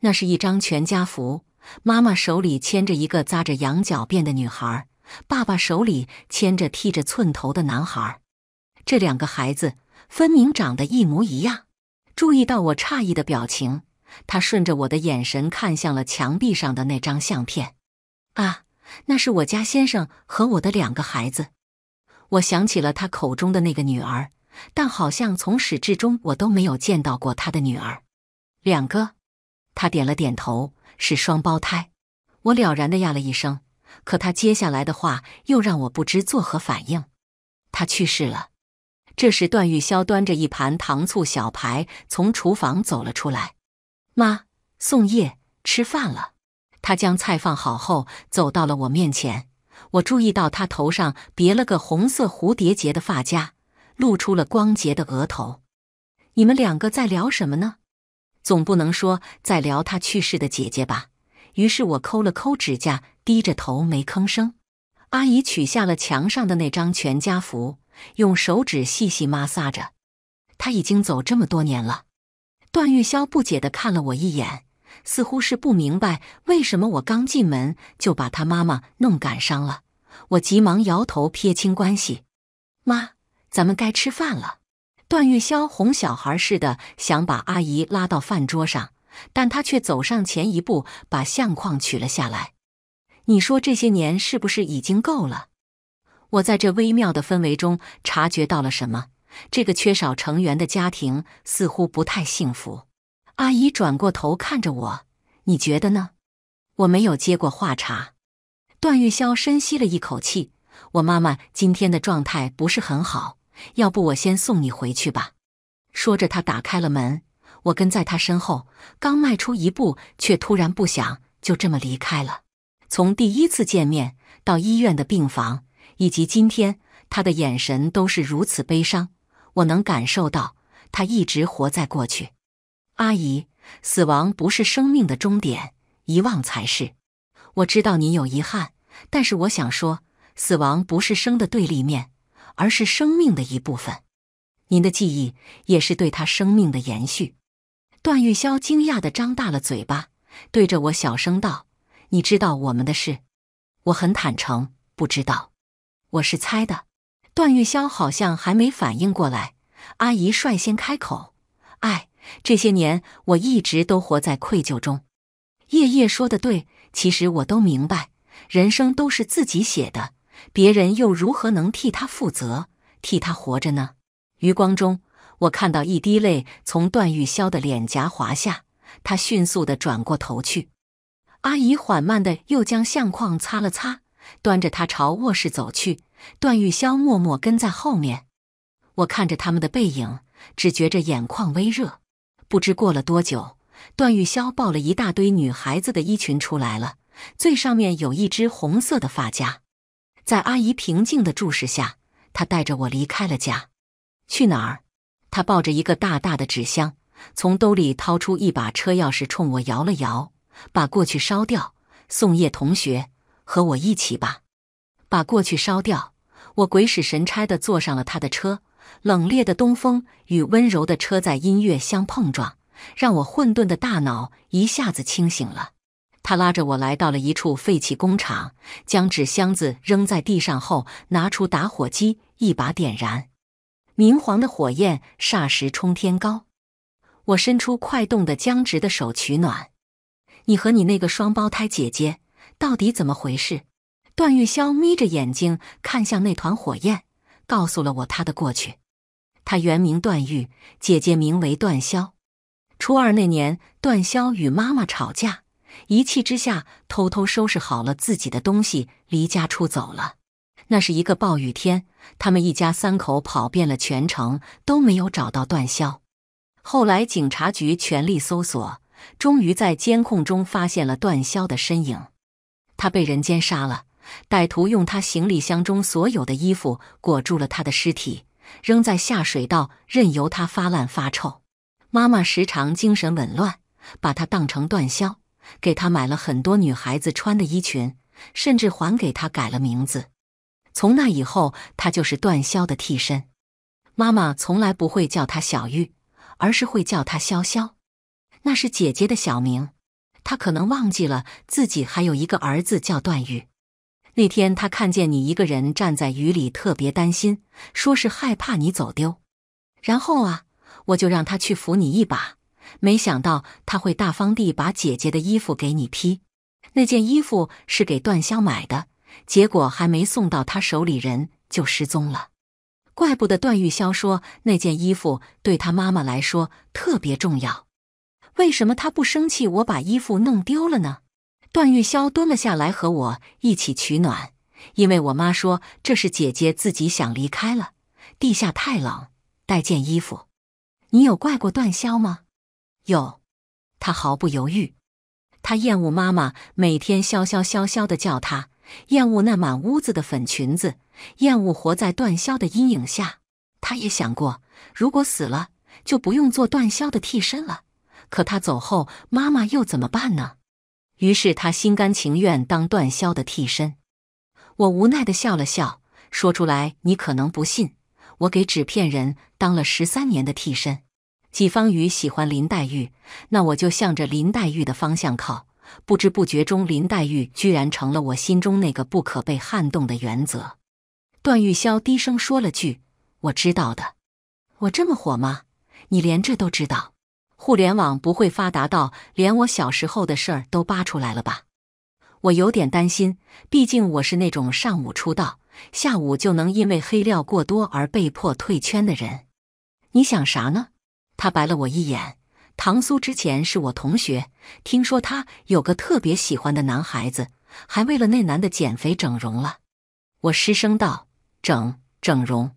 那是一张全家福，妈妈手里牵着一个扎着羊角辫的女孩，爸爸手里牵着剃着寸头的男孩。这两个孩子分明长得一模一样。注意到我诧异的表情，他顺着我的眼神看向了墙壁上的那张相片。啊，那是我家先生和我的两个孩子。我想起了他口中的那个女儿，但好像从始至终我都没有见到过他的女儿。两个，他点了点头，是双胞胎。我了然的呀了一声，可他接下来的话又让我不知作何反应。他去世了。这时，段玉霄端着一盘糖醋小排从厨房走了出来。妈，宋叶，吃饭了。他将菜放好后，走到了我面前。我注意到他头上别了个红色蝴蝶结的发夹，露出了光洁的额头。你们两个在聊什么呢？总不能说在聊他去世的姐姐吧。于是我抠了抠指甲，低着头没吭声。阿姨取下了墙上的那张全家福，用手指细细摩挲着。他已经走这么多年了。段玉霄不解地看了我一眼。似乎是不明白为什么我刚进门就把他妈妈弄赶上了。我急忙摇头撇清关系。妈，咱们该吃饭了。段玉霄哄小孩似的想把阿姨拉到饭桌上，但他却走上前一步，把相框取了下来。你说这些年是不是已经够了？我在这微妙的氛围中察觉到了什么？这个缺少成员的家庭似乎不太幸福。阿姨转过头看着我，你觉得呢？我没有接过话茬。段玉潇深吸了一口气，我妈妈今天的状态不是很好，要不我先送你回去吧。说着，他打开了门，我跟在他身后，刚迈出一步，却突然不想就这么离开了。从第一次见面到医院的病房，以及今天，他的眼神都是如此悲伤，我能感受到他一直活在过去。阿姨，死亡不是生命的终点，遗忘才是。我知道你有遗憾，但是我想说，死亡不是生的对立面，而是生命的一部分。您的记忆也是对他生命的延续。段玉霄惊讶的张大了嘴巴，对着我小声道：“你知道我们的事？”我很坦诚，不知道，我是猜的。段玉霄好像还没反应过来，阿姨率先开口：“哎。”这些年我一直都活在愧疚中。叶叶说的对，其实我都明白，人生都是自己写的，别人又如何能替他负责，替他活着呢？余光中，我看到一滴泪从段玉霄的脸颊滑下，他迅速的转过头去。阿姨缓慢的又将相框擦了擦，端着他朝卧室走去。段玉霄默默跟在后面。我看着他们的背影，只觉着眼眶微热。不知过了多久，段玉霄抱了一大堆女孩子的衣裙出来了，最上面有一只红色的发夹。在阿姨平静的注视下，他带着我离开了家。去哪儿？他抱着一个大大的纸箱，从兜里掏出一把车钥匙，冲我摇了摇，把过去烧掉。宋叶同学，和我一起吧，把过去烧掉。我鬼使神差的坐上了他的车。冷冽的东风与温柔的车载音乐相碰撞，让我混沌的大脑一下子清醒了。他拉着我来到了一处废弃工厂，将纸箱子扔在地上后，拿出打火机，一把点燃，明黄的火焰霎时冲天高。我伸出快冻得僵直的手取暖。你和你那个双胞胎姐姐到底怎么回事？段玉霄眯着眼睛看向那团火焰，告诉了我他的过去。他原名段誉，姐姐名为段潇。初二那年，段潇与妈妈吵架，一气之下偷偷收拾好了自己的东西，离家出走了。那是一个暴雨天，他们一家三口跑遍了全城，都没有找到段潇。后来，警察局全力搜索，终于在监控中发现了段潇的身影。他被人奸杀了，歹徒用他行李箱中所有的衣服裹住了他的尸体。扔在下水道，任由它发烂发臭。妈妈时常精神紊乱，把她当成段霄，给她买了很多女孩子穿的衣裙，甚至还给她改了名字。从那以后，她就是段霄的替身。妈妈从来不会叫她小玉，而是会叫她潇潇，那是姐姐的小名。她可能忘记了自己还有一个儿子叫段誉。那天他看见你一个人站在雨里，特别担心，说是害怕你走丢。然后啊，我就让他去扶你一把，没想到他会大方地把姐姐的衣服给你披。那件衣服是给段霄买的结果，还没送到他手里，人就失踪了。怪不得段玉霄说那件衣服对他妈妈来说特别重要。为什么他不生气我把衣服弄丢了呢？段玉潇蹲了下来，和我一起取暖。因为我妈说这是姐姐自己想离开了，地下太冷，带件衣服。你有怪过段潇吗？有。他毫不犹豫。他厌恶妈妈每天潇潇潇潇的叫他，厌恶那满屋子的粉裙子，厌恶活在段潇的阴影下。他也想过，如果死了，就不用做段潇的替身了。可他走后，妈妈又怎么办呢？于是他心甘情愿当段霄的替身，我无奈的笑了笑，说出来你可能不信，我给纸片人当了十三年的替身。纪方雨喜欢林黛玉，那我就向着林黛玉的方向靠，不知不觉中，林黛玉居然成了我心中那个不可被撼动的原则。段玉霄低声说了句：“我知道的，我这么火吗？你连这都知道。”互联网不会发达到连我小时候的事儿都扒出来了吧？我有点担心，毕竟我是那种上午出道，下午就能因为黑料过多而被迫退圈的人。你想啥呢？他白了我一眼。唐苏之前是我同学，听说他有个特别喜欢的男孩子，还为了那男的减肥整容了。我失声道：“整整容？”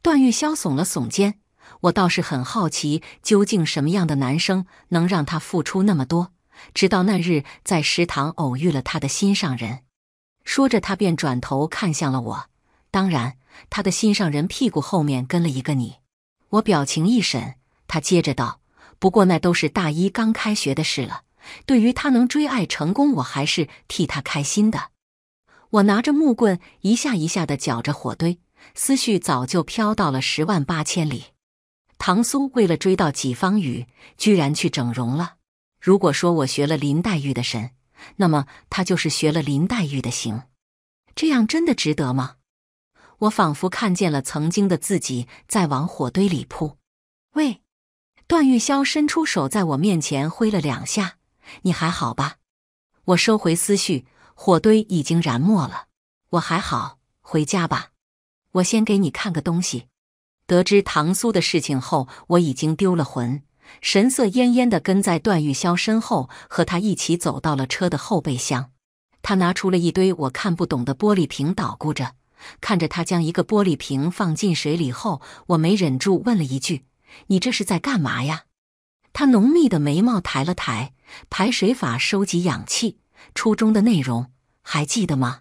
段玉潇耸了耸肩。我倒是很好奇，究竟什么样的男生能让他付出那么多？直到那日在食堂偶遇了他的心上人，说着他便转头看向了我。当然，他的心上人屁股后面跟了一个你。我表情一审，他接着道：“不过那都是大一刚开学的事了。对于他能追爱成功，我还是替他开心的。”我拿着木棍一下一下的搅着火堆，思绪早就飘到了十万八千里。唐苏为了追到几方雨，居然去整容了。如果说我学了林黛玉的神，那么他就是学了林黛玉的形。这样真的值得吗？我仿佛看见了曾经的自己在往火堆里扑。喂，段玉霄伸出手，在我面前挥了两下。你还好吧？我收回思绪，火堆已经燃没了。我还好，回家吧。我先给你看个东西。得知唐苏的事情后，我已经丢了魂，神色恹恹的跟在段玉霄身后，和他一起走到了车的后备箱。他拿出了一堆我看不懂的玻璃瓶，捣鼓着。看着他将一个玻璃瓶放进水里后，我没忍住问了一句：“你这是在干嘛呀？”他浓密的眉毛抬了抬，排水法收集氧气，初中的内容还记得吗？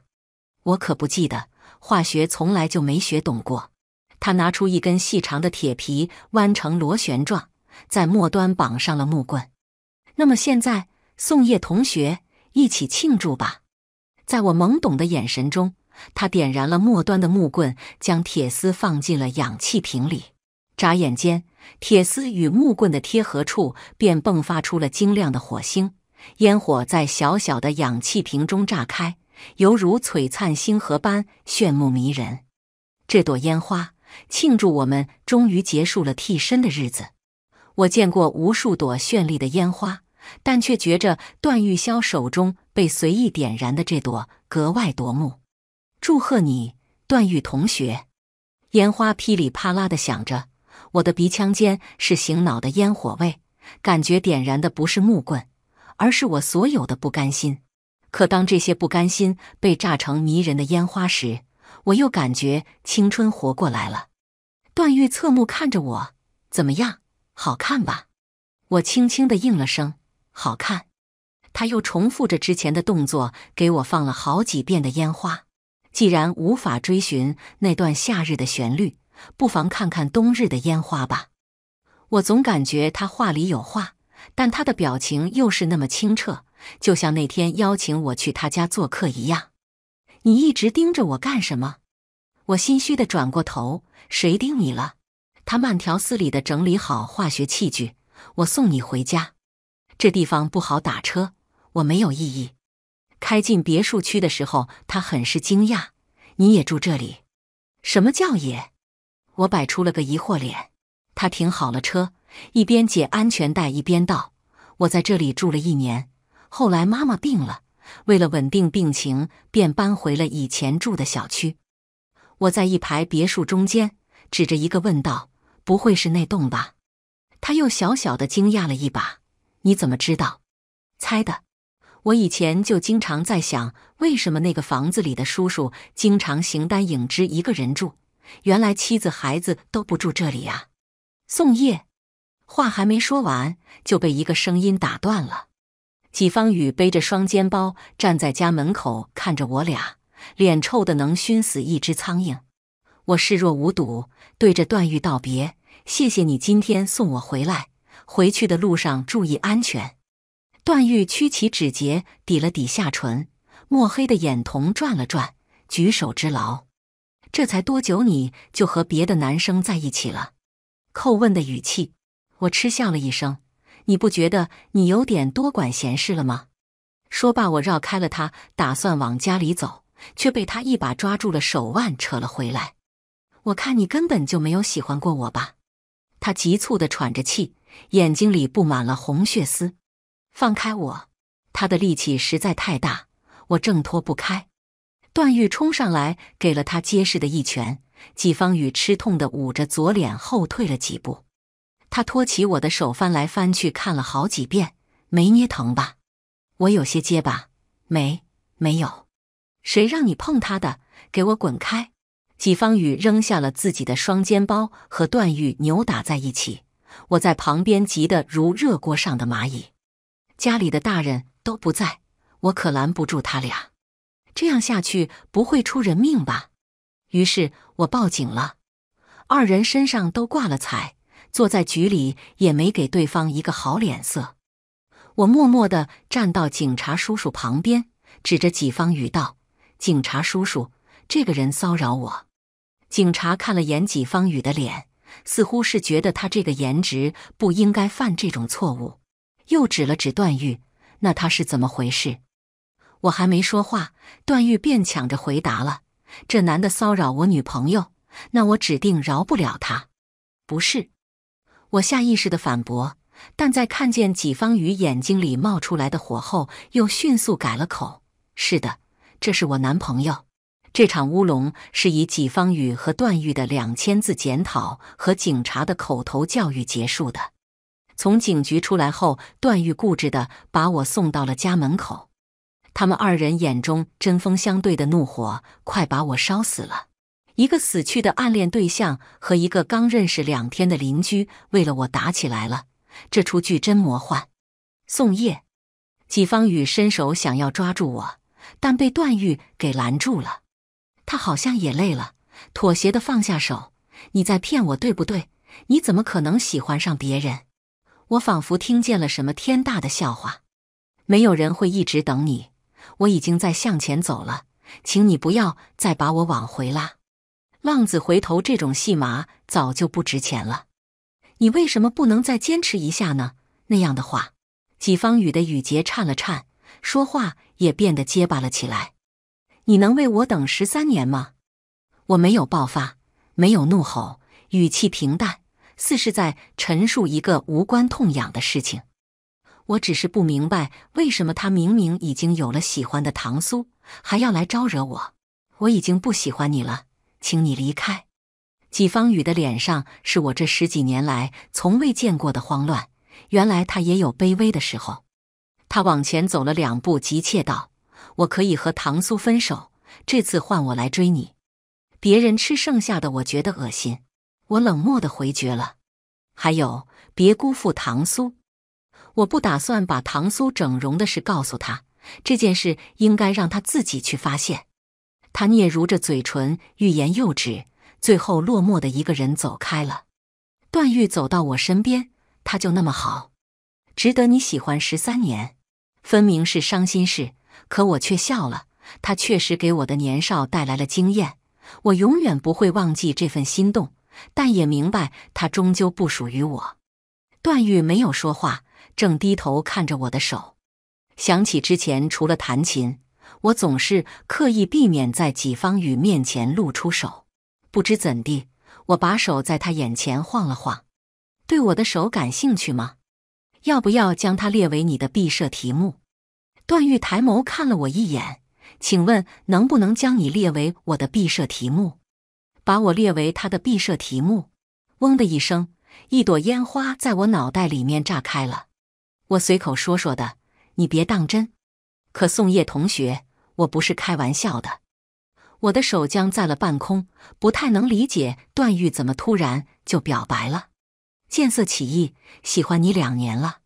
我可不记得，化学从来就没学懂过。他拿出一根细长的铁皮，弯成螺旋状，在末端绑上了木棍。那么现在，宋叶同学，一起庆祝吧！在我懵懂的眼神中，他点燃了末端的木棍，将铁丝放进了氧气瓶里。眨眼间，铁丝与木棍的贴合处便迸发出了晶亮的火星，烟火在小小的氧气瓶中炸开，犹如璀璨星河般炫目迷人。这朵烟花。庆祝我们终于结束了替身的日子。我见过无数朵绚丽的烟花，但却觉着段誉潇手中被随意点燃的这朵格外夺目。祝贺你，段誉同学！烟花噼里啪啦的响着，我的鼻腔间是醒脑的烟火味，感觉点燃的不是木棍，而是我所有的不甘心。可当这些不甘心被炸成迷人的烟花时，我又感觉青春活过来了。段誉侧目看着我，怎么样，好看吧？我轻轻的应了声，好看。他又重复着之前的动作，给我放了好几遍的烟花。既然无法追寻那段夏日的旋律，不妨看看冬日的烟花吧。我总感觉他话里有话，但他的表情又是那么清澈，就像那天邀请我去他家做客一样。你一直盯着我干什么？我心虚的转过头，谁盯你了？他慢条斯理的整理好化学器具。我送你回家，这地方不好打车，我没有异议。开进别墅区的时候，他很是惊讶。你也住这里？什么叫也？我摆出了个疑惑脸。他停好了车，一边解安全带一边道：“我在这里住了一年，后来妈妈病了。”为了稳定病情，便搬回了以前住的小区。我在一排别墅中间指着一个问道：“不会是那栋吧？”他又小小的惊讶了一把。“你怎么知道？”“猜的。我以前就经常在想，为什么那个房子里的叔叔经常形单影只，一个人住？原来妻子孩子都不住这里啊。”宋叶话还没说完，就被一个声音打断了。几方宇背着双肩包站在家门口，看着我俩，脸臭的能熏死一只苍蝇。我视若无睹，对着段誉道别：“谢谢你今天送我回来，回去的路上注意安全。”段誉曲起指节，抵了抵下唇，墨黑的眼瞳转了转：“举手之劳。”这才多久，你就和别的男生在一起了？叩问的语气，我嗤笑了一声。你不觉得你有点多管闲事了吗？说罢，我绕开了他，打算往家里走，却被他一把抓住了手腕，扯了回来。我看你根本就没有喜欢过我吧？他急促的喘着气，眼睛里布满了红血丝。放开我！他的力气实在太大，我挣脱不开。段誉冲上来，给了他结实的一拳。季方宇吃痛的捂着左脸，后退了几步。他托起我的手，翻来翻去看了好几遍，没捏疼吧？我有些结巴，没没有，谁让你碰他的？给我滚开！季方宇扔下了自己的双肩包，和段誉扭打在一起。我在旁边急得如热锅上的蚂蚁。家里的大人都不在，我可拦不住他俩。这样下去不会出人命吧？于是我报警了。二人身上都挂了彩。坐在局里也没给对方一个好脸色，我默默的站到警察叔叔旁边，指着几方宇道：“警察叔叔，这个人骚扰我。”警察看了眼几方宇的脸，似乎是觉得他这个颜值不应该犯这种错误，又指了指段誉：“那他是怎么回事？”我还没说话，段誉便抢着回答了：“这男的骚扰我女朋友，那我指定饶不了他。”不是。我下意识的反驳，但在看见几方宇眼睛里冒出来的火后，又迅速改了口：“是的，这是我男朋友。”这场乌龙是以几方宇和段誉的两千字检讨和警察的口头教育结束的。从警局出来后，段誉固执的把我送到了家门口，他们二人眼中针锋相对的怒火，快把我烧死了。一个死去的暗恋对象和一个刚认识两天的邻居为了我打起来了，这出剧真魔幻。宋叶，季方宇伸手想要抓住我，但被段誉给拦住了。他好像也累了，妥协的放下手。你在骗我对不对？你怎么可能喜欢上别人？我仿佛听见了什么天大的笑话。没有人会一直等你，我已经在向前走了，请你不要再把我往回拉。浪子回头这种戏码早就不值钱了，你为什么不能再坚持一下呢？那样的话，几方宇的语节颤了颤，说话也变得结巴了起来。你能为我等十三年吗？我没有爆发，没有怒吼，语气平淡，似是在陈述一个无关痛痒的事情。我只是不明白，为什么他明明已经有了喜欢的唐苏，还要来招惹我？我已经不喜欢你了。请你离开！季方宇的脸上是我这十几年来从未见过的慌乱。原来他也有卑微的时候。他往前走了两步，急切道：“我可以和唐苏分手，这次换我来追你。别人吃剩下的，我觉得恶心。”我冷漠的回绝了。还有，别辜负唐苏。我不打算把唐苏整容的事告诉他。这件事应该让他自己去发现。他嗫嚅着嘴唇，欲言又止，最后落寞的一个人走开了。段誉走到我身边，他就那么好，值得你喜欢十三年。分明是伤心事，可我却笑了。他确实给我的年少带来了惊艳，我永远不会忘记这份心动，但也明白他终究不属于我。段誉没有说话，正低头看着我的手，想起之前除了弹琴。我总是刻意避免在己方宇面前露出手。不知怎地，我把手在他眼前晃了晃。对我的手感兴趣吗？要不要将它列为你的毕设题目？段誉抬眸看了我一眼。请问能不能将你列为我的毕设题目？把我列为他的毕设题目？嗡的一声，一朵烟花在我脑袋里面炸开了。我随口说说的，你别当真。可宋叶同学。我不是开玩笑的，我的手僵在了半空，不太能理解段誉怎么突然就表白了。见色起意，喜欢你两年了，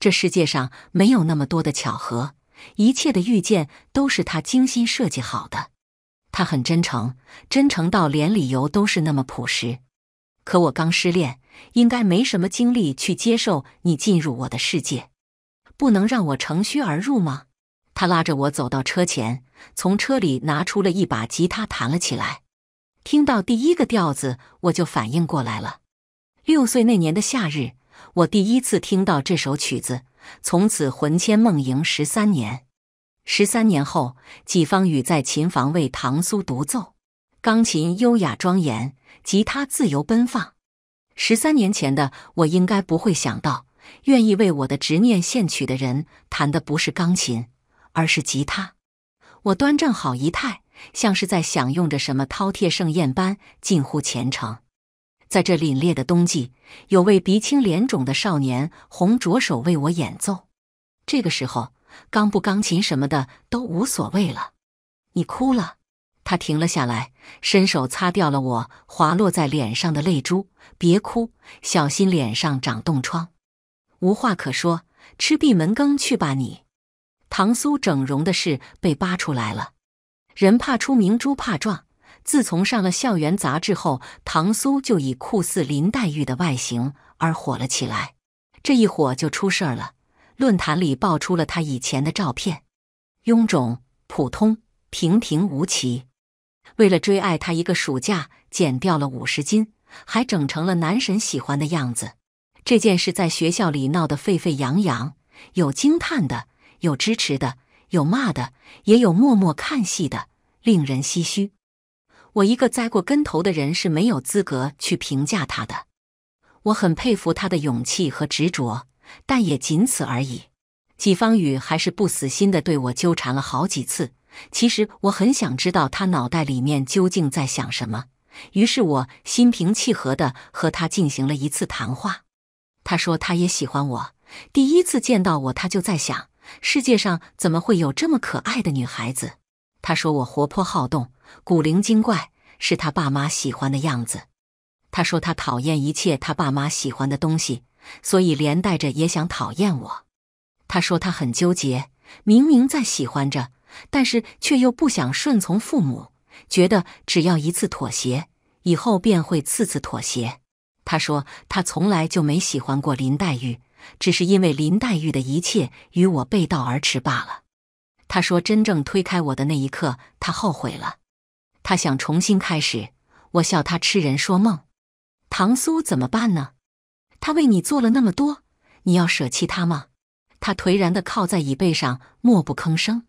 这世界上没有那么多的巧合，一切的遇见都是他精心设计好的。他很真诚，真诚到连理由都是那么朴实。可我刚失恋，应该没什么精力去接受你进入我的世界，不能让我乘虚而入吗？他拉着我走到车前，从车里拿出了一把吉他，弹了起来。听到第一个调子，我就反应过来了。六岁那年的夏日，我第一次听到这首曲子，从此魂牵梦萦十三年。十三年后，季方宇在琴房为唐苏独奏，钢琴优雅庄严，吉他自由奔放。十三年前的我，应该不会想到，愿意为我的执念献曲的人，弹的不是钢琴。而是吉他，我端正好仪态，像是在享用着什么饕餮盛宴般，近乎虔诚。在这凛冽的冬季，有位鼻青脸肿的少年红着手为我演奏。这个时候，钢不钢琴什么的都无所谓了。你哭了，他停了下来，伸手擦掉了我滑落在脸上的泪珠。别哭，小心脸上长冻疮。无话可说，吃闭门羹去吧你。唐苏整容的事被扒出来了，人怕出名猪怕壮。自从上了校园杂志后，唐苏就以酷似林黛玉的外形而火了起来。这一火就出事儿了，论坛里爆出了他以前的照片，臃肿、普通、平平无奇。为了追爱他，一个暑假减掉了五十斤，还整成了男神喜欢的样子。这件事在学校里闹得沸沸扬扬，有惊叹的。有支持的，有骂的，也有默默看戏的，令人唏嘘。我一个栽过跟头的人是没有资格去评价他的。我很佩服他的勇气和执着，但也仅此而已。季方宇还是不死心的对我纠缠了好几次。其实我很想知道他脑袋里面究竟在想什么，于是我心平气和的和他进行了一次谈话。他说他也喜欢我，第一次见到我他就在想。世界上怎么会有这么可爱的女孩子？她说我活泼好动，古灵精怪，是她爸妈喜欢的样子。她说她讨厌一切她爸妈喜欢的东西，所以连带着也想讨厌我。她说她很纠结，明明在喜欢着，但是却又不想顺从父母，觉得只要一次妥协，以后便会次次妥协。她说她从来就没喜欢过林黛玉。只是因为林黛玉的一切与我背道而驰罢了。他说：“真正推开我的那一刻，他后悔了。他想重新开始。”我笑他痴人说梦。唐苏怎么办呢？他为你做了那么多，你要舍弃他吗？他颓然的靠在椅背上，默不吭声。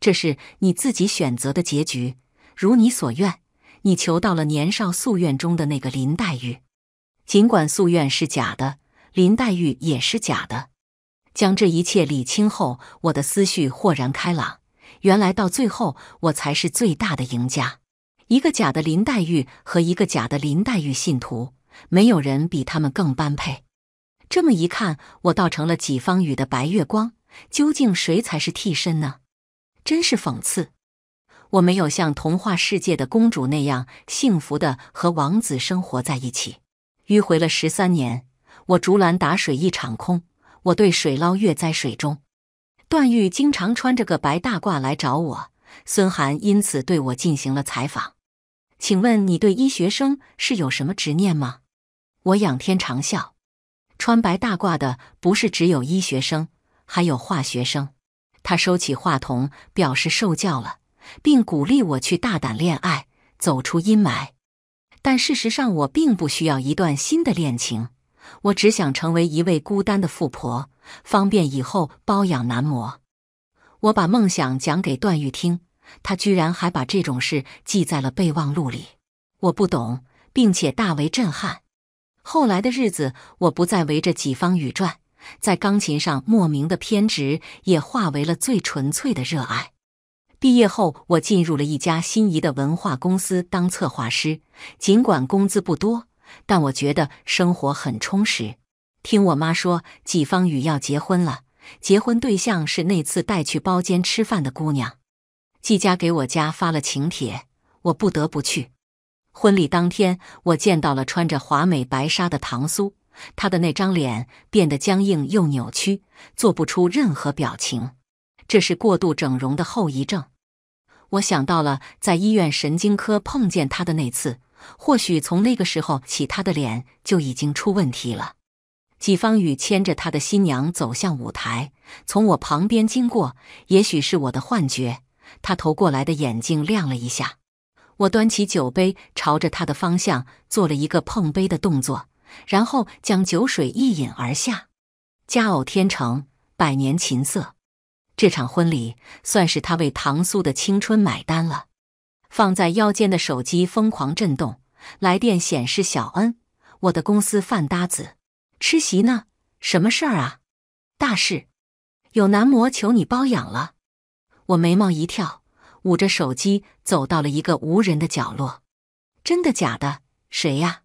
这是你自己选择的结局，如你所愿。你求到了年少夙愿中的那个林黛玉，尽管夙愿是假的。林黛玉也是假的，将这一切理清后，我的思绪豁然开朗。原来到最后，我才是最大的赢家。一个假的林黛玉和一个假的林黛玉信徒，没有人比他们更般配。这么一看，我倒成了几方雨的白月光。究竟谁才是替身呢？真是讽刺！我没有像童话世界的公主那样幸福的和王子生活在一起，迂回了十三年。我竹篮打水一场空，我对水捞月在水中。段誉经常穿着个白大褂来找我，孙涵因此对我进行了采访。请问你对医学生是有什么执念吗？我仰天长笑。穿白大褂的不是只有医学生，还有化学生。他收起话筒，表示受教了，并鼓励我去大胆恋爱，走出阴霾。但事实上，我并不需要一段新的恋情。我只想成为一位孤单的富婆，方便以后包养男模。我把梦想讲给段誉听，他居然还把这种事记在了备忘录里。我不懂，并且大为震撼。后来的日子，我不再围着己方羽转，在钢琴上莫名的偏执也化为了最纯粹的热爱。毕业后，我进入了一家心仪的文化公司当策划师，尽管工资不多。但我觉得生活很充实。听我妈说，季方宇要结婚了，结婚对象是那次带去包间吃饭的姑娘。季家给我家发了请帖，我不得不去。婚礼当天，我见到了穿着华美白纱的唐苏，她的那张脸变得僵硬又扭曲，做不出任何表情。这是过度整容的后遗症。我想到了在医院神经科碰见她的那次。或许从那个时候起，他的脸就已经出问题了。季方宇牵着他的新娘走向舞台，从我旁边经过。也许是我的幻觉，他投过来的眼睛亮了一下。我端起酒杯，朝着他的方向做了一个碰杯的动作，然后将酒水一饮而下。佳偶天成，百年琴瑟。这场婚礼算是他为唐苏的青春买单了。放在腰间的手机疯狂震动，来电显示小恩，我的公司饭搭子，吃席呢？什么事儿啊？大事！有男模求你包养了。我眉毛一跳，捂着手机走到了一个无人的角落。真的假的？谁呀？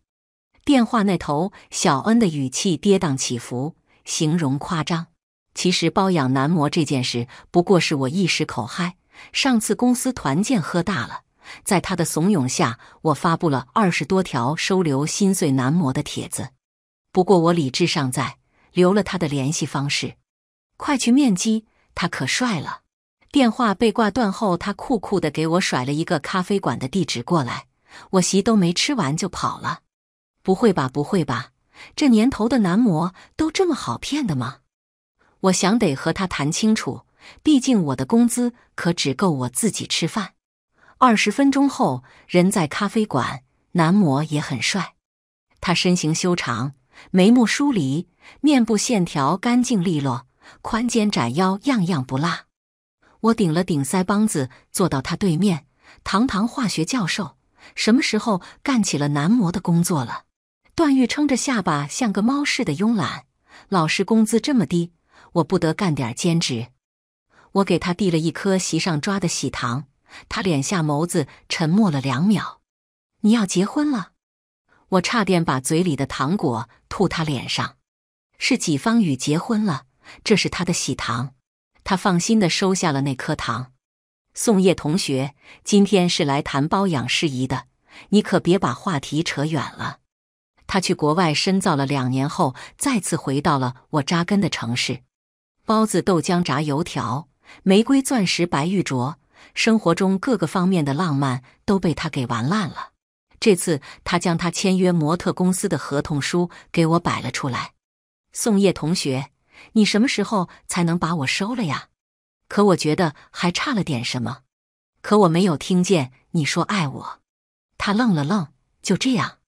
电话那头小恩的语气跌宕起伏，形容夸张。其实包养男模这件事，不过是我一时口嗨。上次公司团建喝大了。在他的怂恿下，我发布了二十多条收留心碎男模的帖子。不过我理智尚在，留了他的联系方式。快去面基，他可帅了！电话被挂断后，他酷酷的给我甩了一个咖啡馆的地址过来。我席都没吃完就跑了。不会吧，不会吧，这年头的男模都这么好骗的吗？我想得和他谈清楚，毕竟我的工资可只够我自己吃饭。二十分钟后，人在咖啡馆，男模也很帅。他身形修长，眉目疏离，面部线条干净利落，宽肩窄腰，样样不落。我顶了顶腮帮子，坐到他对面。堂堂化学教授，什么时候干起了男模的工作了？段誉撑着下巴，像个猫似的慵懒。老师工资这么低，我不得干点兼职？我给他递了一颗席上抓的喜糖。他敛下眸子，沉默了两秒。你要结婚了？我差点把嘴里的糖果吐他脸上。是几方宇结婚了，这是他的喜糖。他放心的收下了那颗糖。宋叶同学，今天是来谈包养事宜的，你可别把话题扯远了。他去国外深造了两年后，再次回到了我扎根的城市。包子、豆浆、炸油条、玫瑰、钻石、白玉镯。生活中各个方面的浪漫都被他给玩烂了。这次他将他签约模特公司的合同书给我摆了出来。宋叶同学，你什么时候才能把我收了呀？可我觉得还差了点什么。可我没有听见你说爱我。他愣了愣，就这样。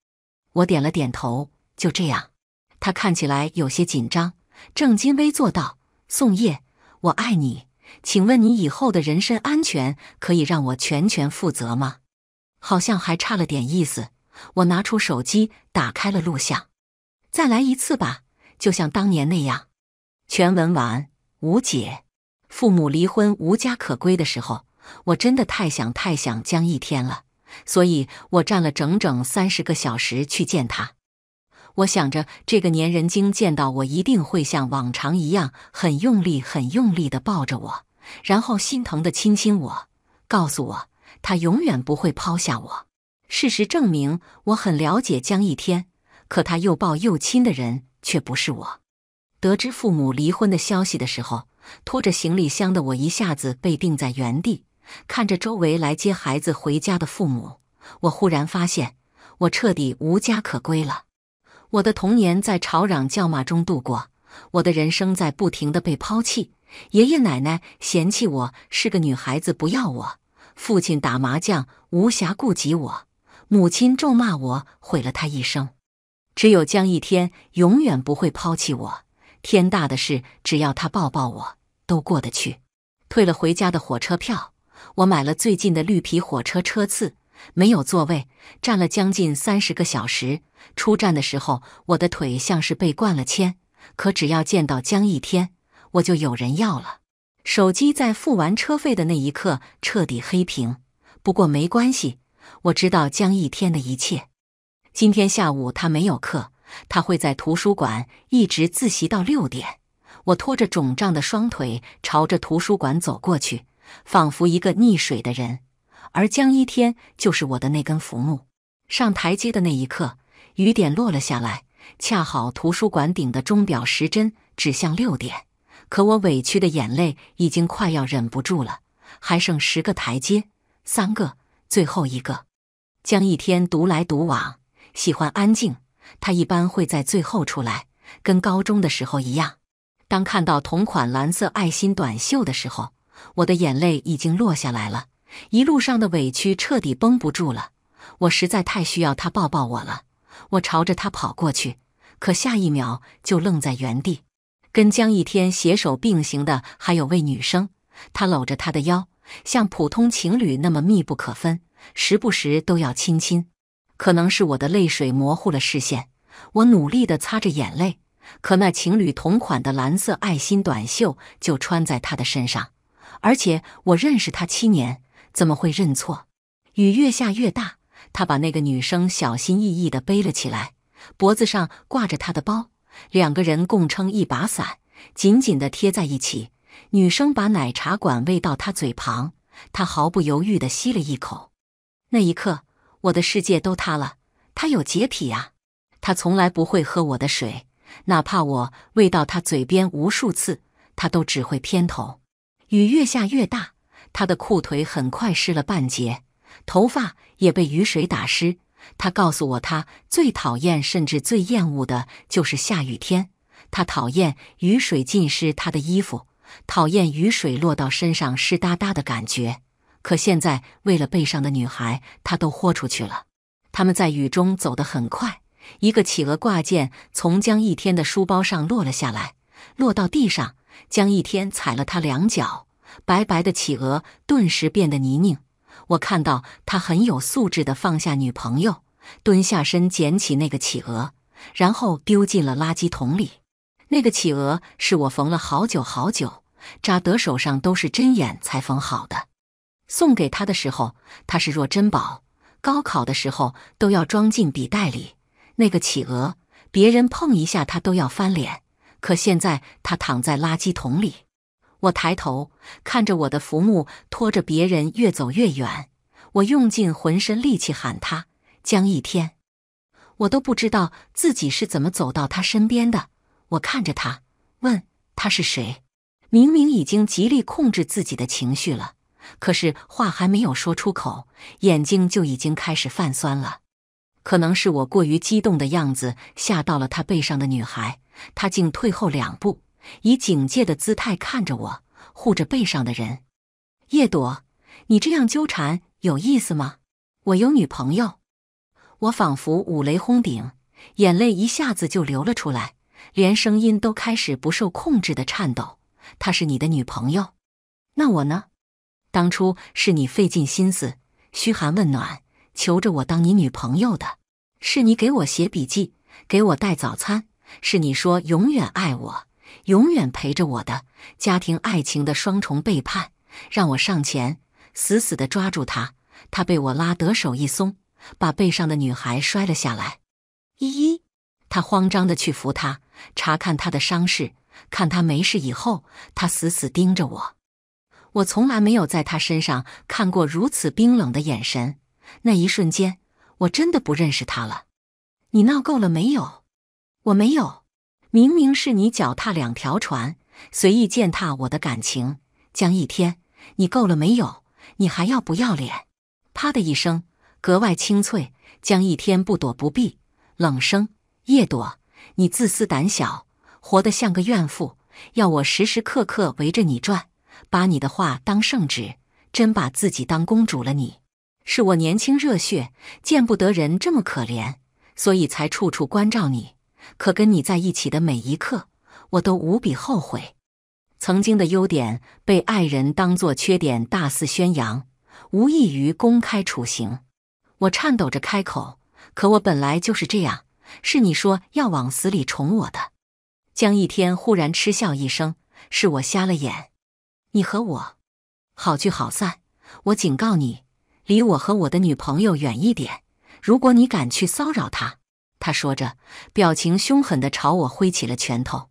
我点了点头，就这样。他看起来有些紧张，正襟危坐道：“宋叶，我爱你。”请问你以后的人身安全可以让我全权负责吗？好像还差了点意思。我拿出手机，打开了录像，再来一次吧，就像当年那样。全文完，无解。父母离婚，无家可归的时候，我真的太想太想江一天了，所以我站了整整三十个小时去见他。我想着，这个黏人精见到我一定会像往常一样，很用力、很用力的抱着我，然后心疼的亲亲我，告诉我他永远不会抛下我。事实证明，我很了解江一天，可他又抱又亲的人却不是我。得知父母离婚的消息的时候，拖着行李箱的我一下子被定在原地，看着周围来接孩子回家的父母，我忽然发现，我彻底无家可归了。我的童年在吵嚷叫骂中度过，我的人生在不停的被抛弃。爷爷奶奶嫌弃我是个女孩子，不要我；父亲打麻将无暇顾及我；母亲咒骂我毁了他一生。只有江一天永远不会抛弃我，天大的事只要他抱抱我都过得去。退了回家的火车票，我买了最近的绿皮火车车次。没有座位，站了将近三十个小时。出站的时候，我的腿像是被灌了铅。可只要见到江一天，我就有人要了。手机在付完车费的那一刻彻底黑屏。不过没关系，我知道江一天的一切。今天下午他没有课，他会在图书馆一直自习到六点。我拖着肿胀的双腿朝着图书馆走过去，仿佛一个溺水的人。而江一天就是我的那根浮木。上台阶的那一刻，雨点落了下来，恰好图书馆顶的钟表时针指向六点。可我委屈的眼泪已经快要忍不住了。还剩十个台阶，三个，最后一个。江一天独来独往，喜欢安静。他一般会在最后出来，跟高中的时候一样。当看到同款蓝色爱心短袖的时候，我的眼泪已经落下来了。一路上的委屈彻底绷不住了，我实在太需要他抱抱我了。我朝着他跑过去，可下一秒就愣在原地。跟江一天携手并行的还有位女生，她搂着他的腰，像普通情侣那么密不可分，时不时都要亲亲。可能是我的泪水模糊了视线，我努力地擦着眼泪，可那情侣同款的蓝色爱心短袖就穿在他的身上，而且我认识他七年。怎么会认错？雨越下越大，他把那个女生小心翼翼地背了起来，脖子上挂着她的包，两个人共撑一把伞，紧紧地贴在一起。女生把奶茶管喂到他嘴旁，他毫不犹豫地吸了一口。那一刻，我的世界都塌了。他有洁癖呀，他从来不会喝我的水，哪怕我喂到他嘴边无数次，他都只会偏头。雨越下越大。他的裤腿很快湿了半截，头发也被雨水打湿。他告诉我，他最讨厌，甚至最厌恶的就是下雨天。他讨厌雨水浸湿他的衣服，讨厌雨水落到身上湿哒哒的感觉。可现在，为了背上的女孩，他都豁出去了。他们在雨中走得很快，一个企鹅挂件从江一天的书包上落了下来，落到地上，江一天踩了他两脚。白白的企鹅顿时变得泥泞。我看到他很有素质的放下女朋友，蹲下身捡起那个企鹅，然后丢进了垃圾桶里。那个企鹅是我缝了好久好久，扎得手上都是针眼才缝好的。送给他的时候，他是若珍宝；高考的时候都要装进笔袋里。那个企鹅，别人碰一下他都要翻脸。可现在，他躺在垃圾桶里。我抬头看着我的浮木拖着别人越走越远，我用尽浑身力气喊他江一天。我都不知道自己是怎么走到他身边的。我看着他问他是谁。明明已经极力控制自己的情绪了，可是话还没有说出口，眼睛就已经开始泛酸了。可能是我过于激动的样子吓到了他背上的女孩，他竟退后两步。以警戒的姿态看着我，护着背上的人。叶朵，你这样纠缠有意思吗？我有女朋友。我仿佛五雷轰顶，眼泪一下子就流了出来，连声音都开始不受控制的颤抖。她是你的女朋友，那我呢？当初是你费尽心思嘘寒问暖，求着我当你女朋友的，是你给我写笔记，给我带早餐，是你说永远爱我。永远陪着我的家庭爱情的双重背叛，让我上前死死的抓住他。他被我拉得手一松，把背上的女孩摔了下来。依依，他慌张的去扶她，查看她的伤势，看她没事以后，他死死盯着我。我从来没有在他身上看过如此冰冷的眼神。那一瞬间，我真的不认识他了。你闹够了没有？我没有。明明是你脚踏两条船，随意践踏我的感情，江一天，你够了没有？你还要不要脸？啪的一声，格外清脆。江一天不躲不避，冷声：“叶朵，你自私胆小，活得像个怨妇，要我时时刻刻围着你转，把你的话当圣旨，真把自己当公主了。你是我年轻热血，见不得人这么可怜，所以才处处关照你。”可跟你在一起的每一刻，我都无比后悔。曾经的优点被爱人当做缺点大肆宣扬，无异于公开处刑。我颤抖着开口，可我本来就是这样。是你说要往死里宠我的。江一天忽然嗤笑一声：“是我瞎了眼。”你和我好聚好散。我警告你，离我和我的女朋友远一点。如果你敢去骚扰她。他说着，表情凶狠的朝我挥起了拳头。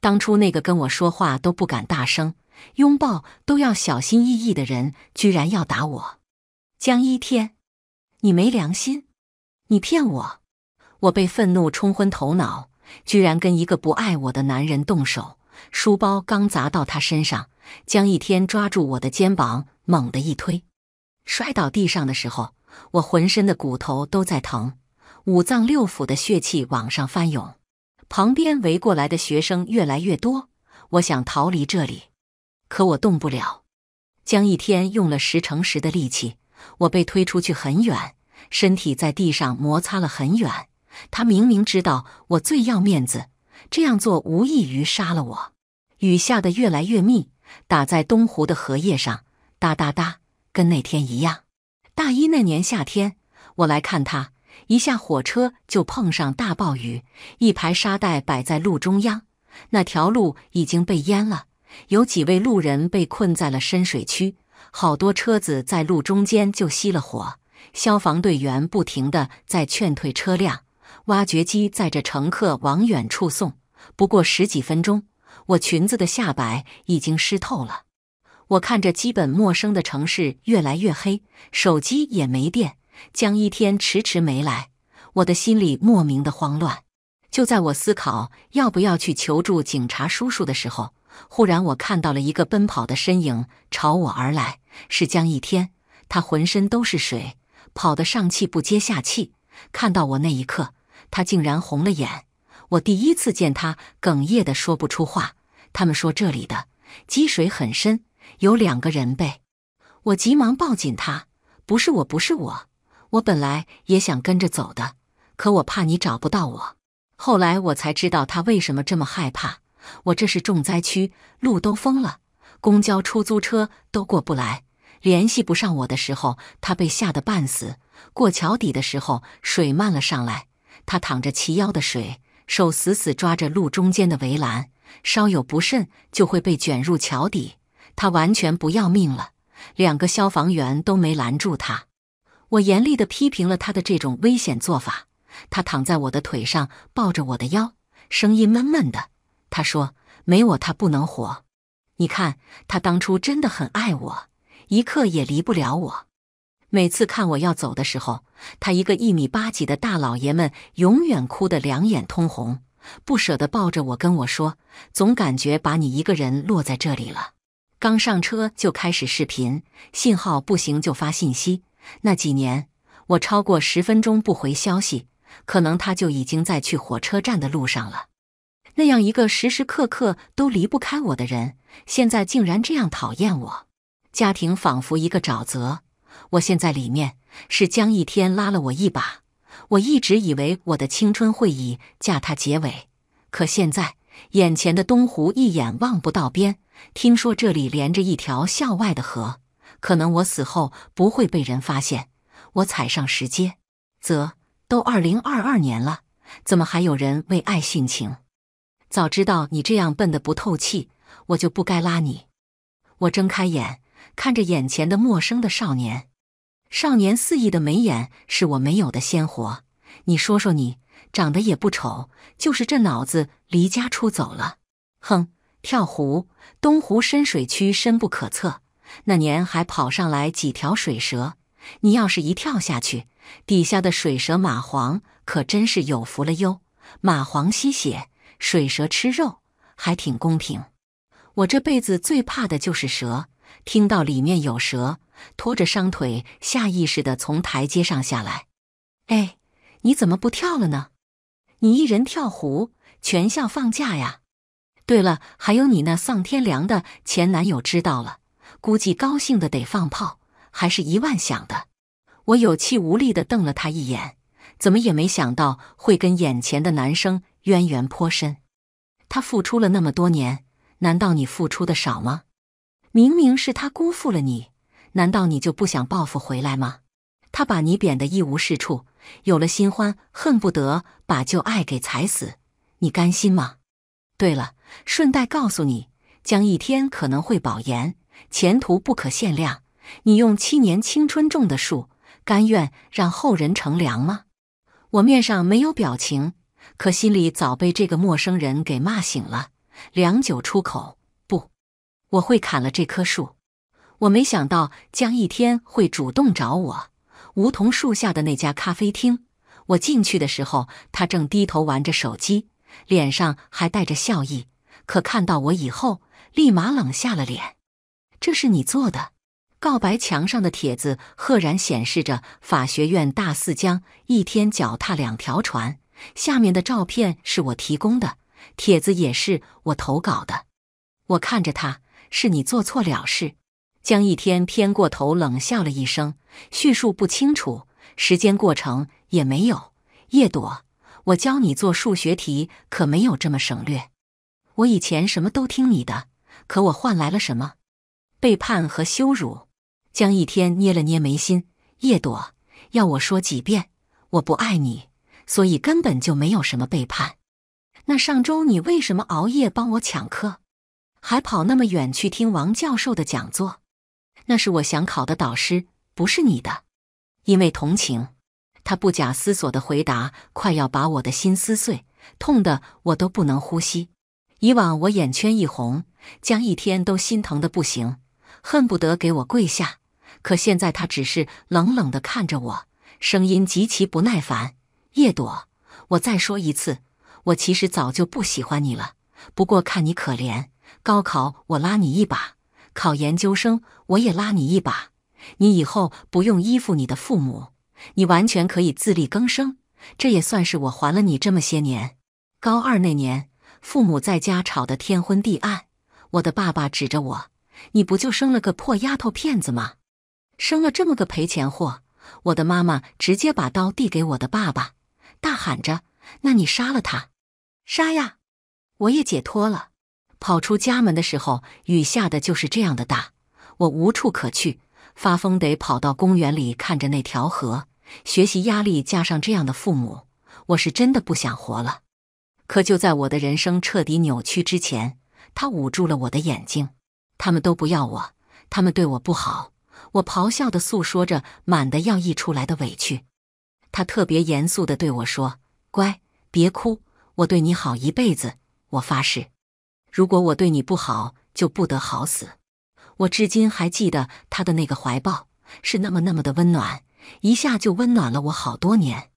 当初那个跟我说话都不敢大声、拥抱都要小心翼翼的人，居然要打我！江一天，你没良心！你骗我！我被愤怒冲昏头脑，居然跟一个不爱我的男人动手。书包刚砸到他身上，江一天抓住我的肩膀，猛地一推，摔倒地上的时候，我浑身的骨头都在疼。五脏六腑的血气往上翻涌，旁边围过来的学生越来越多。我想逃离这里，可我动不了。江一天用了十成十的力气，我被推出去很远，身体在地上摩擦了很远。他明明知道我最要面子，这样做无异于杀了我。雨下得越来越密，打在东湖的荷叶上，哒哒哒，跟那天一样。大一那年夏天，我来看他。一下火车就碰上大暴雨，一排沙袋摆在路中央，那条路已经被淹了。有几位路人被困在了深水区，好多车子在路中间就熄了火。消防队员不停地在劝退车辆，挖掘机载着乘客往远处送。不过十几分钟，我裙子的下摆已经湿透了。我看着基本陌生的城市越来越黑，手机也没电。江一天迟迟没来，我的心里莫名的慌乱。就在我思考要不要去求助警察叔叔的时候，忽然我看到了一个奔跑的身影朝我而来，是江一天。他浑身都是水，跑得上气不接下气。看到我那一刻，他竟然红了眼。我第一次见他哽咽的说不出话。他们说这里的积水很深，有两个人被。我急忙抱紧他，不是我，不是我。我本来也想跟着走的，可我怕你找不到我。后来我才知道他为什么这么害怕。我这是重灾区，路都封了，公交、出租车都过不来，联系不上我的时候，他被吓得半死。过桥底的时候，水漫了上来，他躺着齐腰的水，手死死抓着路中间的围栏，稍有不慎就会被卷入桥底。他完全不要命了，两个消防员都没拦住他。我严厉的批评了他的这种危险做法。他躺在我的腿上，抱着我的腰，声音闷闷的。他说：“没我他不能活。你看，他当初真的很爱我，一刻也离不了我。每次看我要走的时候，他一个一米八几的大老爷们，永远哭得两眼通红，不舍得抱着我，跟我说：总感觉把你一个人落在这里了。刚上车就开始视频，信号不行就发信息。”那几年，我超过十分钟不回消息，可能他就已经在去火车站的路上了。那样一个时时刻刻都离不开我的人，现在竟然这样讨厌我。家庭仿佛一个沼泽，我现在里面是江一天拉了我一把。我一直以为我的青春会以嫁他结尾，可现在眼前的东湖一眼望不到边。听说这里连着一条校外的河。可能我死后不会被人发现。我踩上石阶，则都二零二二年了，怎么还有人为爱殉情？早知道你这样笨的不透气，我就不该拉你。我睁开眼，看着眼前的陌生的少年，少年肆意的眉眼是我没有的鲜活。你说说你，长得也不丑，就是这脑子离家出走了。哼，跳湖，东湖深水区深不可测。那年还跑上来几条水蛇，你要是一跳下去，底下的水蛇蚂蟥可真是有福了哟。蚂蟥吸血，水蛇吃肉，还挺公平。我这辈子最怕的就是蛇，听到里面有蛇，拖着伤腿下意识地从台阶上下来。哎，你怎么不跳了呢？你一人跳湖，全校放假呀。对了，还有你那丧天良的前男友知道了。估计高兴的得放炮，还是一万响的。我有气无力的瞪了他一眼，怎么也没想到会跟眼前的男生渊源颇深。他付出了那么多年，难道你付出的少吗？明明是他辜负了你，难道你就不想报复回来吗？他把你贬得一无是处，有了新欢，恨不得把旧爱给踩死，你甘心吗？对了，顺带告诉你，江一天可能会保研。前途不可限量，你用七年青春种的树，甘愿让后人乘凉吗？我面上没有表情，可心里早被这个陌生人给骂醒了。良久，出口不，我会砍了这棵树。我没想到江一天会主动找我。梧桐树下的那家咖啡厅，我进去的时候，他正低头玩着手机，脸上还带着笑意，可看到我以后，立马冷下了脸。这是你做的告白墙上的帖子，赫然显示着“法学院大四将一天脚踏两条船”。下面的照片是我提供的，帖子也是我投稿的。我看着他，是你做错了事。江一天偏过头冷笑了一声，叙述不清楚，时间过程也没有。叶朵，我教你做数学题可没有这么省略。我以前什么都听你的，可我换来了什么？背叛和羞辱，江一天捏了捏眉心。叶朵，要我说几遍，我不爱你，所以根本就没有什么背叛。那上周你为什么熬夜帮我抢课，还跑那么远去听王教授的讲座？那是我想考的导师，不是你的。因为同情，他不假思索的回答，快要把我的心撕碎，痛的我都不能呼吸。以往我眼圈一红，江一天都心疼的不行。恨不得给我跪下，可现在他只是冷冷的看着我，声音极其不耐烦。叶朵，我再说一次，我其实早就不喜欢你了。不过看你可怜，高考我拉你一把，考研究生我也拉你一把。你以后不用依附你的父母，你完全可以自力更生。这也算是我还了你这么些年。高二那年，父母在家吵得天昏地暗，我的爸爸指着我。你不就生了个破丫头片子吗？生了这么个赔钱货，我的妈妈直接把刀递给我的爸爸，大喊着：“那你杀了他，杀呀！”我也解脱了。跑出家门的时候，雨下的就是这样的大，我无处可去，发疯得跑到公园里看着那条河。学习压力加上这样的父母，我是真的不想活了。可就在我的人生彻底扭曲之前，他捂住了我的眼睛。他们都不要我，他们对我不好。我咆哮地诉说着满的要溢出来的委屈。他特别严肃地对我说：“乖，别哭，我对你好一辈子，我发誓，如果我对你不好，就不得好死。”我至今还记得他的那个怀抱是那么那么的温暖，一下就温暖了我好多年。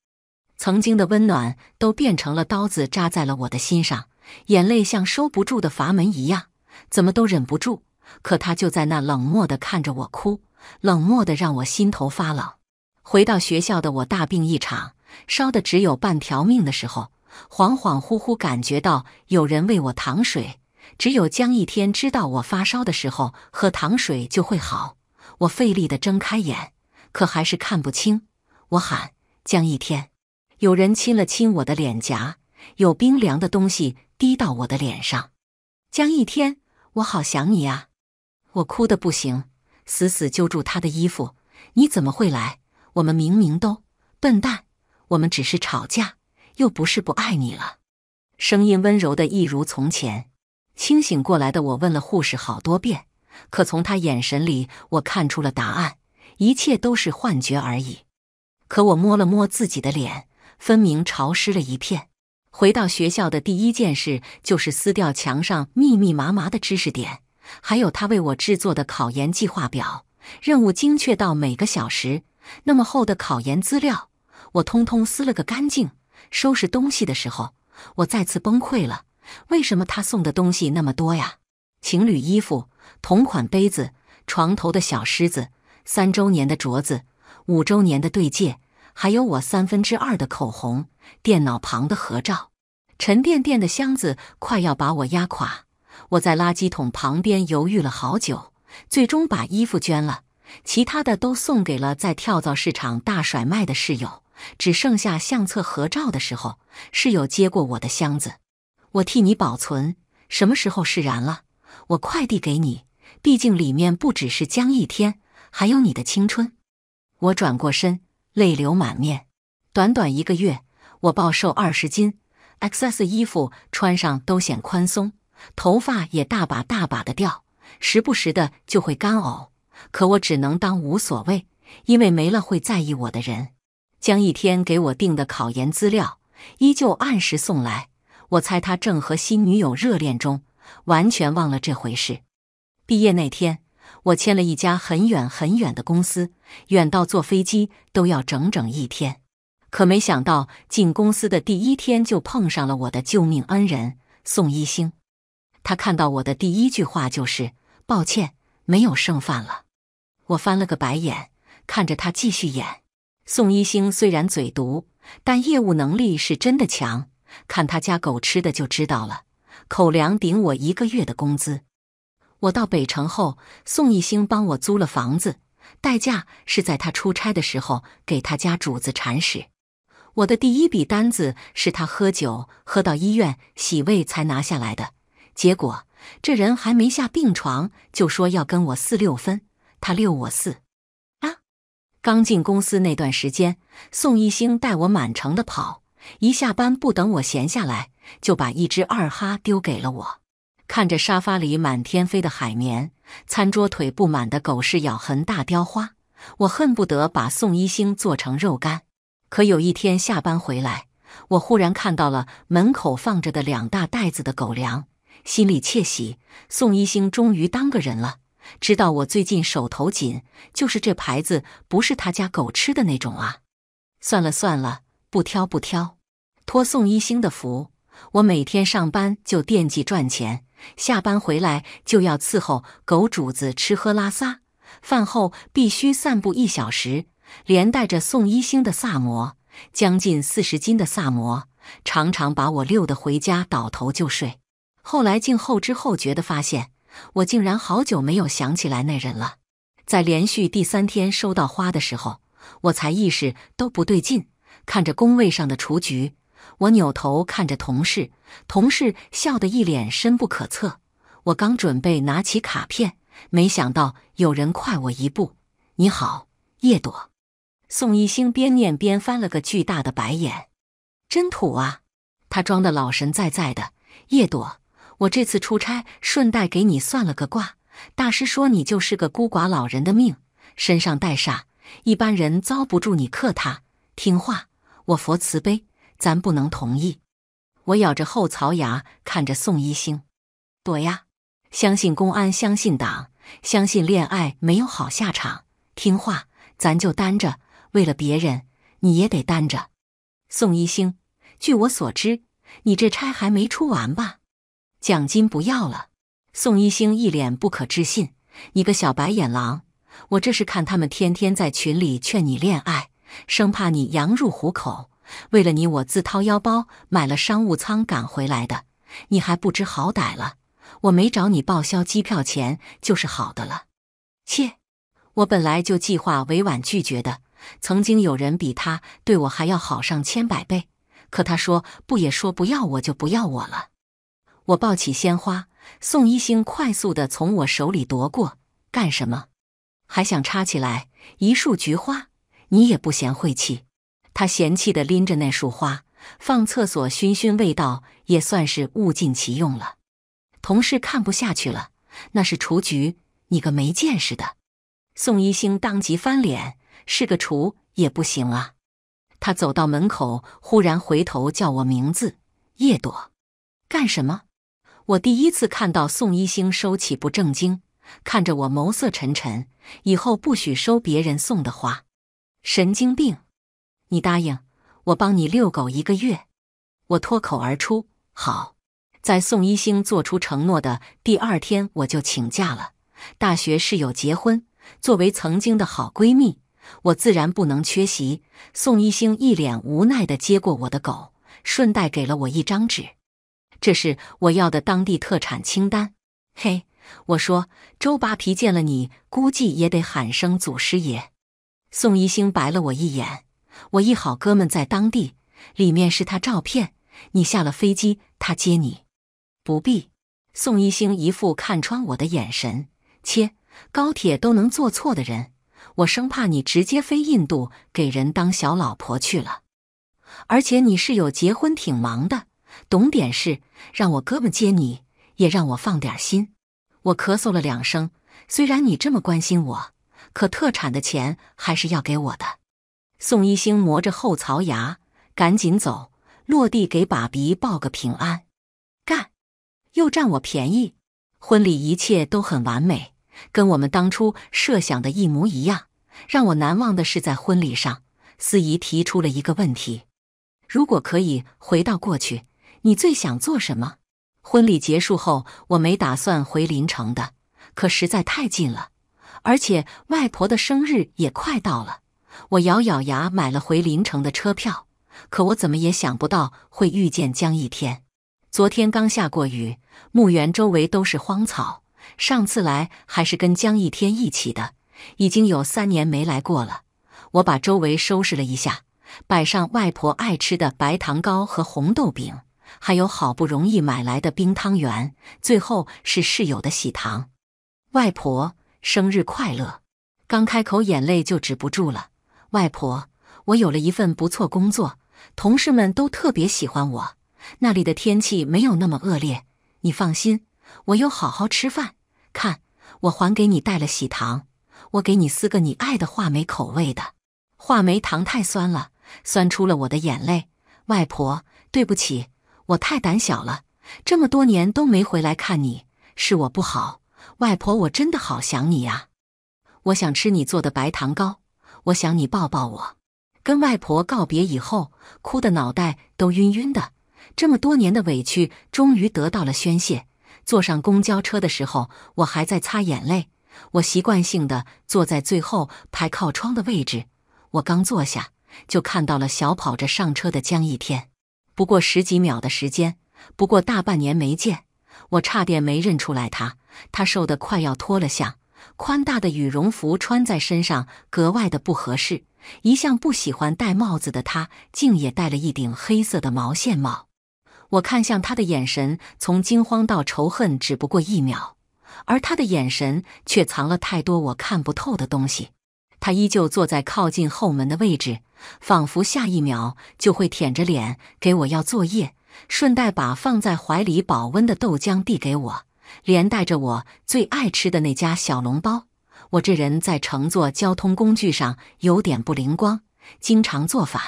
曾经的温暖都变成了刀子扎在了我的心上，眼泪像收不住的阀门一样，怎么都忍不住。可他就在那冷漠的看着我哭，冷漠的让我心头发冷。回到学校的我大病一场，烧的只有半条命的时候，恍恍惚惚感觉到有人喂我糖水。只有江一天知道我发烧的时候喝糖水就会好。我费力的睁开眼，可还是看不清。我喊江一天，有人亲了亲我的脸颊，有冰凉的东西滴到我的脸上。江一天，我好想你啊！我哭得不行，死死揪住他的衣服。你怎么会来？我们明明都笨蛋，我们只是吵架，又不是不爱你了。声音温柔的一如从前。清醒过来的我问了护士好多遍，可从他眼神里我看出了答案：一切都是幻觉而已。可我摸了摸自己的脸，分明潮湿了一片。回到学校的第一件事就是撕掉墙上密密麻麻的知识点。还有他为我制作的考研计划表，任务精确到每个小时。那么厚的考研资料，我通通撕了个干净。收拾东西的时候，我再次崩溃了。为什么他送的东西那么多呀？情侣衣服、同款杯子、床头的小狮子、三周年的镯子、五周年的对戒，还有我三分之二的口红，电脑旁的合照，沉甸甸的箱子快要把我压垮。我在垃圾桶旁边犹豫了好久，最终把衣服捐了，其他的都送给了在跳蚤市场大甩卖的室友，只剩下相册合照的时候，室友接过我的箱子，我替你保存。什么时候释然了，我快递给你。毕竟里面不只是江一天，还有你的青春。我转过身，泪流满面。短短一个月，我暴瘦二十斤，XS 衣服穿上都显宽松。头发也大把大把的掉，时不时的就会干呕。可我只能当无所谓，因为没了会在意我的人。江一天给我订的考研资料依旧按时送来。我猜他正和新女友热恋中，完全忘了这回事。毕业那天，我签了一家很远很远的公司，远到坐飞机都要整整一天。可没想到进公司的第一天就碰上了我的救命恩人宋一星。他看到我的第一句话就是：“抱歉，没有剩饭了。”我翻了个白眼，看着他继续演。宋一星虽然嘴毒，但业务能力是真的强，看他家狗吃的就知道了。口粮顶我一个月的工资。我到北城后，宋一星帮我租了房子，代价是在他出差的时候给他家主子铲屎。我的第一笔单子是他喝酒喝到医院洗胃才拿下来的。结果，这人还没下病床就说要跟我四六分，他六我四，啊！刚进公司那段时间，宋一星带我满城的跑，一下班不等我闲下来，就把一只二哈丢给了我。看着沙发里满天飞的海绵，餐桌腿布满的狗式咬痕，大雕花，我恨不得把宋一星做成肉干。可有一天下班回来，我忽然看到了门口放着的两大袋子的狗粮。心里窃喜，宋一星终于当个人了，知道我最近手头紧，就是这牌子不是他家狗吃的那种啊。算了算了，不挑不挑。托宋一星的福，我每天上班就惦记赚钱，下班回来就要伺候狗主子吃喝拉撒，饭后必须散步一小时，连带着宋一星的萨摩，将近四十斤的萨摩，常常把我遛得回家倒头就睡。后来竟后知后觉地发现，我竟然好久没有想起来那人了。在连续第三天收到花的时候，我才意识都不对劲。看着工位上的雏菊，我扭头看着同事，同事笑得一脸深不可测。我刚准备拿起卡片，没想到有人快我一步。你好，叶朵。宋一星边念边翻了个巨大的白眼，真土啊！他装的老神在在的，叶朵。我这次出差，顺带给你算了个卦。大师说你就是个孤寡老人的命，身上带煞，一般人遭不住你克他。听话，我佛慈悲，咱不能同意。我咬着后槽牙看着宋一星，躲呀！相信公安，相信党，相信恋爱没有好下场。听话，咱就单着。为了别人，你也得单着。宋一星，据我所知，你这差还没出完吧？奖金不要了！宋一星一脸不可置信：“你个小白眼狼！我这是看他们天天在群里劝你恋爱，生怕你羊入虎口。为了你，我自掏腰包买了商务舱赶回来的。你还不知好歹了？我没找你报销机票钱就是好的了。切！我本来就计划委婉拒绝的。曾经有人比他对我还要好上千百倍，可他说不也说不要我就不要我了。”我抱起鲜花，宋一星快速的从我手里夺过，干什么？还想插起来一束菊花？你也不嫌晦气？他嫌弃的拎着那束花放厕所熏熏味道，也算是物尽其用了。同事看不下去了：“那是雏菊，你个没见识的。”宋一星当即翻脸：“是个雏也不行啊！”他走到门口，忽然回头叫我名字：“叶朵，干什么？”我第一次看到宋一星收起不正经，看着我眸色沉沉，以后不许收别人送的花，神经病！你答应我帮你遛狗一个月，我脱口而出，好。在宋一星做出承诺的第二天，我就请假了。大学室友结婚，作为曾经的好闺蜜，我自然不能缺席。宋一星一脸无奈地接过我的狗，顺带给了我一张纸。这是我要的当地特产清单。嘿，我说周扒皮见了你，估计也得喊声祖师爷。宋一星白了我一眼。我一好哥们在当地，里面是他照片。你下了飞机，他接你。不必。宋一星一副看穿我的眼神。切，高铁都能坐错的人，我生怕你直接飞印度给人当小老婆去了。而且你室友结婚挺忙的。懂点事，让我哥们接你，也让我放点心。我咳嗽了两声。虽然你这么关心我，可特产的钱还是要给我的。宋一星磨着后槽牙，赶紧走，落地给爸比报个平安。干，又占我便宜。婚礼一切都很完美，跟我们当初设想的一模一样。让我难忘的是，在婚礼上，司仪提出了一个问题：如果可以回到过去。你最想做什么？婚礼结束后，我没打算回林城的，可实在太近了，而且外婆的生日也快到了。我咬咬牙，买了回林城的车票。可我怎么也想不到会遇见江一天。昨天刚下过雨，墓园周围都是荒草。上次来还是跟江一天一起的，已经有三年没来过了。我把周围收拾了一下，摆上外婆爱吃的白糖糕和红豆饼。还有好不容易买来的冰汤圆，最后是室友的喜糖。外婆，生日快乐！刚开口，眼泪就止不住了。外婆，我有了一份不错工作，同事们都特别喜欢我。那里的天气没有那么恶劣，你放心，我有好好吃饭。看，我还给你带了喜糖，我给你撕个你爱的话梅口味的。话梅糖太酸了，酸出了我的眼泪。外婆，对不起。我太胆小了，这么多年都没回来看你，是我不好。外婆，我真的好想你呀！我想吃你做的白糖糕，我想你抱抱我。跟外婆告别以后，哭得脑袋都晕晕的。这么多年的委屈终于得到了宣泄。坐上公交车的时候，我还在擦眼泪。我习惯性的坐在最后排靠窗的位置。我刚坐下，就看到了小跑着上车的江一天。不过十几秒的时间，不过大半年没见，我差点没认出来他。他瘦得快要脱了相，宽大的羽绒服穿在身上格外的不合适。一向不喜欢戴帽子的他，竟也戴了一顶黑色的毛线帽。我看向他的眼神，从惊慌到仇恨，只不过一秒，而他的眼神却藏了太多我看不透的东西。他依旧坐在靠近后门的位置，仿佛下一秒就会舔着脸给我要作业，顺带把放在怀里保温的豆浆递给我，连带着我最爱吃的那家小笼包。我这人在乘坐交通工具上有点不灵光，经常坐反。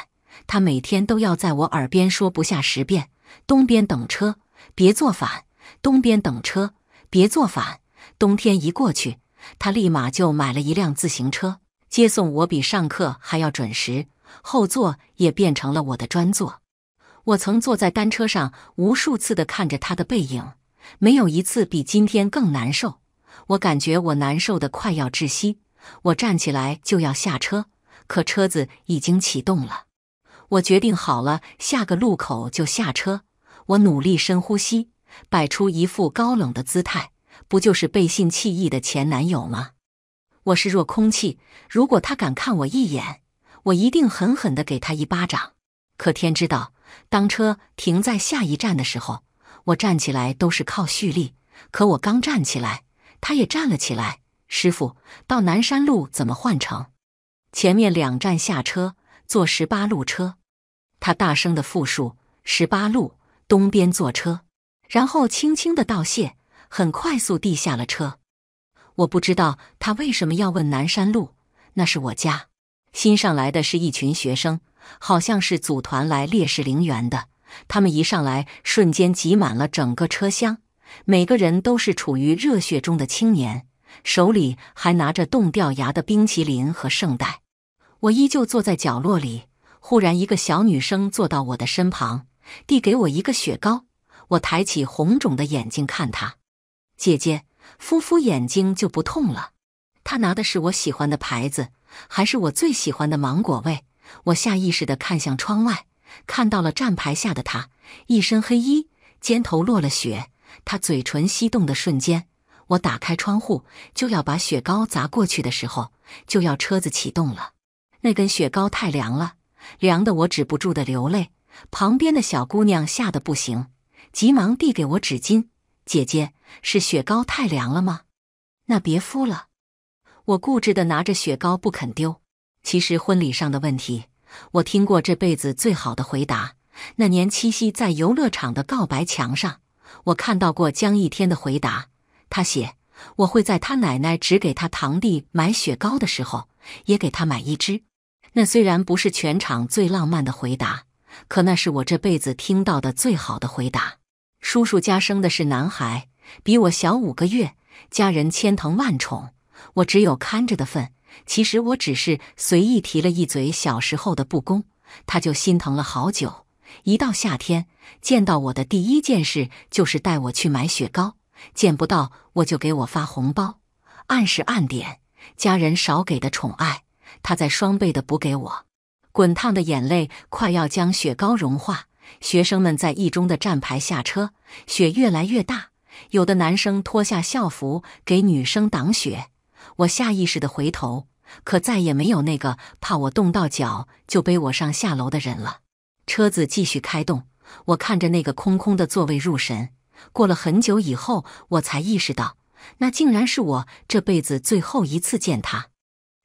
他每天都要在我耳边说不下十遍：“东边等车，别坐反；东边等车，别坐反。”冬天一过去，他立马就买了一辆自行车。接送我比上课还要准时，后座也变成了我的专座。我曾坐在单车上无数次的看着他的背影，没有一次比今天更难受。我感觉我难受的快要窒息，我站起来就要下车，可车子已经启动了。我决定好了，下个路口就下车。我努力深呼吸，摆出一副高冷的姿态。不就是背信弃义的前男友吗？我是若空气，如果他敢看我一眼，我一定狠狠地给他一巴掌。可天知道，当车停在下一站的时候，我站起来都是靠蓄力。可我刚站起来，他也站了起来。师傅，到南山路怎么换乘？前面两站下车，坐十八路车。他大声地复述：“十八路，东边坐车。”然后轻轻地道谢，很快速地下了车。我不知道他为什么要问南山路，那是我家。新上来的是一群学生，好像是组团来烈士陵园的。他们一上来，瞬间挤满了整个车厢，每个人都是处于热血中的青年，手里还拿着冻掉牙的冰淇淋和圣代。我依旧坐在角落里，忽然一个小女生坐到我的身旁，递给我一个雪糕。我抬起红肿的眼睛看她，姐姐。敷敷眼睛就不痛了。他拿的是我喜欢的牌子，还是我最喜欢的芒果味？我下意识的看向窗外，看到了站牌下的他，一身黑衣，肩头落了雪。他嘴唇翕动的瞬间，我打开窗户，就要把雪糕砸过去的时候，就要车子启动了。那根雪糕太凉了，凉得我止不住的流泪。旁边的小姑娘吓得不行，急忙递给我纸巾，姐姐。是雪糕太凉了吗？那别敷了。我固执的拿着雪糕不肯丢。其实婚礼上的问题，我听过这辈子最好的回答。那年七夕在游乐场的告白墙上，我看到过江一天的回答。他写：“我会在他奶奶只给他堂弟买雪糕的时候，也给他买一只。”那虽然不是全场最浪漫的回答，可那是我这辈子听到的最好的回答。叔叔家生的是男孩。比我小五个月，家人千疼万宠，我只有看着的份。其实我只是随意提了一嘴小时候的不公，他就心疼了好久。一到夏天，见到我的第一件事就是带我去买雪糕，见不到我就给我发红包，按时按点，家人少给的宠爱，他再双倍的补给我。滚烫的眼泪快要将雪糕融化。学生们在一中的站牌下车，雪越来越大。有的男生脱下校服给女生挡雪，我下意识地回头，可再也没有那个怕我冻到脚就背我上下楼的人了。车子继续开动，我看着那个空空的座位入神。过了很久以后，我才意识到，那竟然是我这辈子最后一次见他。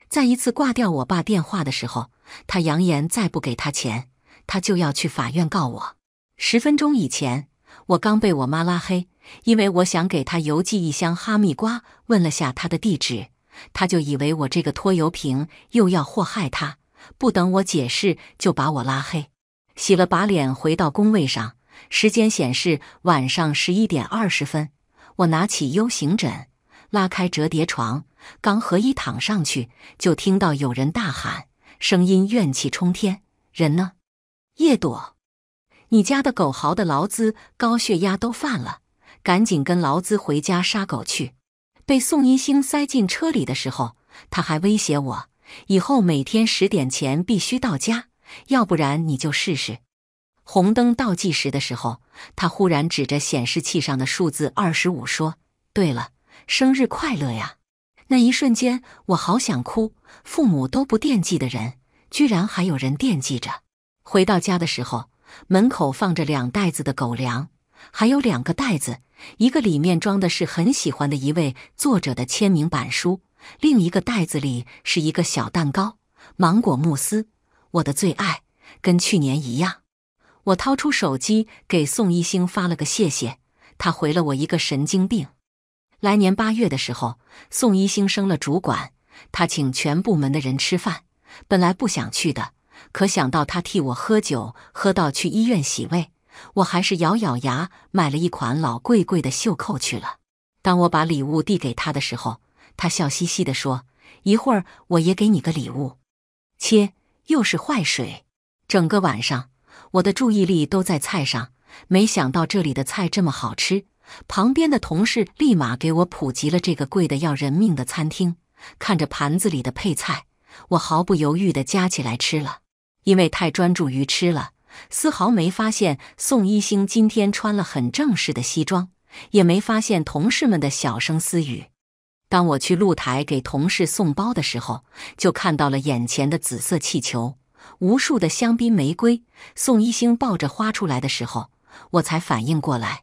在一次挂掉我爸电话的时候，他扬言再不给他钱，他就要去法院告我。十分钟以前，我刚被我妈拉黑。因为我想给他邮寄一箱哈密瓜，问了下他的地址，他就以为我这个拖油瓶又要祸害他，不等我解释就把我拉黑。洗了把脸，回到工位上，时间显示晚上十一点二十分。我拿起 U 型枕，拉开折叠床，刚合衣躺上去，就听到有人大喊，声音怨气冲天：“人呢？叶朵，你家的狗豪的劳资高血压都犯了！”赶紧跟劳资回家杀狗去！被宋一星塞进车里的时候，他还威胁我：以后每天十点前必须到家，要不然你就试试。红灯倒计时的时候，他忽然指着显示器上的数字二十五说：“对了，生日快乐呀！”那一瞬间，我好想哭。父母都不惦记的人，居然还有人惦记着。回到家的时候，门口放着两袋子的狗粮，还有两个袋子。一个里面装的是很喜欢的一位作者的签名板书，另一个袋子里是一个小蛋糕，芒果慕斯，我的最爱，跟去年一样。我掏出手机给宋一星发了个谢谢，他回了我一个神经病。来年八月的时候，宋一星升了主管，他请全部门的人吃饭，本来不想去的，可想到他替我喝酒，喝到去医院洗胃。我还是咬咬牙买了一款老贵贵的袖扣去了。当我把礼物递给他的时候，他笑嘻嘻地说：“一会儿我也给你个礼物。”切，又是坏水。整个晚上，我的注意力都在菜上。没想到这里的菜这么好吃，旁边的同事立马给我普及了这个贵的要人命的餐厅。看着盘子里的配菜，我毫不犹豫地夹起来吃了，因为太专注于吃了。丝毫没发现宋一星今天穿了很正式的西装，也没发现同事们的小声私语。当我去露台给同事送包的时候，就看到了眼前的紫色气球、无数的香槟玫瑰。宋一星抱着花出来的时候，我才反应过来，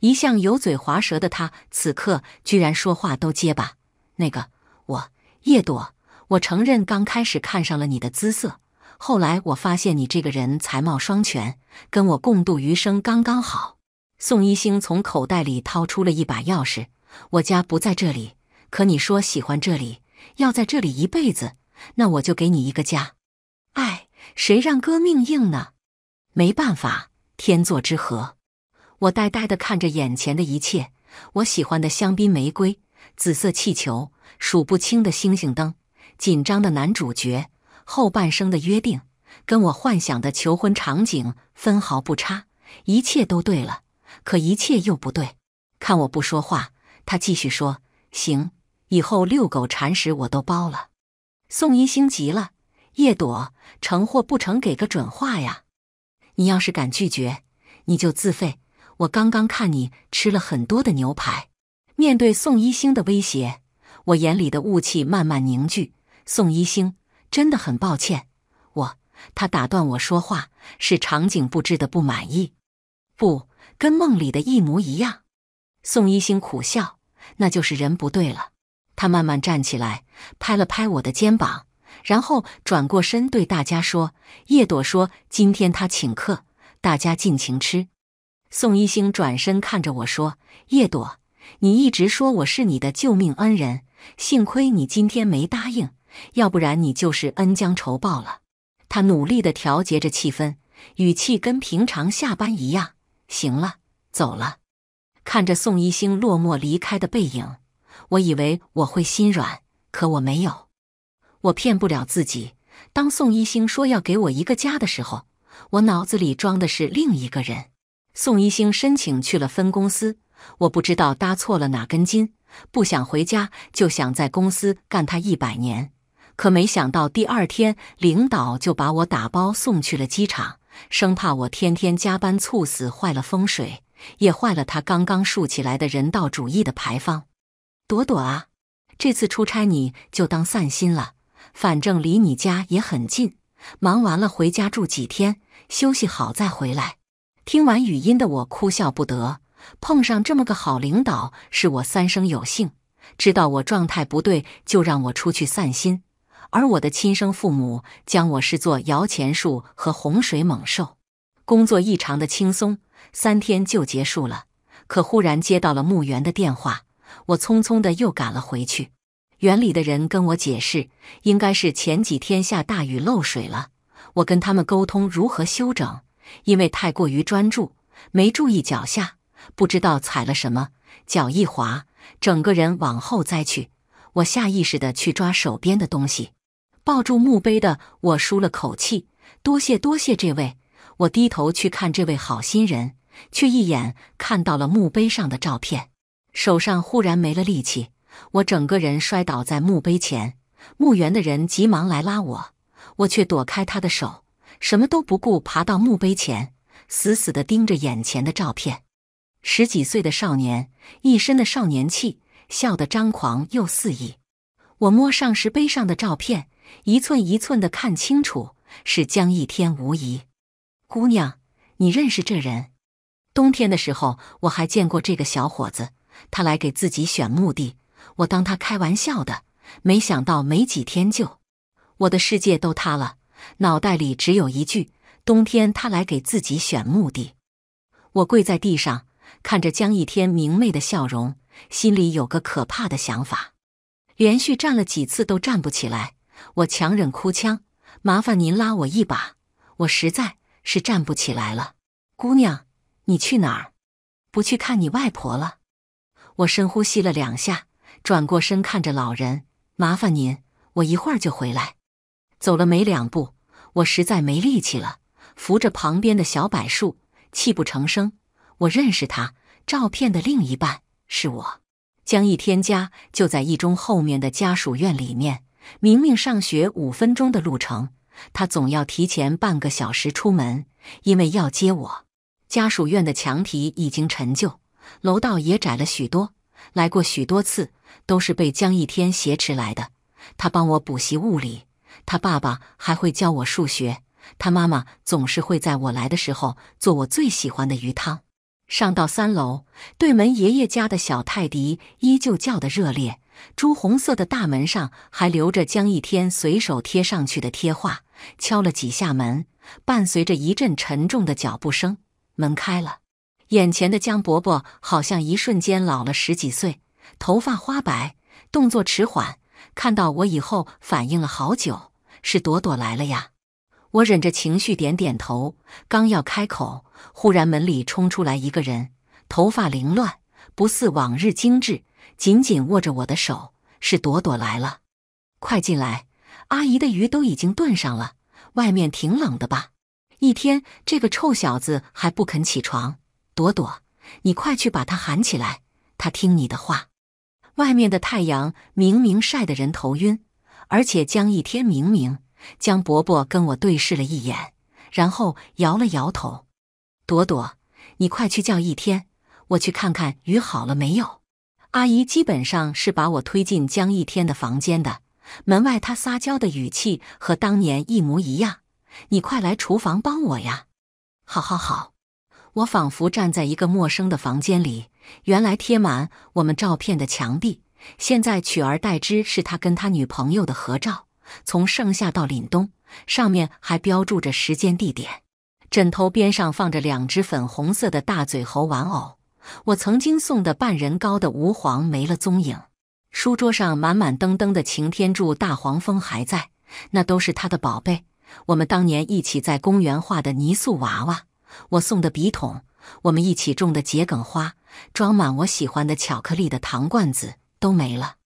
一向油嘴滑舌的他此刻居然说话都结巴。那个我叶朵，我承认刚开始看上了你的姿色。后来我发现你这个人才貌双全，跟我共度余生刚刚好。宋一星从口袋里掏出了一把钥匙，我家不在这里，可你说喜欢这里，要在这里一辈子，那我就给你一个家。哎，谁让哥命硬呢？没办法，天作之合。我呆呆地看着眼前的一切，我喜欢的香槟玫瑰、紫色气球、数不清的星星灯、紧张的男主角。后半生的约定，跟我幻想的求婚场景分毫不差，一切都对了，可一切又不对。看我不说话，他继续说：“行，以后遛狗、铲屎我都包了。”宋一星急了：“叶朵，成或不成，给个准话呀！你要是敢拒绝，你就自废。我刚刚看你吃了很多的牛排。”面对宋一星的威胁，我眼里的雾气慢慢凝聚。宋一星。真的很抱歉，我他打断我说话，是场景布置的不满意，不跟梦里的一模一样。宋一星苦笑，那就是人不对了。他慢慢站起来，拍了拍我的肩膀，然后转过身对大家说：“叶朵说今天他请客，大家尽情吃。”宋一星转身看着我说：“叶朵，你一直说我是你的救命恩人，幸亏你今天没答应。”要不然你就是恩将仇报了。他努力地调节着气氛，语气跟平常下班一样。行了，走了。看着宋一星落寞离开的背影，我以为我会心软，可我没有。我骗不了自己。当宋一星说要给我一个家的时候，我脑子里装的是另一个人。宋一星申请去了分公司，我不知道搭错了哪根筋，不想回家，就想在公司干他一百年。可没想到，第二天领导就把我打包送去了机场，生怕我天天加班猝死坏了风水，也坏了他刚刚竖起来的人道主义的牌坊。朵朵啊，这次出差你就当散心了，反正离你家也很近，忙完了回家住几天，休息好再回来。听完语音的我哭笑不得，碰上这么个好领导是我三生有幸，知道我状态不对就让我出去散心。而我的亲生父母将我视作摇钱树和洪水猛兽，工作异常的轻松，三天就结束了。可忽然接到了墓园的电话，我匆匆的又赶了回去。园里的人跟我解释，应该是前几天下大雨漏水了。我跟他们沟通如何修整，因为太过于专注，没注意脚下，不知道踩了什么，脚一滑，整个人往后栽去。我下意识的去抓手边的东西。抱住墓碑的我舒了口气，多谢多谢这位。我低头去看这位好心人，却一眼看到了墓碑上的照片，手上忽然没了力气，我整个人摔倒在墓碑前。墓园的人急忙来拉我，我却躲开他的手，什么都不顾，爬到墓碑前，死死地盯着眼前的照片。十几岁的少年，一身的少年气，笑得张狂又肆意。我摸上石碑上的照片。一寸一寸的看清楚，是江一天无疑。姑娘，你认识这人？冬天的时候我还见过这个小伙子，他来给自己选墓地，我当他开玩笑的。没想到没几天就，我的世界都塌了。脑袋里只有一句：冬天他来给自己选墓地。我跪在地上，看着江一天明媚的笑容，心里有个可怕的想法。连续站了几次都站不起来。我强忍哭腔，麻烦您拉我一把，我实在是站不起来了。姑娘，你去哪儿？不去看你外婆了？我深呼吸了两下，转过身看着老人，麻烦您，我一会儿就回来。走了没两步，我实在没力气了，扶着旁边的小柏树，泣不成声。我认识他，照片的另一半是我。江一，天家就在一中后面的家属院里面。明明上学五分钟的路程，他总要提前半个小时出门，因为要接我。家属院的墙体已经陈旧，楼道也窄了许多。来过许多次，都是被江一天挟持来的。他帮我补习物理，他爸爸还会教我数学，他妈妈总是会在我来的时候做我最喜欢的鱼汤。上到三楼，对门爷爷家的小泰迪依旧叫得热烈。朱红色的大门上还留着江一天随手贴上去的贴画，敲了几下门，伴随着一阵沉重的脚步声，门开了。眼前的江伯伯好像一瞬间老了十几岁，头发花白，动作迟缓。看到我以后，反应了好久：“是朵朵来了呀。”我忍着情绪点点头，刚要开口，忽然门里冲出来一个人，头发凌乱，不似往日精致。紧紧握着我的手，是朵朵来了，快进来！阿姨的鱼都已经炖上了，外面挺冷的吧？一天这个臭小子还不肯起床，朵朵，你快去把他喊起来，他听你的话。外面的太阳明明晒得人头晕，而且江一天明明江伯伯跟我对视了一眼，然后摇了摇头。朵朵，你快去叫一天，我去看看鱼好了没有。阿姨基本上是把我推进江一天的房间的，门外他撒娇的语气和当年一模一样。你快来厨房帮我呀！好好好，我仿佛站在一个陌生的房间里。原来贴满我们照片的墙壁，现在取而代之是他跟他女朋友的合照，从盛夏到凛冬，上面还标注着时间地点。枕头边上放着两只粉红色的大嘴猴玩偶。我曾经送的半人高的吾皇没了踪影，书桌上满满登登的擎天柱、大黄蜂还在，那都是他的宝贝。我们当年一起在公园画的泥塑娃娃，我送的笔筒，我们一起种的桔梗花，装满我喜欢的巧克力的糖罐子都没了。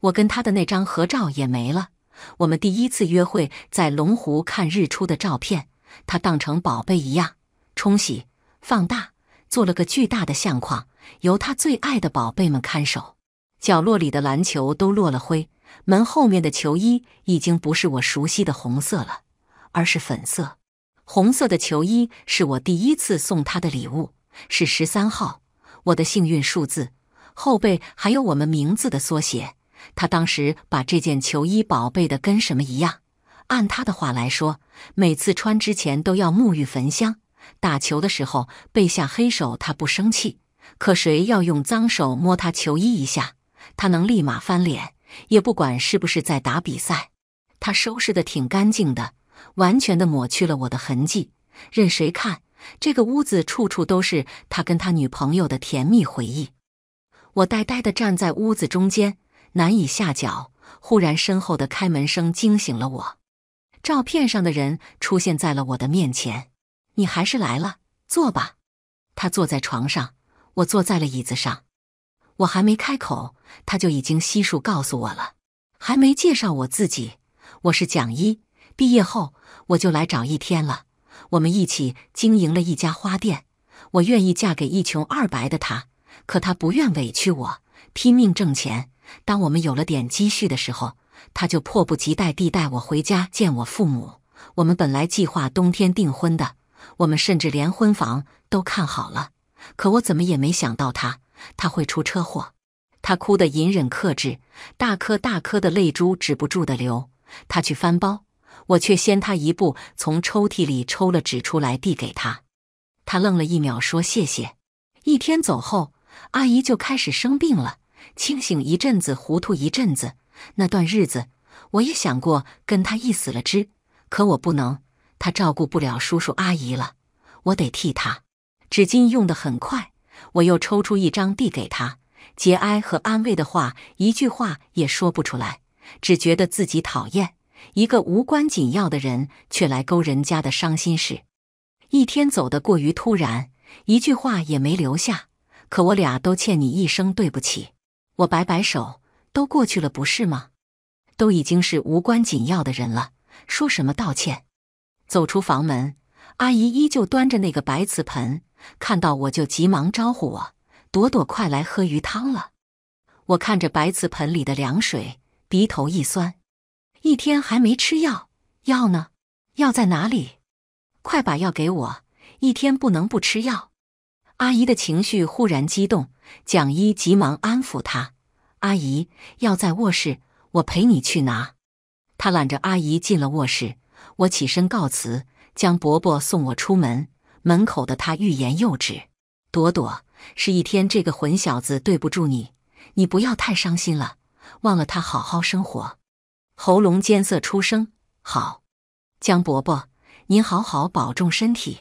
我跟他的那张合照也没了，我们第一次约会在龙湖看日出的照片，他当成宝贝一样冲洗放大。做了个巨大的相框，由他最爱的宝贝们看守。角落里的篮球都落了灰，门后面的球衣已经不是我熟悉的红色了，而是粉色。红色的球衣是我第一次送他的礼物，是十三号，我的幸运数字。后背还有我们名字的缩写。他当时把这件球衣宝贝的跟什么一样？按他的话来说，每次穿之前都要沐浴焚香。打球的时候被下黑手，他不生气；可谁要用脏手摸他球衣一下，他能立马翻脸，也不管是不是在打比赛。他收拾的挺干净的，完全的抹去了我的痕迹。任谁看这个屋子，处处都是他跟他女朋友的甜蜜回忆。我呆呆的站在屋子中间，难以下脚。忽然身后的开门声惊醒了我，照片上的人出现在了我的面前。你还是来了，坐吧。他坐在床上，我坐在了椅子上。我还没开口，他就已经悉数告诉我了。还没介绍我自己，我是蒋一。毕业后我就来找一天了。我们一起经营了一家花店。我愿意嫁给一穷二白的他，可他不愿委屈我，拼命挣钱。当我们有了点积蓄的时候，他就迫不及待地带我回家见我父母。我们本来计划冬天订婚的。我们甚至连婚房都看好了，可我怎么也没想到他他会出车祸。他哭得隐忍克制，大颗大颗的泪珠止不住的流。他去翻包，我却先他一步从抽屉里抽了纸出来递给他。他愣了一秒，说谢谢。一天走后，阿姨就开始生病了，清醒一阵子，糊涂一阵子。那段日子，我也想过跟他一死了之，可我不能。他照顾不了叔叔阿姨了，我得替他。纸巾用得很快，我又抽出一张递给他。节哀和安慰的话，一句话也说不出来，只觉得自己讨厌一个无关紧要的人，却来勾人家的伤心事。一天走得过于突然，一句话也没留下。可我俩都欠你一声对不起。我摆摆手，都过去了，不是吗？都已经是无关紧要的人了，说什么道歉？走出房门，阿姨依旧端着那个白瓷盆，看到我就急忙招呼我：“朵朵，快来喝鱼汤了。”我看着白瓷盆里的凉水，鼻头一酸，一天还没吃药，药呢？药在哪里？快把药给我！一天不能不吃药。阿姨的情绪忽然激动，蒋一急忙安抚她：“阿姨，药在卧室，我陪你去拿。”他揽着阿姨进了卧室。我起身告辞，江伯伯送我出门。门口的他欲言又止。朵朵是一天，这个混小子对不住你，你不要太伤心了。忘了他，好好生活。喉咙艰涩出声。好，江伯伯，您好好保重身体。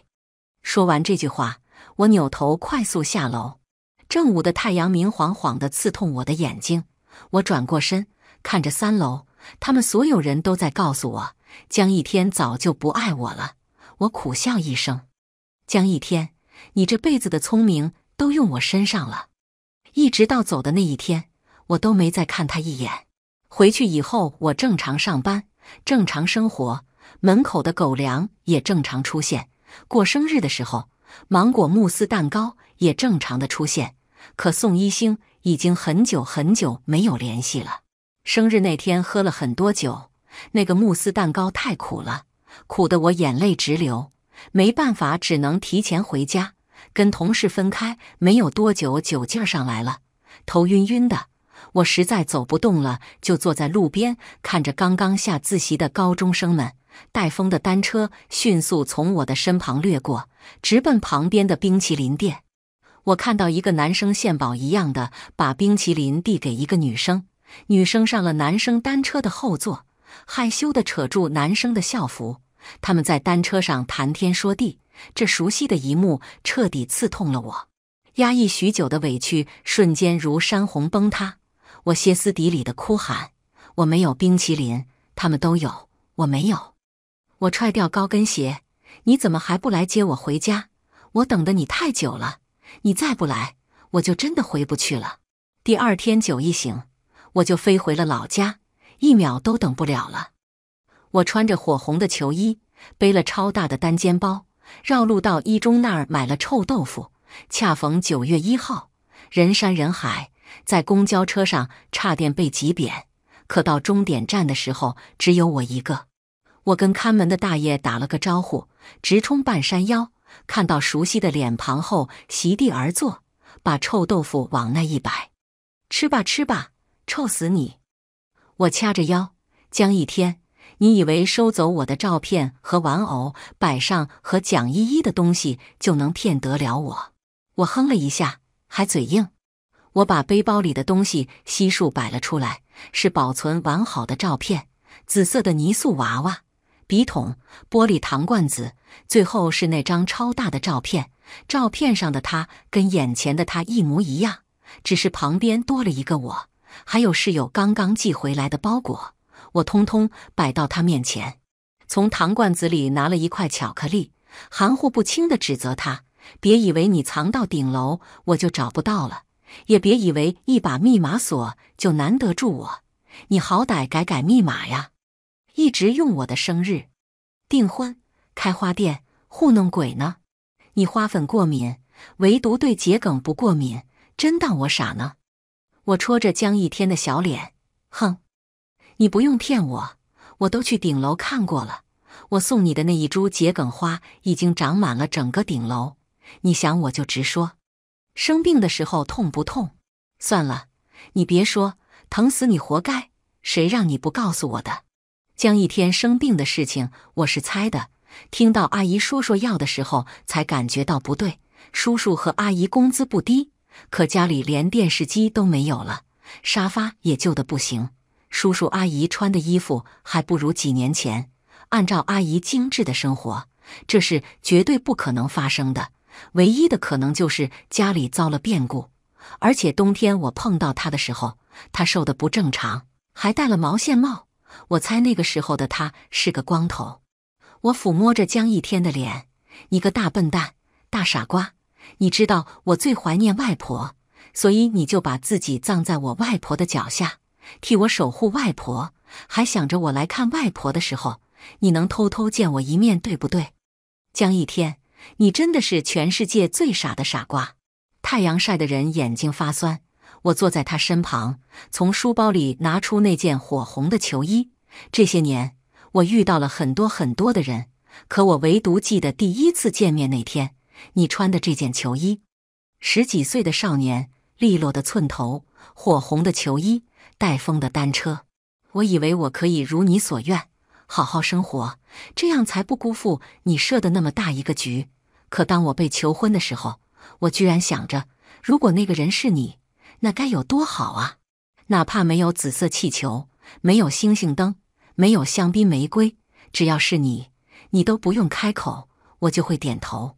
说完这句话，我扭头快速下楼。正午的太阳明晃晃的刺痛我的眼睛。我转过身，看着三楼，他们所有人都在告诉我。江一天早就不爱我了，我苦笑一声：“江一天，你这辈子的聪明都用我身上了。”一直到走的那一天，我都没再看他一眼。回去以后，我正常上班，正常生活，门口的狗粮也正常出现，过生日的时候，芒果慕斯蛋糕也正常的出现。可宋一星已经很久很久没有联系了。生日那天，喝了很多酒。那个慕斯蛋糕太苦了，苦得我眼泪直流。没办法，只能提前回家，跟同事分开。没有多久，酒劲上来了，头晕晕的，我实在走不动了，就坐在路边看着刚刚下自习的高中生们。带风的单车迅速从我的身旁掠过，直奔旁边的冰淇淋店。我看到一个男生献宝一样的把冰淇淋递给一个女生，女生上了男生单车的后座。害羞地扯住男生的校服，他们在单车上谈天说地。这熟悉的一幕彻底刺痛了我，压抑许久的委屈瞬间如山洪崩塌。我歇斯底里的哭喊：“我没有冰淇淋，他们都有，我没有！”我踹掉高跟鞋，“你怎么还不来接我回家？我等的你太久了！你再不来，我就真的回不去了！”第二天酒一醒，我就飞回了老家。一秒都等不了了！我穿着火红的球衣，背了超大的单肩包，绕路到一中那儿买了臭豆腐。恰逢九月一号，人山人海，在公交车上差点被挤扁。可到终点站的时候，只有我一个。我跟看门的大爷打了个招呼，直冲半山腰。看到熟悉的脸庞后，席地而坐，把臭豆腐往那一摆：“吃吧，吃吧，臭死你！”我掐着腰，江一天，你以为收走我的照片和玩偶，摆上和蒋依依的东西就能骗得了我？我哼了一下，还嘴硬。我把背包里的东西悉数摆了出来，是保存完好的照片、紫色的泥塑娃娃、笔筒、玻璃糖罐子，最后是那张超大的照片。照片上的他跟眼前的他一模一样，只是旁边多了一个我。还有室友刚刚寄回来的包裹，我通通摆到他面前。从糖罐子里拿了一块巧克力，含糊不清地指责他：“别以为你藏到顶楼我就找不到了，也别以为一把密码锁就难得住我。你好歹改改密码呀！一直用我的生日、订婚、开花店糊弄鬼呢。你花粉过敏，唯独对桔梗不过敏，真当我傻呢？”我戳着江一天的小脸，哼，你不用骗我，我都去顶楼看过了。我送你的那一株桔梗花已经长满了整个顶楼。你想我就直说，生病的时候痛不痛？算了，你别说，疼死你活该，谁让你不告诉我的。江一天生病的事情我是猜的，听到阿姨说说药的时候才感觉到不对。叔叔和阿姨工资不低。可家里连电视机都没有了，沙发也旧的不行。叔叔阿姨穿的衣服还不如几年前。按照阿姨精致的生活，这是绝对不可能发生的。唯一的可能就是家里遭了变故。而且冬天我碰到他的时候，他瘦得不正常，还戴了毛线帽。我猜那个时候的他是个光头。我抚摸着江一天的脸：“你个大笨蛋，大傻瓜！”你知道我最怀念外婆，所以你就把自己葬在我外婆的脚下，替我守护外婆。还想着我来看外婆的时候，你能偷偷见我一面，对不对？江一天，你真的是全世界最傻的傻瓜！太阳晒的人眼睛发酸，我坐在他身旁，从书包里拿出那件火红的球衣。这些年，我遇到了很多很多的人，可我唯独记得第一次见面那天。你穿的这件球衣，十几岁的少年，利落的寸头，火红的球衣，带风的单车。我以为我可以如你所愿，好好生活，这样才不辜负你设的那么大一个局。可当我被求婚的时候，我居然想着，如果那个人是你，那该有多好啊！哪怕没有紫色气球，没有星星灯，没有香槟玫瑰，只要是你，你都不用开口，我就会点头。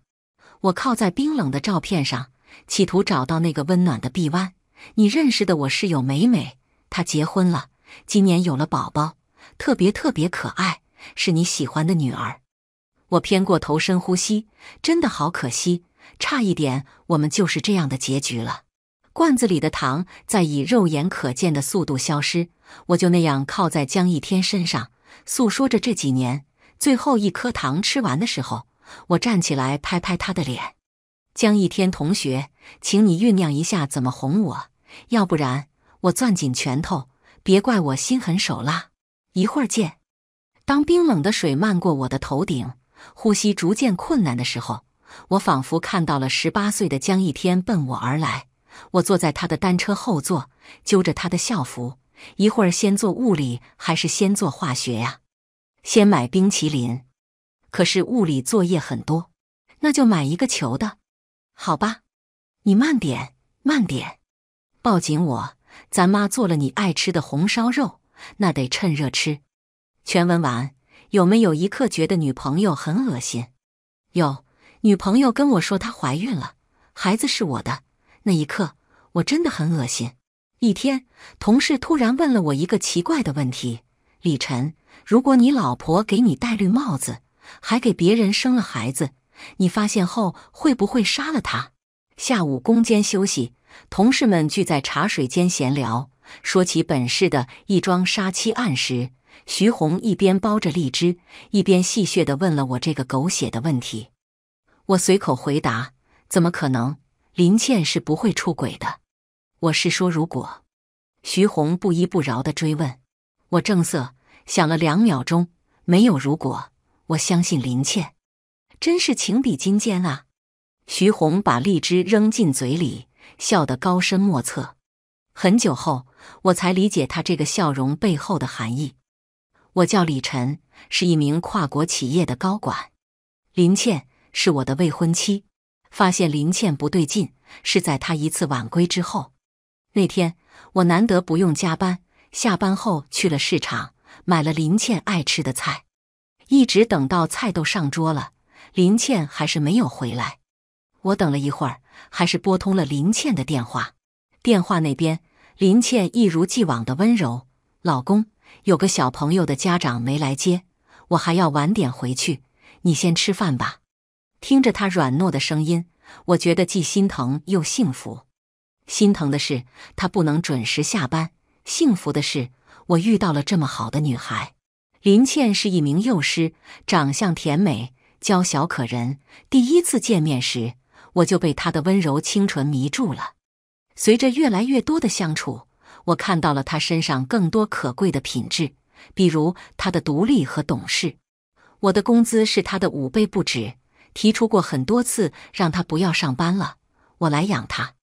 我靠在冰冷的照片上，企图找到那个温暖的臂弯。你认识的我室友美美，她结婚了，今年有了宝宝，特别特别可爱，是你喜欢的女儿。我偏过头，深呼吸，真的好可惜，差一点我们就是这样的结局了。罐子里的糖在以肉眼可见的速度消失，我就那样靠在江一天身上，诉说着这几年。最后一颗糖吃完的时候。我站起来，拍拍他的脸。江一天同学，请你酝酿一下怎么哄我，要不然我攥紧拳头，别怪我心狠手辣。一会儿见。当冰冷的水漫过我的头顶，呼吸逐渐困难的时候，我仿佛看到了十八岁的江一天奔我而来。我坐在他的单车后座，揪着他的校服。一会儿先做物理还是先做化学呀？先买冰淇淋。可是物理作业很多，那就买一个球的，好吧。你慢点，慢点，抱紧我。咱妈做了你爱吃的红烧肉，那得趁热吃。全文完。有没有一刻觉得女朋友很恶心？有女朋友跟我说她怀孕了，孩子是我的。那一刻我真的很恶心。一天，同事突然问了我一个奇怪的问题：李晨，如果你老婆给你戴绿帽子？还给别人生了孩子，你发现后会不会杀了他？下午攻间休息，同事们聚在茶水间闲聊，说起本市的一桩杀妻案时，徐红一边剥着荔枝，一边戏谑地问了我这个狗血的问题。我随口回答：“怎么可能？林倩是不会出轨的。”我是说如果。徐红不依不饶地追问，我正色想了两秒钟，没有如果。我相信林倩，真是情比金坚啊！徐红把荔枝扔进嘴里，笑得高深莫测。很久后，我才理解他这个笑容背后的含义。我叫李晨，是一名跨国企业的高管。林倩是我的未婚妻。发现林倩不对劲，是在她一次晚归之后。那天我难得不用加班，下班后去了市场，买了林倩爱吃的菜。一直等到菜都上桌了，林倩还是没有回来。我等了一会儿，还是拨通了林倩的电话。电话那边，林倩一如既往的温柔：“老公，有个小朋友的家长没来接，我还要晚点回去，你先吃饭吧。”听着她软糯的声音，我觉得既心疼又幸福。心疼的是她不能准时下班，幸福的是我遇到了这么好的女孩。林倩是一名幼师，长相甜美、娇小可人。第一次见面时，我就被她的温柔清纯迷住了。随着越来越多的相处，我看到了她身上更多可贵的品质，比如她的独立和懂事。我的工资是她的五倍不止，提出过很多次让她不要上班了，我来养她，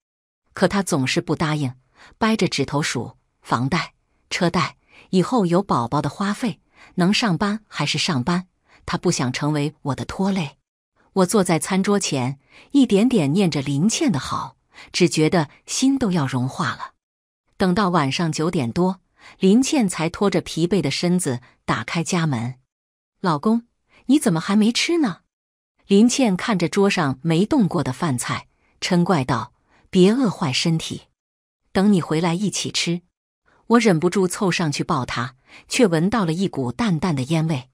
可她总是不答应，掰着指头数房贷、车贷，以后有宝宝的花费。能上班还是上班？他不想成为我的拖累。我坐在餐桌前，一点点念着林倩的好，只觉得心都要融化了。等到晚上九点多，林倩才拖着疲惫的身子打开家门。“老公，你怎么还没吃呢？”林倩看着桌上没动过的饭菜，嗔怪道：“别饿坏身体，等你回来一起吃。”我忍不住凑上去抱她。却闻到了一股淡淡的烟味，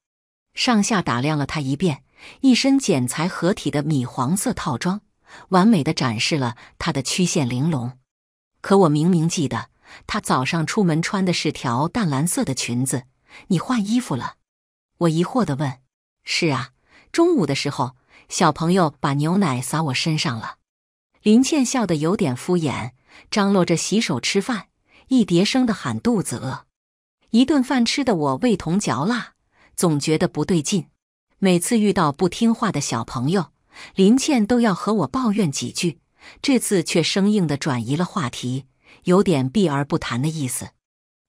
上下打量了他一遍，一身剪裁合体的米黄色套装，完美的展示了他的曲线玲珑。可我明明记得他早上出门穿的是条淡蓝色的裙子。你换衣服了？我疑惑地问。是啊，中午的时候小朋友把牛奶洒我身上了。林倩笑得有点敷衍，张罗着洗手吃饭，一叠声的喊肚子饿。一顿饭吃的我味同嚼蜡，总觉得不对劲。每次遇到不听话的小朋友，林倩都要和我抱怨几句。这次却生硬的转移了话题，有点避而不谈的意思。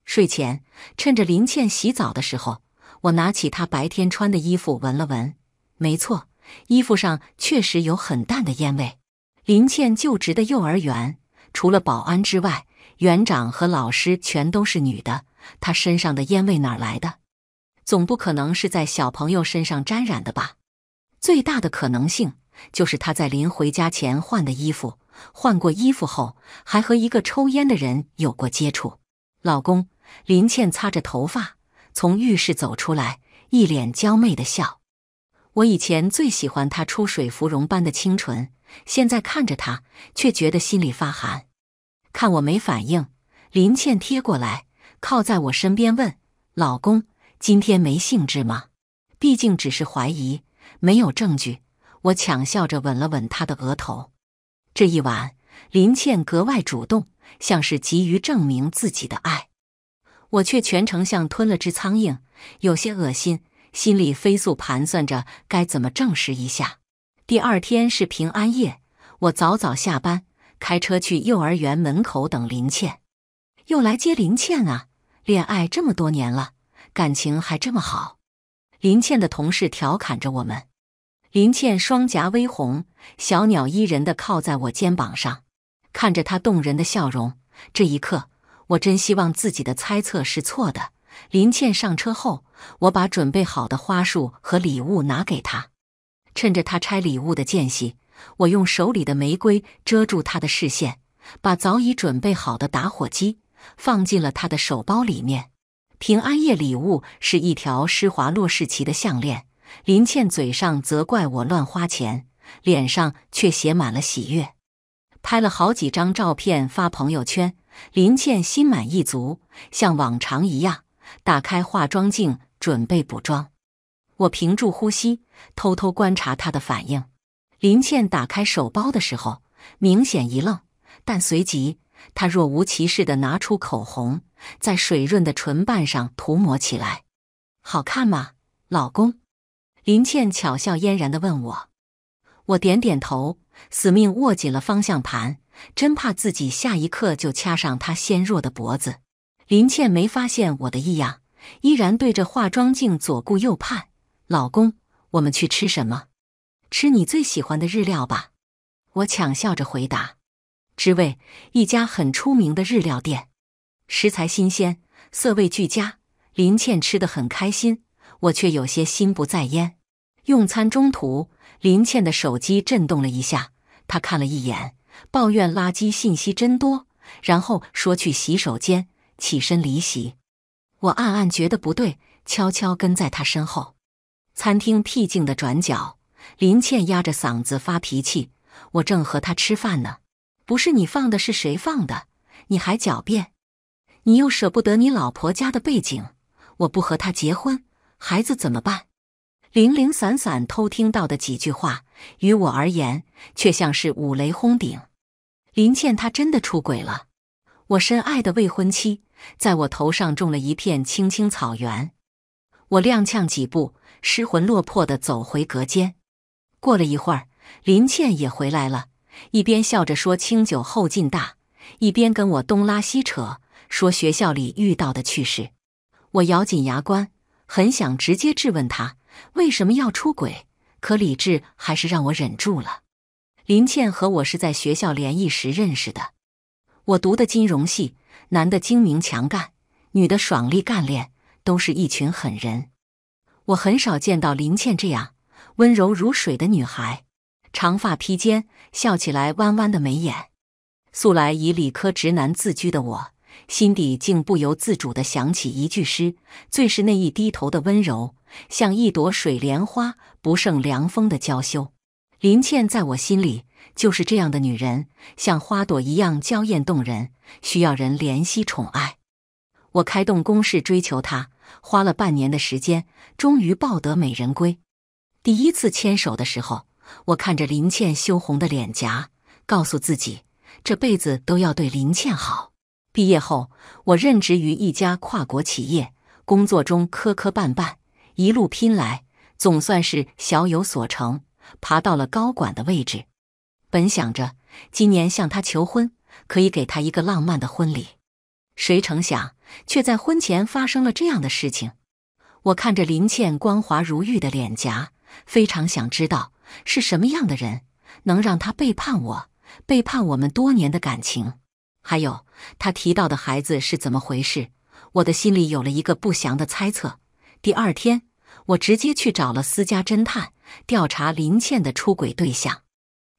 睡前，趁着林倩洗澡的时候，我拿起她白天穿的衣服闻了闻，没错，衣服上确实有很淡的烟味。林倩就职的幼儿园，除了保安之外，园长和老师全都是女的。他身上的烟味哪来的？总不可能是在小朋友身上沾染的吧？最大的可能性就是他在临回家前换的衣服，换过衣服后还和一个抽烟的人有过接触。老公，林倩擦着头发从浴室走出来，一脸娇媚的笑。我以前最喜欢他出水芙蓉般的清纯，现在看着他却觉得心里发寒。看我没反应，林倩贴过来。靠在我身边问：“老公，今天没兴致吗？毕竟只是怀疑，没有证据。”我强笑着吻了吻他的额头。这一晚，林倩格外主动，像是急于证明自己的爱。我却全程像吞了只苍蝇，有些恶心，心里飞速盘算着该怎么证实一下。第二天是平安夜，我早早下班，开车去幼儿园门口等林倩。又来接林倩啊！恋爱这么多年了，感情还这么好，林倩的同事调侃着我们。林倩双颊微红，小鸟依人的靠在我肩膀上，看着她动人的笑容。这一刻，我真希望自己的猜测是错的。林倩上车后，我把准备好的花束和礼物拿给她，趁着她拆礼物的间隙，我用手里的玫瑰遮住她的视线，把早已准备好的打火机。放进了她的手包里面。平安夜礼物是一条施华洛世奇的项链。林倩嘴上责怪我乱花钱，脸上却写满了喜悦。拍了好几张照片发朋友圈，林倩心满意足，像往常一样打开化妆镜准备补妆。我屏住呼吸，偷偷观察她的反应。林倩打开手包的时候，明显一愣，但随即。她若无其事地拿出口红，在水润的唇瓣上涂抹起来。好看吗，老公？林倩巧笑嫣然地问我。我点点头，死命握紧了方向盘，真怕自己下一刻就掐上他纤弱的脖子。林倩没发现我的异样，依然对着化妆镜左顾右盼。老公，我们去吃什么？吃你最喜欢的日料吧。我强笑着回答。之味一家很出名的日料店，食材新鲜，色味俱佳。林倩吃的很开心，我却有些心不在焉。用餐中途，林倩的手机震动了一下，她看了一眼，抱怨垃圾信息真多，然后说去洗手间，起身离席。我暗暗觉得不对，悄悄跟在她身后。餐厅僻静的转角，林倩压着嗓子发脾气。我正和她吃饭呢。不是你放的，是谁放的？你还狡辩？你又舍不得你老婆家的背景？我不和她结婚，孩子怎么办？零零散散偷听到的几句话，于我而言却像是五雷轰顶。林倩她真的出轨了！我深爱的未婚妻，在我头上种了一片青青草原。我踉跄几步，失魂落魄地走回隔间。过了一会儿，林倩也回来了。一边笑着说“清酒后劲大”，一边跟我东拉西扯，说学校里遇到的趣事。我咬紧牙关，很想直接质问他为什么要出轨，可理智还是让我忍住了。林倩和我是在学校联谊时认识的，我读的金融系，男的精明强干，女的爽利干练，都是一群狠人。我很少见到林倩这样温柔如水的女孩。长发披肩，笑起来弯弯的眉眼。素来以理科直男自居的我，心底竟不由自主地想起一句诗：“最是那一低头的温柔，像一朵水莲花不胜凉风的娇羞。”林倩在我心里就是这样的女人，像花朵一样娇艳动人，需要人怜惜宠爱。我开动攻势追求她，花了半年的时间，终于抱得美人归。第一次牵手的时候。我看着林倩羞红的脸颊，告诉自己这辈子都要对林倩好。毕业后，我任职于一家跨国企业，工作中磕磕绊绊，一路拼来，总算是小有所成，爬到了高管的位置。本想着今年向她求婚，可以给她一个浪漫的婚礼，谁成想却在婚前发生了这样的事情。我看着林倩光滑如玉的脸颊，非常想知道。是什么样的人能让他背叛我，背叛我们多年的感情？还有他提到的孩子是怎么回事？我的心里有了一个不祥的猜测。第二天，我直接去找了私家侦探调查林倩的出轨对象。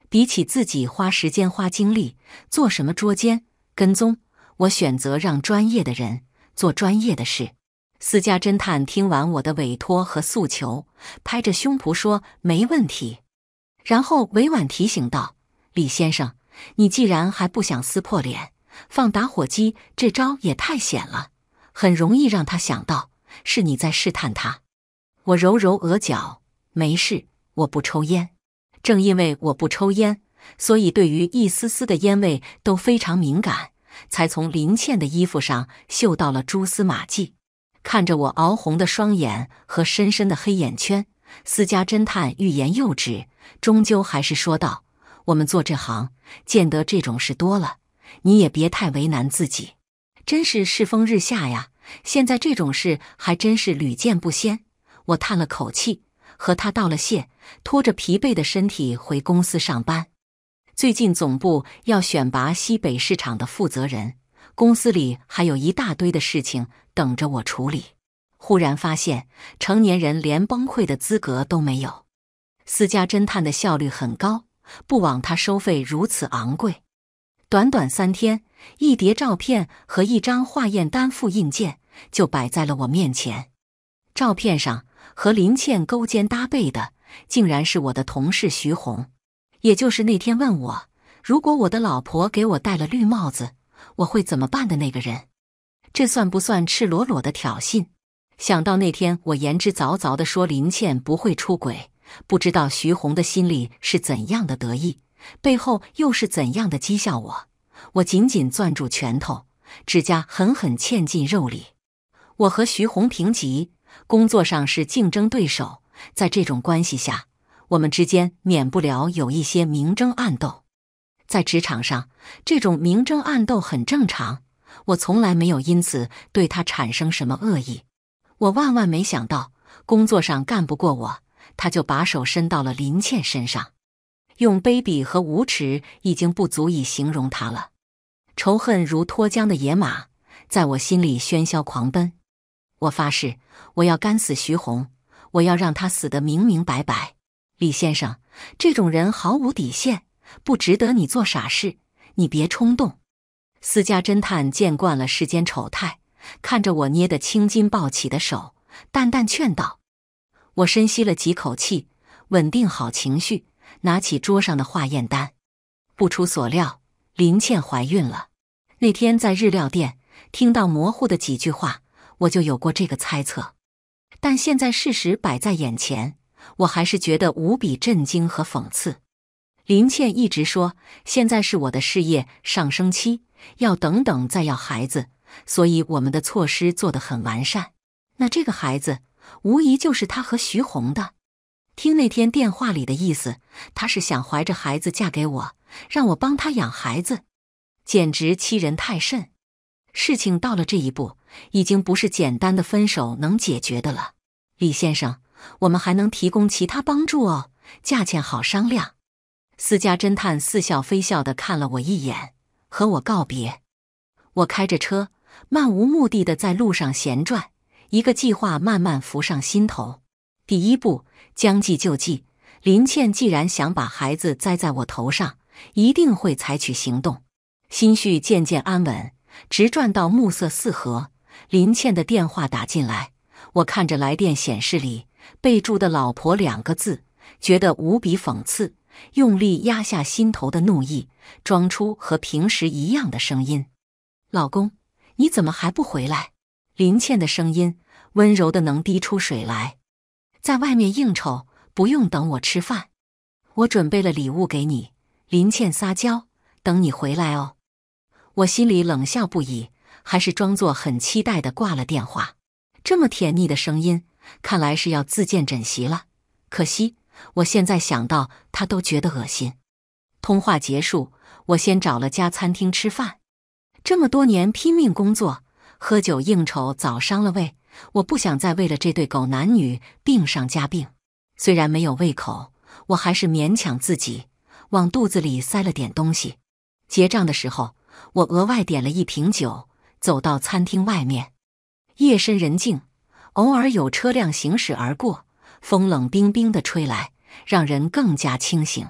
比起自己花时间花精力做什么捉奸跟踪，我选择让专业的人做专业的事。私家侦探听完我的委托和诉求，拍着胸脯说：“没问题。”然后委婉提醒道：“李先生，你既然还不想撕破脸，放打火机这招也太险了，很容易让他想到是你在试探他。”我揉揉额角，没事，我不抽烟。正因为我不抽烟，所以对于一丝丝的烟味都非常敏感，才从林倩的衣服上嗅到了蛛丝马迹。看着我熬红的双眼和深深的黑眼圈，私家侦探欲言又止。终究还是说道：“我们做这行，见得这种事多了，你也别太为难自己。真是世风日下呀！现在这种事还真是屡见不鲜。”我叹了口气，和他道了谢，拖着疲惫的身体回公司上班。最近总部要选拔西北市场的负责人，公司里还有一大堆的事情等着我处理。忽然发现，成年人连崩溃的资格都没有。私家侦探的效率很高，不枉他收费如此昂贵。短短三天，一叠照片和一张化验单复印件就摆在了我面前。照片上和林倩勾肩搭背的，竟然是我的同事徐红，也就是那天问我如果我的老婆给我戴了绿帽子，我会怎么办的那个人。这算不算赤裸裸的挑衅？想到那天我言之凿凿的说林倩不会出轨。不知道徐红的心里是怎样的得意，背后又是怎样的讥笑我。我紧紧攥住拳头，指甲狠狠嵌进肉里。我和徐红平级，工作上是竞争对手，在这种关系下，我们之间免不了有一些明争暗斗。在职场上，这种明争暗斗很正常。我从来没有因此对他产生什么恶意。我万万没想到，工作上干不过我。他就把手伸到了林倩身上，用卑鄙和无耻已经不足以形容他了。仇恨如脱缰的野马，在我心里喧嚣狂奔。我发誓，我要干死徐红，我要让他死得明明白白。李先生，这种人毫无底线，不值得你做傻事。你别冲动。私家侦探见惯了世间丑态，看着我捏得青筋暴起的手，淡淡劝道。我深吸了几口气，稳定好情绪，拿起桌上的化验单。不出所料，林倩怀孕了。那天在日料店听到模糊的几句话，我就有过这个猜测。但现在事实摆在眼前，我还是觉得无比震惊和讽刺。林倩一直说，现在是我的事业上升期，要等等再要孩子，所以我们的措施做得很完善。那这个孩子？无疑就是他和徐红的。听那天电话里的意思，他是想怀着孩子嫁给我，让我帮他养孩子，简直欺人太甚。事情到了这一步，已经不是简单的分手能解决的了。李先生，我们还能提供其他帮助哦，价钱好商量。私家侦探似笑非笑地看了我一眼，和我告别。我开着车，漫无目的的在路上闲转。一个计划慢慢浮上心头。第一步，将计就计。林倩既然想把孩子栽在我头上，一定会采取行动。心绪渐渐安稳，直转到暮色四合，林倩的电话打进来。我看着来电显示里备注的“老婆”两个字，觉得无比讽刺，用力压下心头的怒意，装出和平时一样的声音：“老公，你怎么还不回来？”林倩的声音。温柔的能滴出水来，在外面应酬不用等我吃饭，我准备了礼物给你，林倩撒娇，等你回来哦。我心里冷笑不已，还是装作很期待的挂了电话。这么甜腻的声音，看来是要自荐枕席了。可惜我现在想到他都觉得恶心。通话结束，我先找了家餐厅吃饭。这么多年拼命工作，喝酒应酬早伤了胃。我不想再为了这对狗男女病上加病。虽然没有胃口，我还是勉强自己往肚子里塞了点东西。结账的时候，我额外点了一瓶酒，走到餐厅外面。夜深人静，偶尔有车辆行驶而过，风冷冰冰的吹来，让人更加清醒。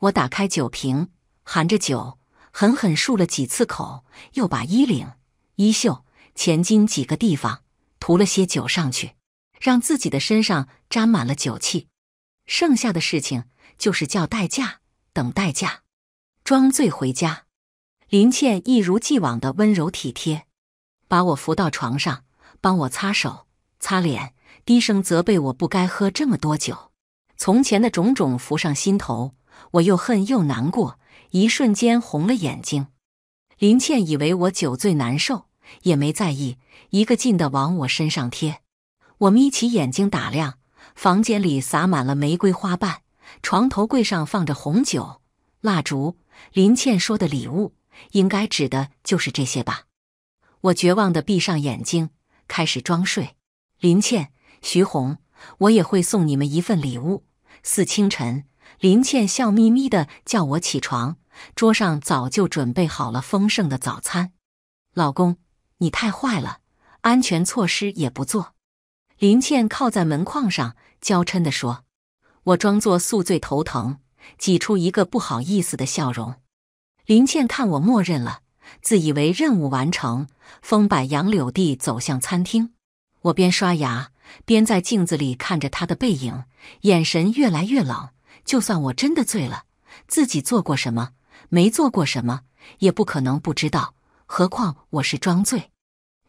我打开酒瓶，含着酒，狠狠漱了几次口，又把衣领、衣袖、前襟几个地方。涂了些酒上去，让自己的身上沾满了酒气。剩下的事情就是叫代驾，等代驾，装醉回家。林倩一如既往的温柔体贴，把我扶到床上，帮我擦手、擦脸，低声责备我不该喝这么多酒。从前的种种浮上心头，我又恨又难过，一瞬间红了眼睛。林倩以为我酒醉难受。也没在意，一个劲的往我身上贴。我眯起眼睛打量，房间里洒满了玫瑰花瓣，床头柜上放着红酒、蜡烛。林倩说的礼物，应该指的就是这些吧？我绝望的闭上眼睛，开始装睡。林倩、徐红，我也会送你们一份礼物。次清晨，林倩笑眯眯的叫我起床，桌上早就准备好了丰盛的早餐，老公。你太坏了，安全措施也不做。林倩靠在门框上，娇嗔地说：“我装作宿醉头疼，挤出一个不好意思的笑容。”林倩看我默认了，自以为任务完成，风摆杨柳地走向餐厅。我边刷牙边在镜子里看着他的背影，眼神越来越冷。就算我真的醉了，自己做过什么，没做过什么，也不可能不知道。何况我是装醉。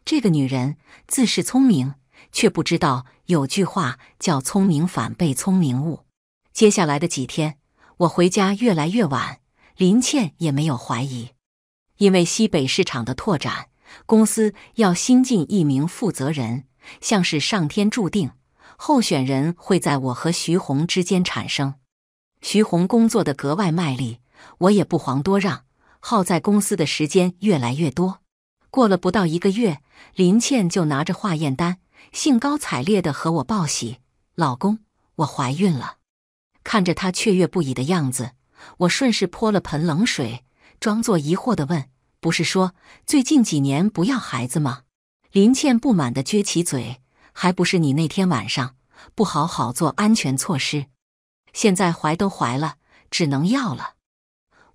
这个女人自恃聪明，却不知道有句话叫“聪明反被聪明误”。接下来的几天，我回家越来越晚，林倩也没有怀疑，因为西北市场的拓展，公司要新进一名负责人，像是上天注定，候选人会在我和徐红之间产生。徐红工作的格外卖力，我也不遑多让。耗在公司的时间越来越多，过了不到一个月，林倩就拿着化验单，兴高采烈的和我报喜：“老公，我怀孕了。”看着她雀跃不已的样子，我顺势泼了盆冷水，装作疑惑的问：“不是说最近几年不要孩子吗？”林倩不满的撅起嘴：“还不是你那天晚上不好好做安全措施，现在怀都怀了，只能要了。”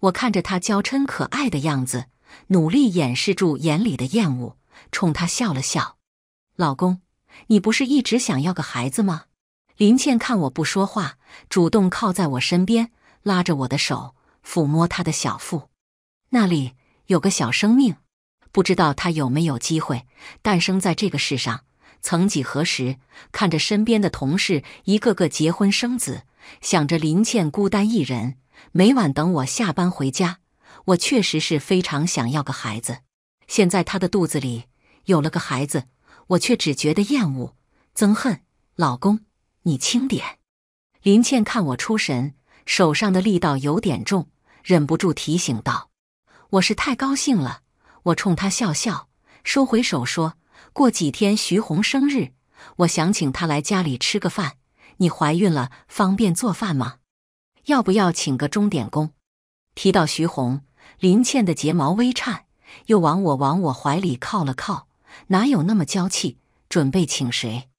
我看着她娇嗔可爱的样子，努力掩饰住眼里的厌恶，冲她笑了笑。老公，你不是一直想要个孩子吗？林倩看我不说话，主动靠在我身边，拉着我的手，抚摸她的小腹，那里有个小生命，不知道他有没有机会诞生在这个世上。曾几何时，看着身边的同事一个个结婚生子，想着林倩孤单一人。每晚等我下班回家，我确实是非常想要个孩子。现在她的肚子里有了个孩子，我却只觉得厌恶、憎恨。老公，你轻点。林倩看我出神，手上的力道有点重，忍不住提醒道：“我是太高兴了。”我冲她笑笑，收回手，说过几天徐红生日，我想请她来家里吃个饭。你怀孕了，方便做饭吗？要不要请个钟点工？提到徐红，林倩的睫毛微颤，又往我往我怀里靠了靠。哪有那么娇气？准备请谁？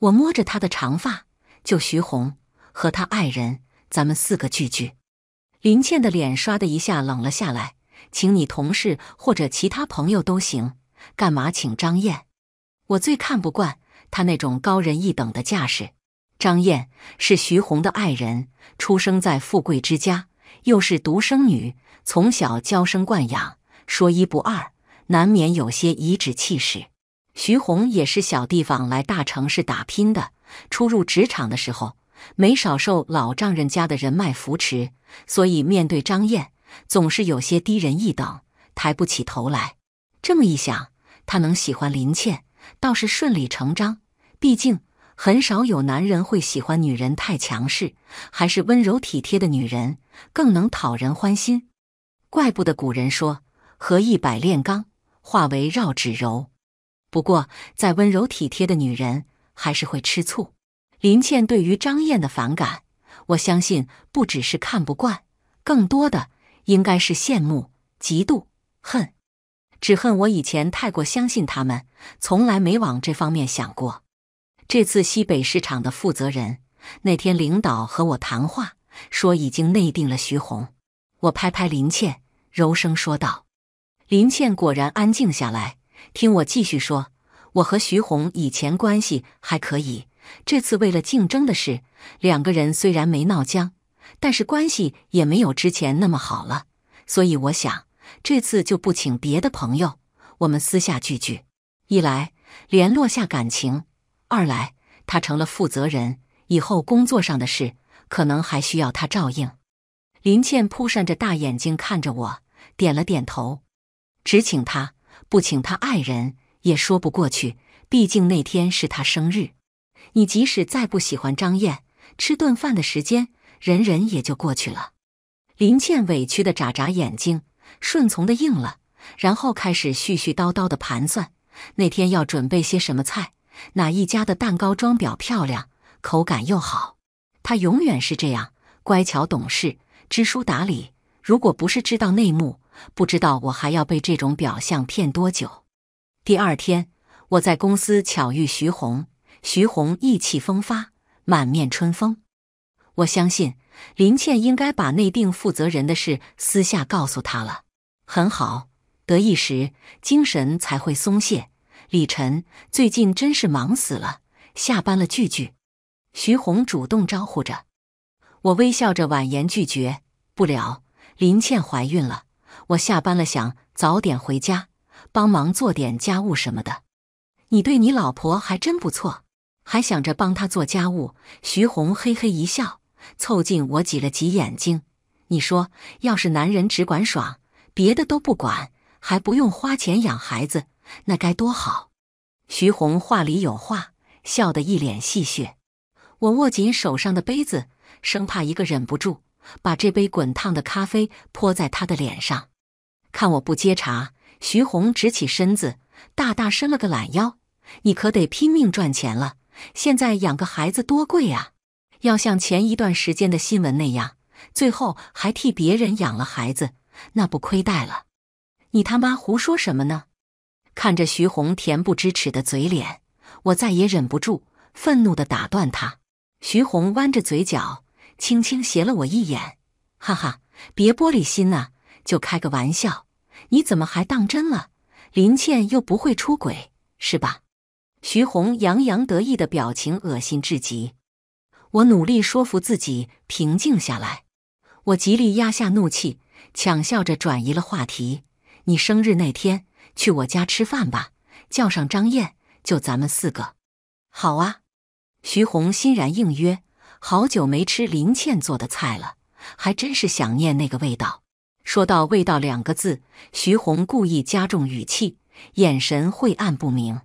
我摸着她的长发，就徐红和他爱人，咱们四个聚聚。林倩的脸唰的一下冷了下来。请你同事或者其他朋友都行，干嘛请张燕？我最看不惯他那种高人一等的架势。张燕是徐红的爱人，出生在富贵之家，又是独生女，从小娇生惯养，说一不二，难免有些颐指气使。徐红也是小地方来大城市打拼的，初入职场的时候没少受老丈人家的人脉扶持，所以面对张燕总是有些低人一等，抬不起头来。这么一想，他能喜欢林倩，倒是顺理成章，毕竟。很少有男人会喜欢女人太强势，还是温柔体贴的女人更能讨人欢心。怪不得古人说“何一百炼钢，化为绕指柔”。不过，再温柔体贴的女人还是会吃醋。林倩对于张燕的反感，我相信不只是看不惯，更多的应该是羡慕、嫉妒、恨。只恨我以前太过相信他们，从来没往这方面想过。这次西北市场的负责人那天，领导和我谈话，说已经内定了徐红。我拍拍林倩，柔声说道：“林倩果然安静下来，听我继续说。我和徐红以前关系还可以，这次为了竞争的事，两个人虽然没闹僵，但是关系也没有之前那么好了。所以我想，这次就不请别的朋友，我们私下聚聚，一来联络下感情。”二来，他成了负责人以后，工作上的事可能还需要他照应。林倩扑扇着大眼睛看着我，点了点头。只请他，不请他爱人，也说不过去。毕竟那天是他生日，你即使再不喜欢张燕，吃顿饭的时间，人人也就过去了。林倩委屈的眨眨眼睛，顺从的应了，然后开始絮絮叨叨的盘算那天要准备些什么菜。哪一家的蛋糕装裱漂亮，口感又好？他永远是这样乖巧懂事、知书达理。如果不是知道内幕，不知道我还要被这种表象骗多久。第二天，我在公司巧遇徐红，徐红意气风发，满面春风。我相信林倩应该把内定负责人的事私下告诉他了。很好，得意时精神才会松懈。李晨最近真是忙死了，下班了聚聚。徐红主动招呼着，我微笑着婉言拒绝不了。林倩怀孕了，我下班了想早点回家，帮忙做点家务什么的。你对你老婆还真不错，还想着帮她做家务。徐红嘿嘿一笑，凑近我挤了挤眼睛。你说，要是男人只管爽，别的都不管，还不用花钱养孩子？那该多好！徐红话里有话，笑得一脸戏谑。我握紧手上的杯子，生怕一个忍不住把这杯滚烫的咖啡泼在他的脸上。看我不接茬，徐红直起身子，大大伸了个懒腰：“你可得拼命赚钱了，现在养个孩子多贵啊！要像前一段时间的新闻那样，最后还替别人养了孩子，那不亏待了？你他妈胡说什么呢？”看着徐红恬不知耻的嘴脸，我再也忍不住，愤怒的打断他。徐红弯着嘴角，轻轻斜了我一眼，哈哈，别玻璃心呐，就开个玩笑，你怎么还当真了？林倩又不会出轨，是吧？徐红洋洋得意的表情恶心至极，我努力说服自己平静下来，我极力压下怒气，强笑着转移了话题。你生日那天。去我家吃饭吧，叫上张燕，就咱们四个。好啊，徐红欣然应约。好久没吃林倩做的菜了，还真是想念那个味道。说到“味道”两个字，徐红故意加重语气，眼神晦暗不明。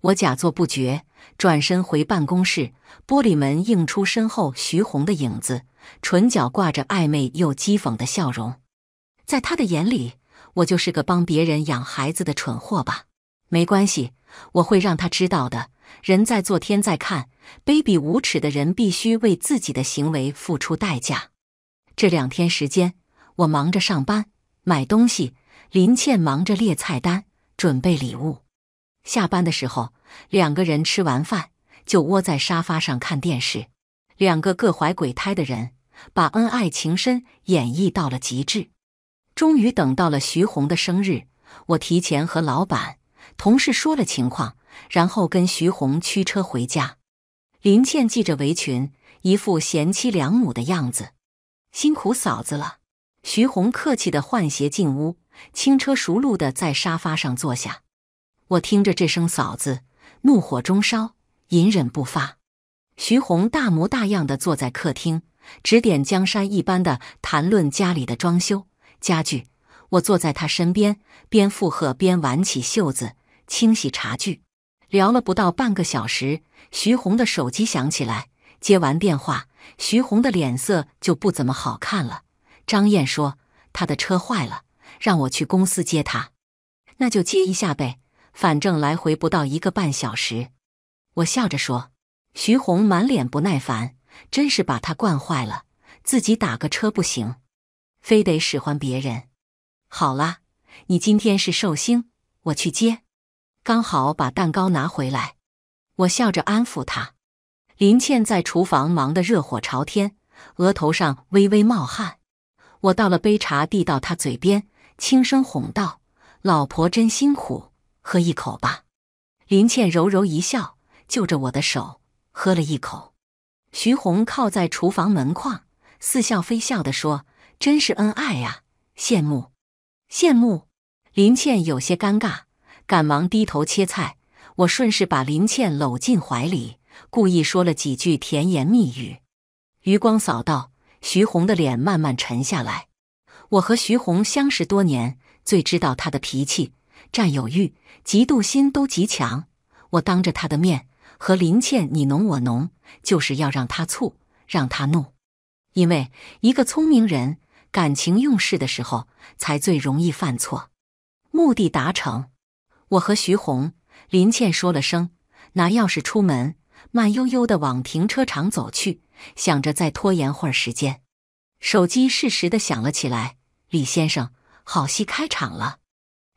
我假作不觉，转身回办公室。玻璃门映出身后徐红的影子，唇角挂着暧昧又讥讽的笑容。在他的眼里。我就是个帮别人养孩子的蠢货吧，没关系，我会让他知道的。人在做，天在看，卑鄙无耻的人必须为自己的行为付出代价。这两天时间，我忙着上班、买东西，林倩忙着列菜单、准备礼物。下班的时候，两个人吃完饭就窝在沙发上看电视，两个各怀鬼胎的人把恩爱情深演绎到了极致。终于等到了徐红的生日，我提前和老板、同事说了情况，然后跟徐红驱车回家。林倩系着围裙，一副贤妻良母的样子，辛苦嫂子了。徐红客气的换鞋进屋，轻车熟路的在沙发上坐下。我听着这声嫂子，怒火中烧，隐忍不发。徐红大模大样的坐在客厅，指点江山一般的谈论家里的装修。家具，我坐在他身边，边附和边挽起袖子清洗茶具。聊了不到半个小时，徐红的手机响起来，接完电话，徐红的脸色就不怎么好看了。张燕说她的车坏了，让我去公司接她。那就接一下呗，反正来回不到一个半小时。我笑着说。徐红满脸不耐烦，真是把他惯坏了，自己打个车不行。非得使唤别人，好啦，你今天是寿星，我去接，刚好把蛋糕拿回来。我笑着安抚他。林倩在厨房忙得热火朝天，额头上微微冒汗。我倒了杯茶递到她嘴边，轻声哄道：“老婆真辛苦，喝一口吧。”林倩柔柔一笑，就着我的手喝了一口。徐红靠在厨房门框，似笑非笑的说。真是恩爱呀，羡慕，羡慕！林倩有些尴尬，赶忙低头切菜。我顺势把林倩搂进怀里，故意说了几句甜言蜜语。余光扫到徐红的脸，慢慢沉下来。我和徐红相识多年，最知道她的脾气、占有欲、嫉妒心都极强。我当着她的面和林倩你侬我侬，就是要让她醋，让她怒，因为一个聪明人。感情用事的时候，才最容易犯错。目的达成，我和徐红、林倩说了声，拿钥匙出门，慢悠悠的往停车场走去，想着再拖延会儿时间。手机适时的响了起来，李先生，好戏开场了。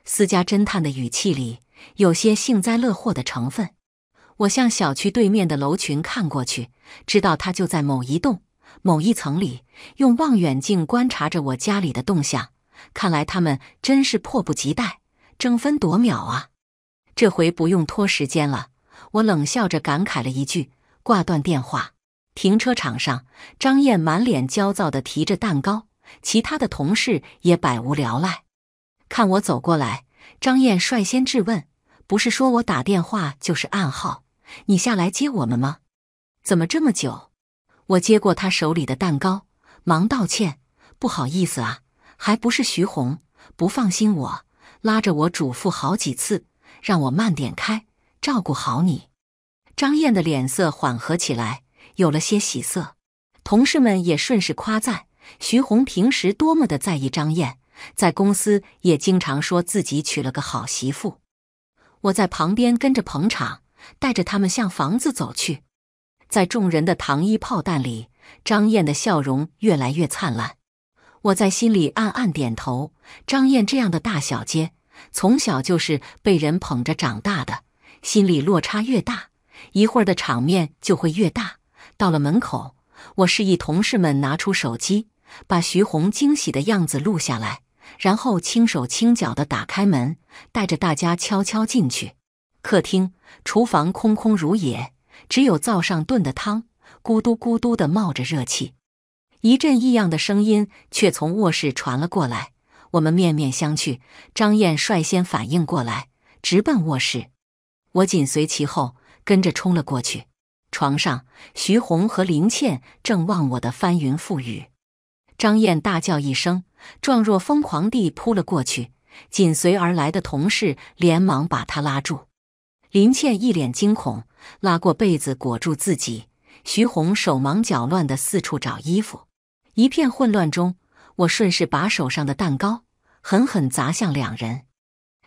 私家侦探的语气里有些幸灾乐祸的成分。我向小区对面的楼群看过去，知道他就在某一栋。某一层里，用望远镜观察着我家里的动向。看来他们真是迫不及待，争分夺秒啊！这回不用拖时间了，我冷笑着感慨了一句，挂断电话。停车场上，张燕满脸焦躁地提着蛋糕，其他的同事也百无聊赖。看我走过来，张燕率先质问：“不是说我打电话就是暗号，你下来接我们吗？怎么这么久？”我接过他手里的蛋糕，忙道歉：“不好意思啊，还不是徐红不放心我，拉着我嘱咐好几次，让我慢点开，照顾好你。”张燕的脸色缓和起来，有了些喜色。同事们也顺势夸赞徐红平时多么的在意张燕，在公司也经常说自己娶了个好媳妇。我在旁边跟着捧场，带着他们向房子走去。在众人的糖衣炮弹里，张燕的笑容越来越灿烂。我在心里暗暗点头。张燕这样的大小姐，从小就是被人捧着长大的，心里落差越大，一会儿的场面就会越大。到了门口，我示意同事们拿出手机，把徐红惊喜的样子录下来，然后轻手轻脚的打开门，带着大家悄悄进去。客厅、厨房空空如也。只有灶上炖的汤，咕嘟咕嘟的冒着热气，一阵异样的声音却从卧室传了过来。我们面面相觑，张燕率先反应过来，直奔卧室，我紧随其后，跟着冲了过去。床上，徐红和林倩正忘我的翻云覆雨。张燕大叫一声，状若疯狂地扑了过去，紧随而来的同事连忙把她拉住。林倩一脸惊恐。拉过被子裹住自己，徐红手忙脚乱的四处找衣服，一片混乱中，我顺势把手上的蛋糕狠狠砸向两人。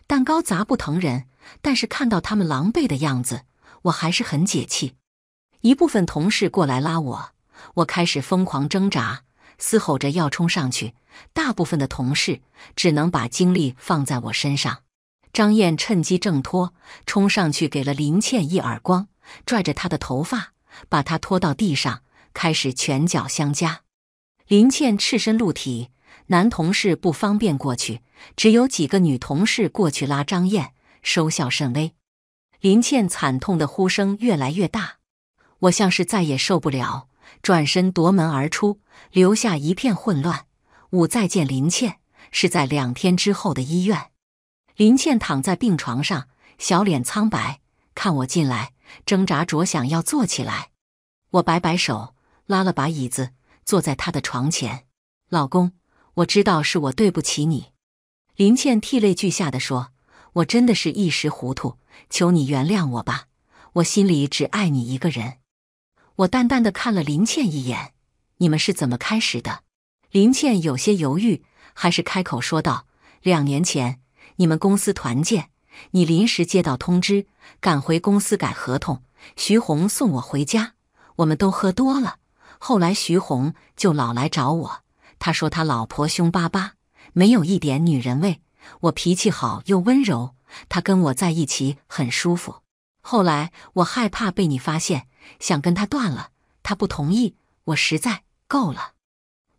蛋糕砸不疼人，但是看到他们狼狈的样子，我还是很解气。一部分同事过来拉我，我开始疯狂挣扎，嘶吼着要冲上去。大部分的同事只能把精力放在我身上。张燕趁机挣脱，冲上去给了林倩一耳光，拽着她的头发把她拖到地上，开始拳脚相加。林倩赤身露体，男同事不方便过去，只有几个女同事过去拉张燕，收效甚微。林倩惨痛的呼声越来越大，我像是再也受不了，转身夺门而出，留下一片混乱。五再见林倩是在两天之后的医院。林倩躺在病床上，小脸苍白，看我进来，挣扎着想要坐起来。我摆摆手，拉了把椅子，坐在她的床前。老公，我知道是我对不起你。林倩涕泪俱下的说：“我真的是一时糊涂，求你原谅我吧。我心里只爱你一个人。”我淡淡的看了林倩一眼：“你们是怎么开始的？”林倩有些犹豫，还是开口说道：“两年前。”你们公司团建，你临时接到通知，赶回公司改合同。徐红送我回家，我们都喝多了。后来徐红就老来找我，他说他老婆凶巴巴，没有一点女人味。我脾气好又温柔，他跟我在一起很舒服。后来我害怕被你发现，想跟他断了，他不同意。我实在够了，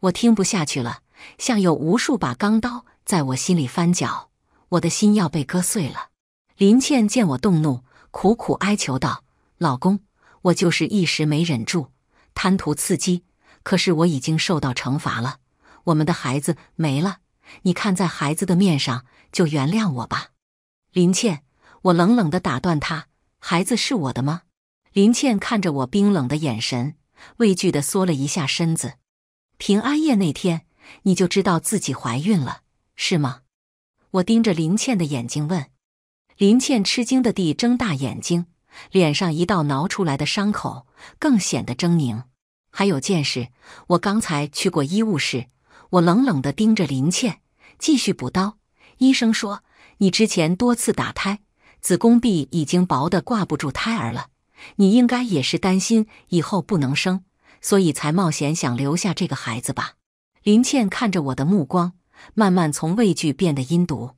我听不下去了，像有无数把钢刀在我心里翻搅。我的心要被割碎了。林倩见我动怒，苦苦哀求道：“老公，我就是一时没忍住，贪图刺激。可是我已经受到惩罚了，我们的孩子没了。你看在孩子的面上，就原谅我吧。”林倩，我冷冷地打断她：“孩子是我的吗？”林倩看着我冰冷的眼神，畏惧地缩了一下身子。平安夜那天，你就知道自己怀孕了，是吗？我盯着林倩的眼睛问，林倩吃惊的地睁大眼睛，脸上一道挠出来的伤口更显得狰狞。还有件事，我刚才去过医务室。我冷冷的盯着林倩，继续补刀。医生说，你之前多次打胎，子宫壁已经薄的挂不住胎儿了。你应该也是担心以后不能生，所以才冒险想留下这个孩子吧？林倩看着我的目光。慢慢从畏惧变得阴毒，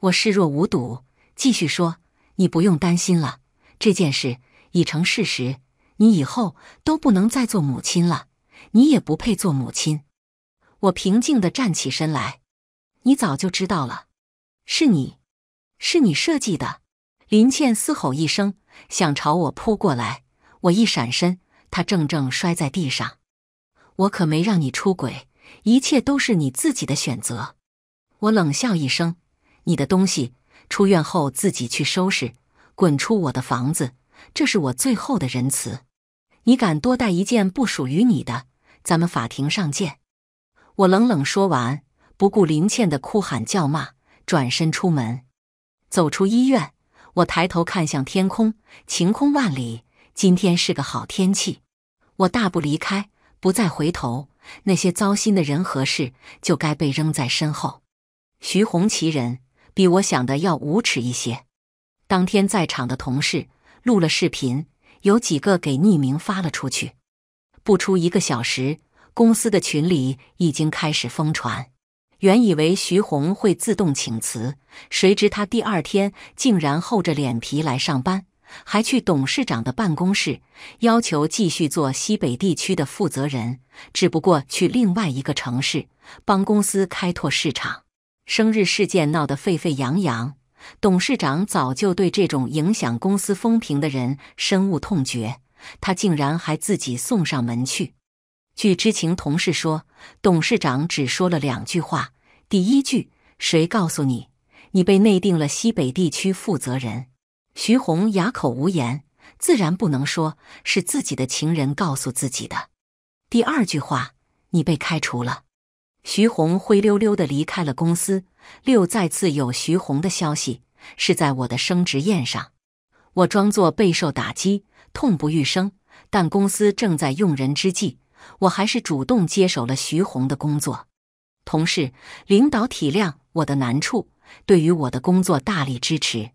我视若无睹，继续说：“你不用担心了，这件事已成事实，你以后都不能再做母亲了，你也不配做母亲。”我平静地站起身来，你早就知道了，是你，是你设计的。林倩嘶吼一声，想朝我扑过来，我一闪身，她正正摔在地上。我可没让你出轨。一切都是你自己的选择。我冷笑一声：“你的东西出院后自己去收拾，滚出我的房子，这是我最后的仁慈。你敢多带一件不属于你的，咱们法庭上见。”我冷冷说完，不顾林倩的哭喊叫骂，转身出门。走出医院，我抬头看向天空，晴空万里，今天是个好天气。我大步离开，不再回头。那些糟心的人和事就该被扔在身后。徐红旗人比我想的要无耻一些。当天在场的同事录了视频，有几个给匿名发了出去。不出一个小时，公司的群里已经开始疯传。原以为徐红会自动请辞，谁知他第二天竟然厚着脸皮来上班。还去董事长的办公室，要求继续做西北地区的负责人，只不过去另外一个城市，帮公司开拓市场。生日事件闹得沸沸扬扬，董事长早就对这种影响公司风评的人深恶痛绝，他竟然还自己送上门去。据知情同事说，董事长只说了两句话：第一句，谁告诉你你被内定了西北地区负责人？徐红哑口无言，自然不能说是自己的情人告诉自己的。第二句话，你被开除了。徐红灰溜溜的离开了公司。六再次有徐红的消息，是在我的升职宴上。我装作备受打击，痛不欲生。但公司正在用人之际，我还是主动接手了徐红的工作。同事、领导体谅我的难处，对于我的工作大力支持。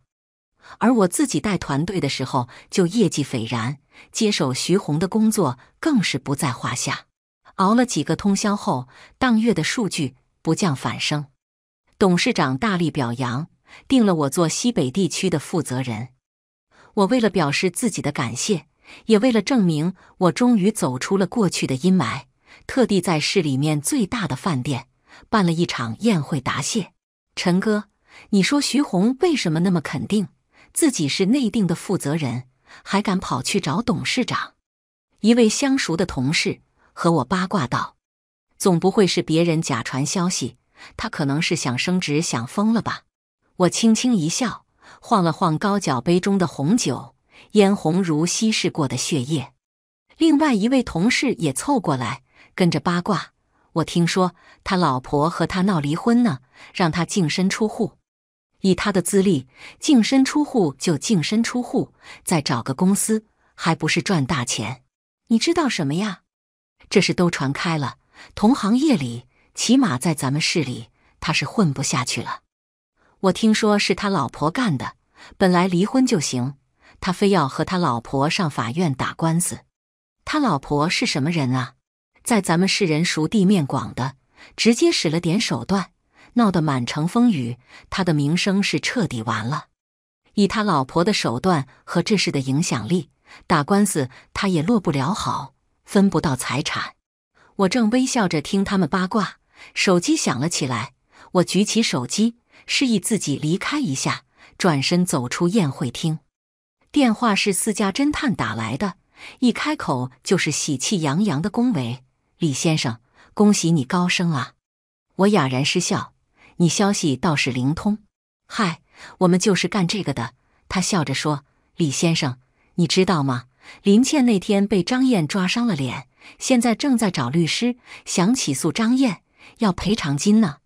而我自己带团队的时候就业绩斐然，接手徐红的工作更是不在话下。熬了几个通宵后，当月的数据不降反升，董事长大力表扬，定了我做西北地区的负责人。我为了表示自己的感谢，也为了证明我终于走出了过去的阴霾，特地在市里面最大的饭店办了一场宴会答谢。陈哥，你说徐红为什么那么肯定？自己是内定的负责人，还敢跑去找董事长？一位相熟的同事和我八卦道：“总不会是别人假传消息？他可能是想升职想疯了吧？”我轻轻一笑，晃了晃高脚杯中的红酒，嫣红如稀释过的血液。另外一位同事也凑过来跟着八卦：“我听说他老婆和他闹离婚呢，让他净身出户。”以他的资历，净身出户就净身出户，再找个公司还不是赚大钱？你知道什么呀？这事都传开了，同行业里，起码在咱们市里，他是混不下去了。我听说是他老婆干的，本来离婚就行，他非要和他老婆上法院打官司。他老婆是什么人啊？在咱们市人熟地面广的，直接使了点手段。闹得满城风雨，他的名声是彻底完了。以他老婆的手段和这事的影响力，打官司他也落不了好，分不到财产。我正微笑着听他们八卦，手机响了起来。我举起手机，示意自己离开一下，转身走出宴会厅。电话是私家侦探打来的，一开口就是喜气洋洋的恭维：“李先生，恭喜你高升啊！”我哑然失笑。你消息倒是灵通，嗨，我们就是干这个的。他笑着说：“李先生，你知道吗？林倩那天被张燕抓伤了脸，现在正在找律师，想起诉张燕要赔偿金呢。”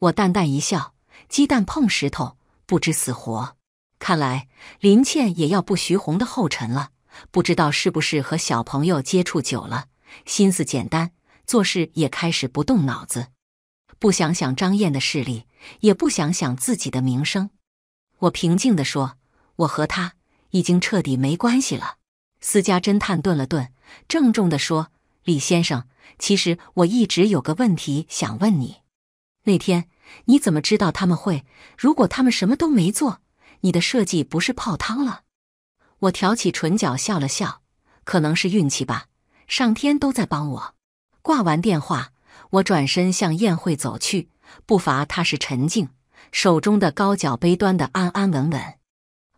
我淡淡一笑：“鸡蛋碰石头，不知死活。看来林倩也要步徐红的后尘了。不知道是不是和小朋友接触久了，心思简单，做事也开始不动脑子。”不想想张燕的势力，也不想想自己的名声，我平静的说：“我和他已经彻底没关系了。”私家侦探顿了顿，郑重的说：“李先生，其实我一直有个问题想问你。那天你怎么知道他们会？如果他们什么都没做，你的设计不是泡汤了？”我挑起唇角笑了笑：“可能是运气吧，上天都在帮我。”挂完电话。我转身向宴会走去，步伐踏实沉静，手中的高脚杯端得安安稳稳，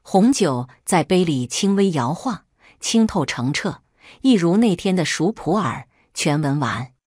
红酒在杯里轻微摇晃，清透澄澈，一如那天的熟普洱。全文完。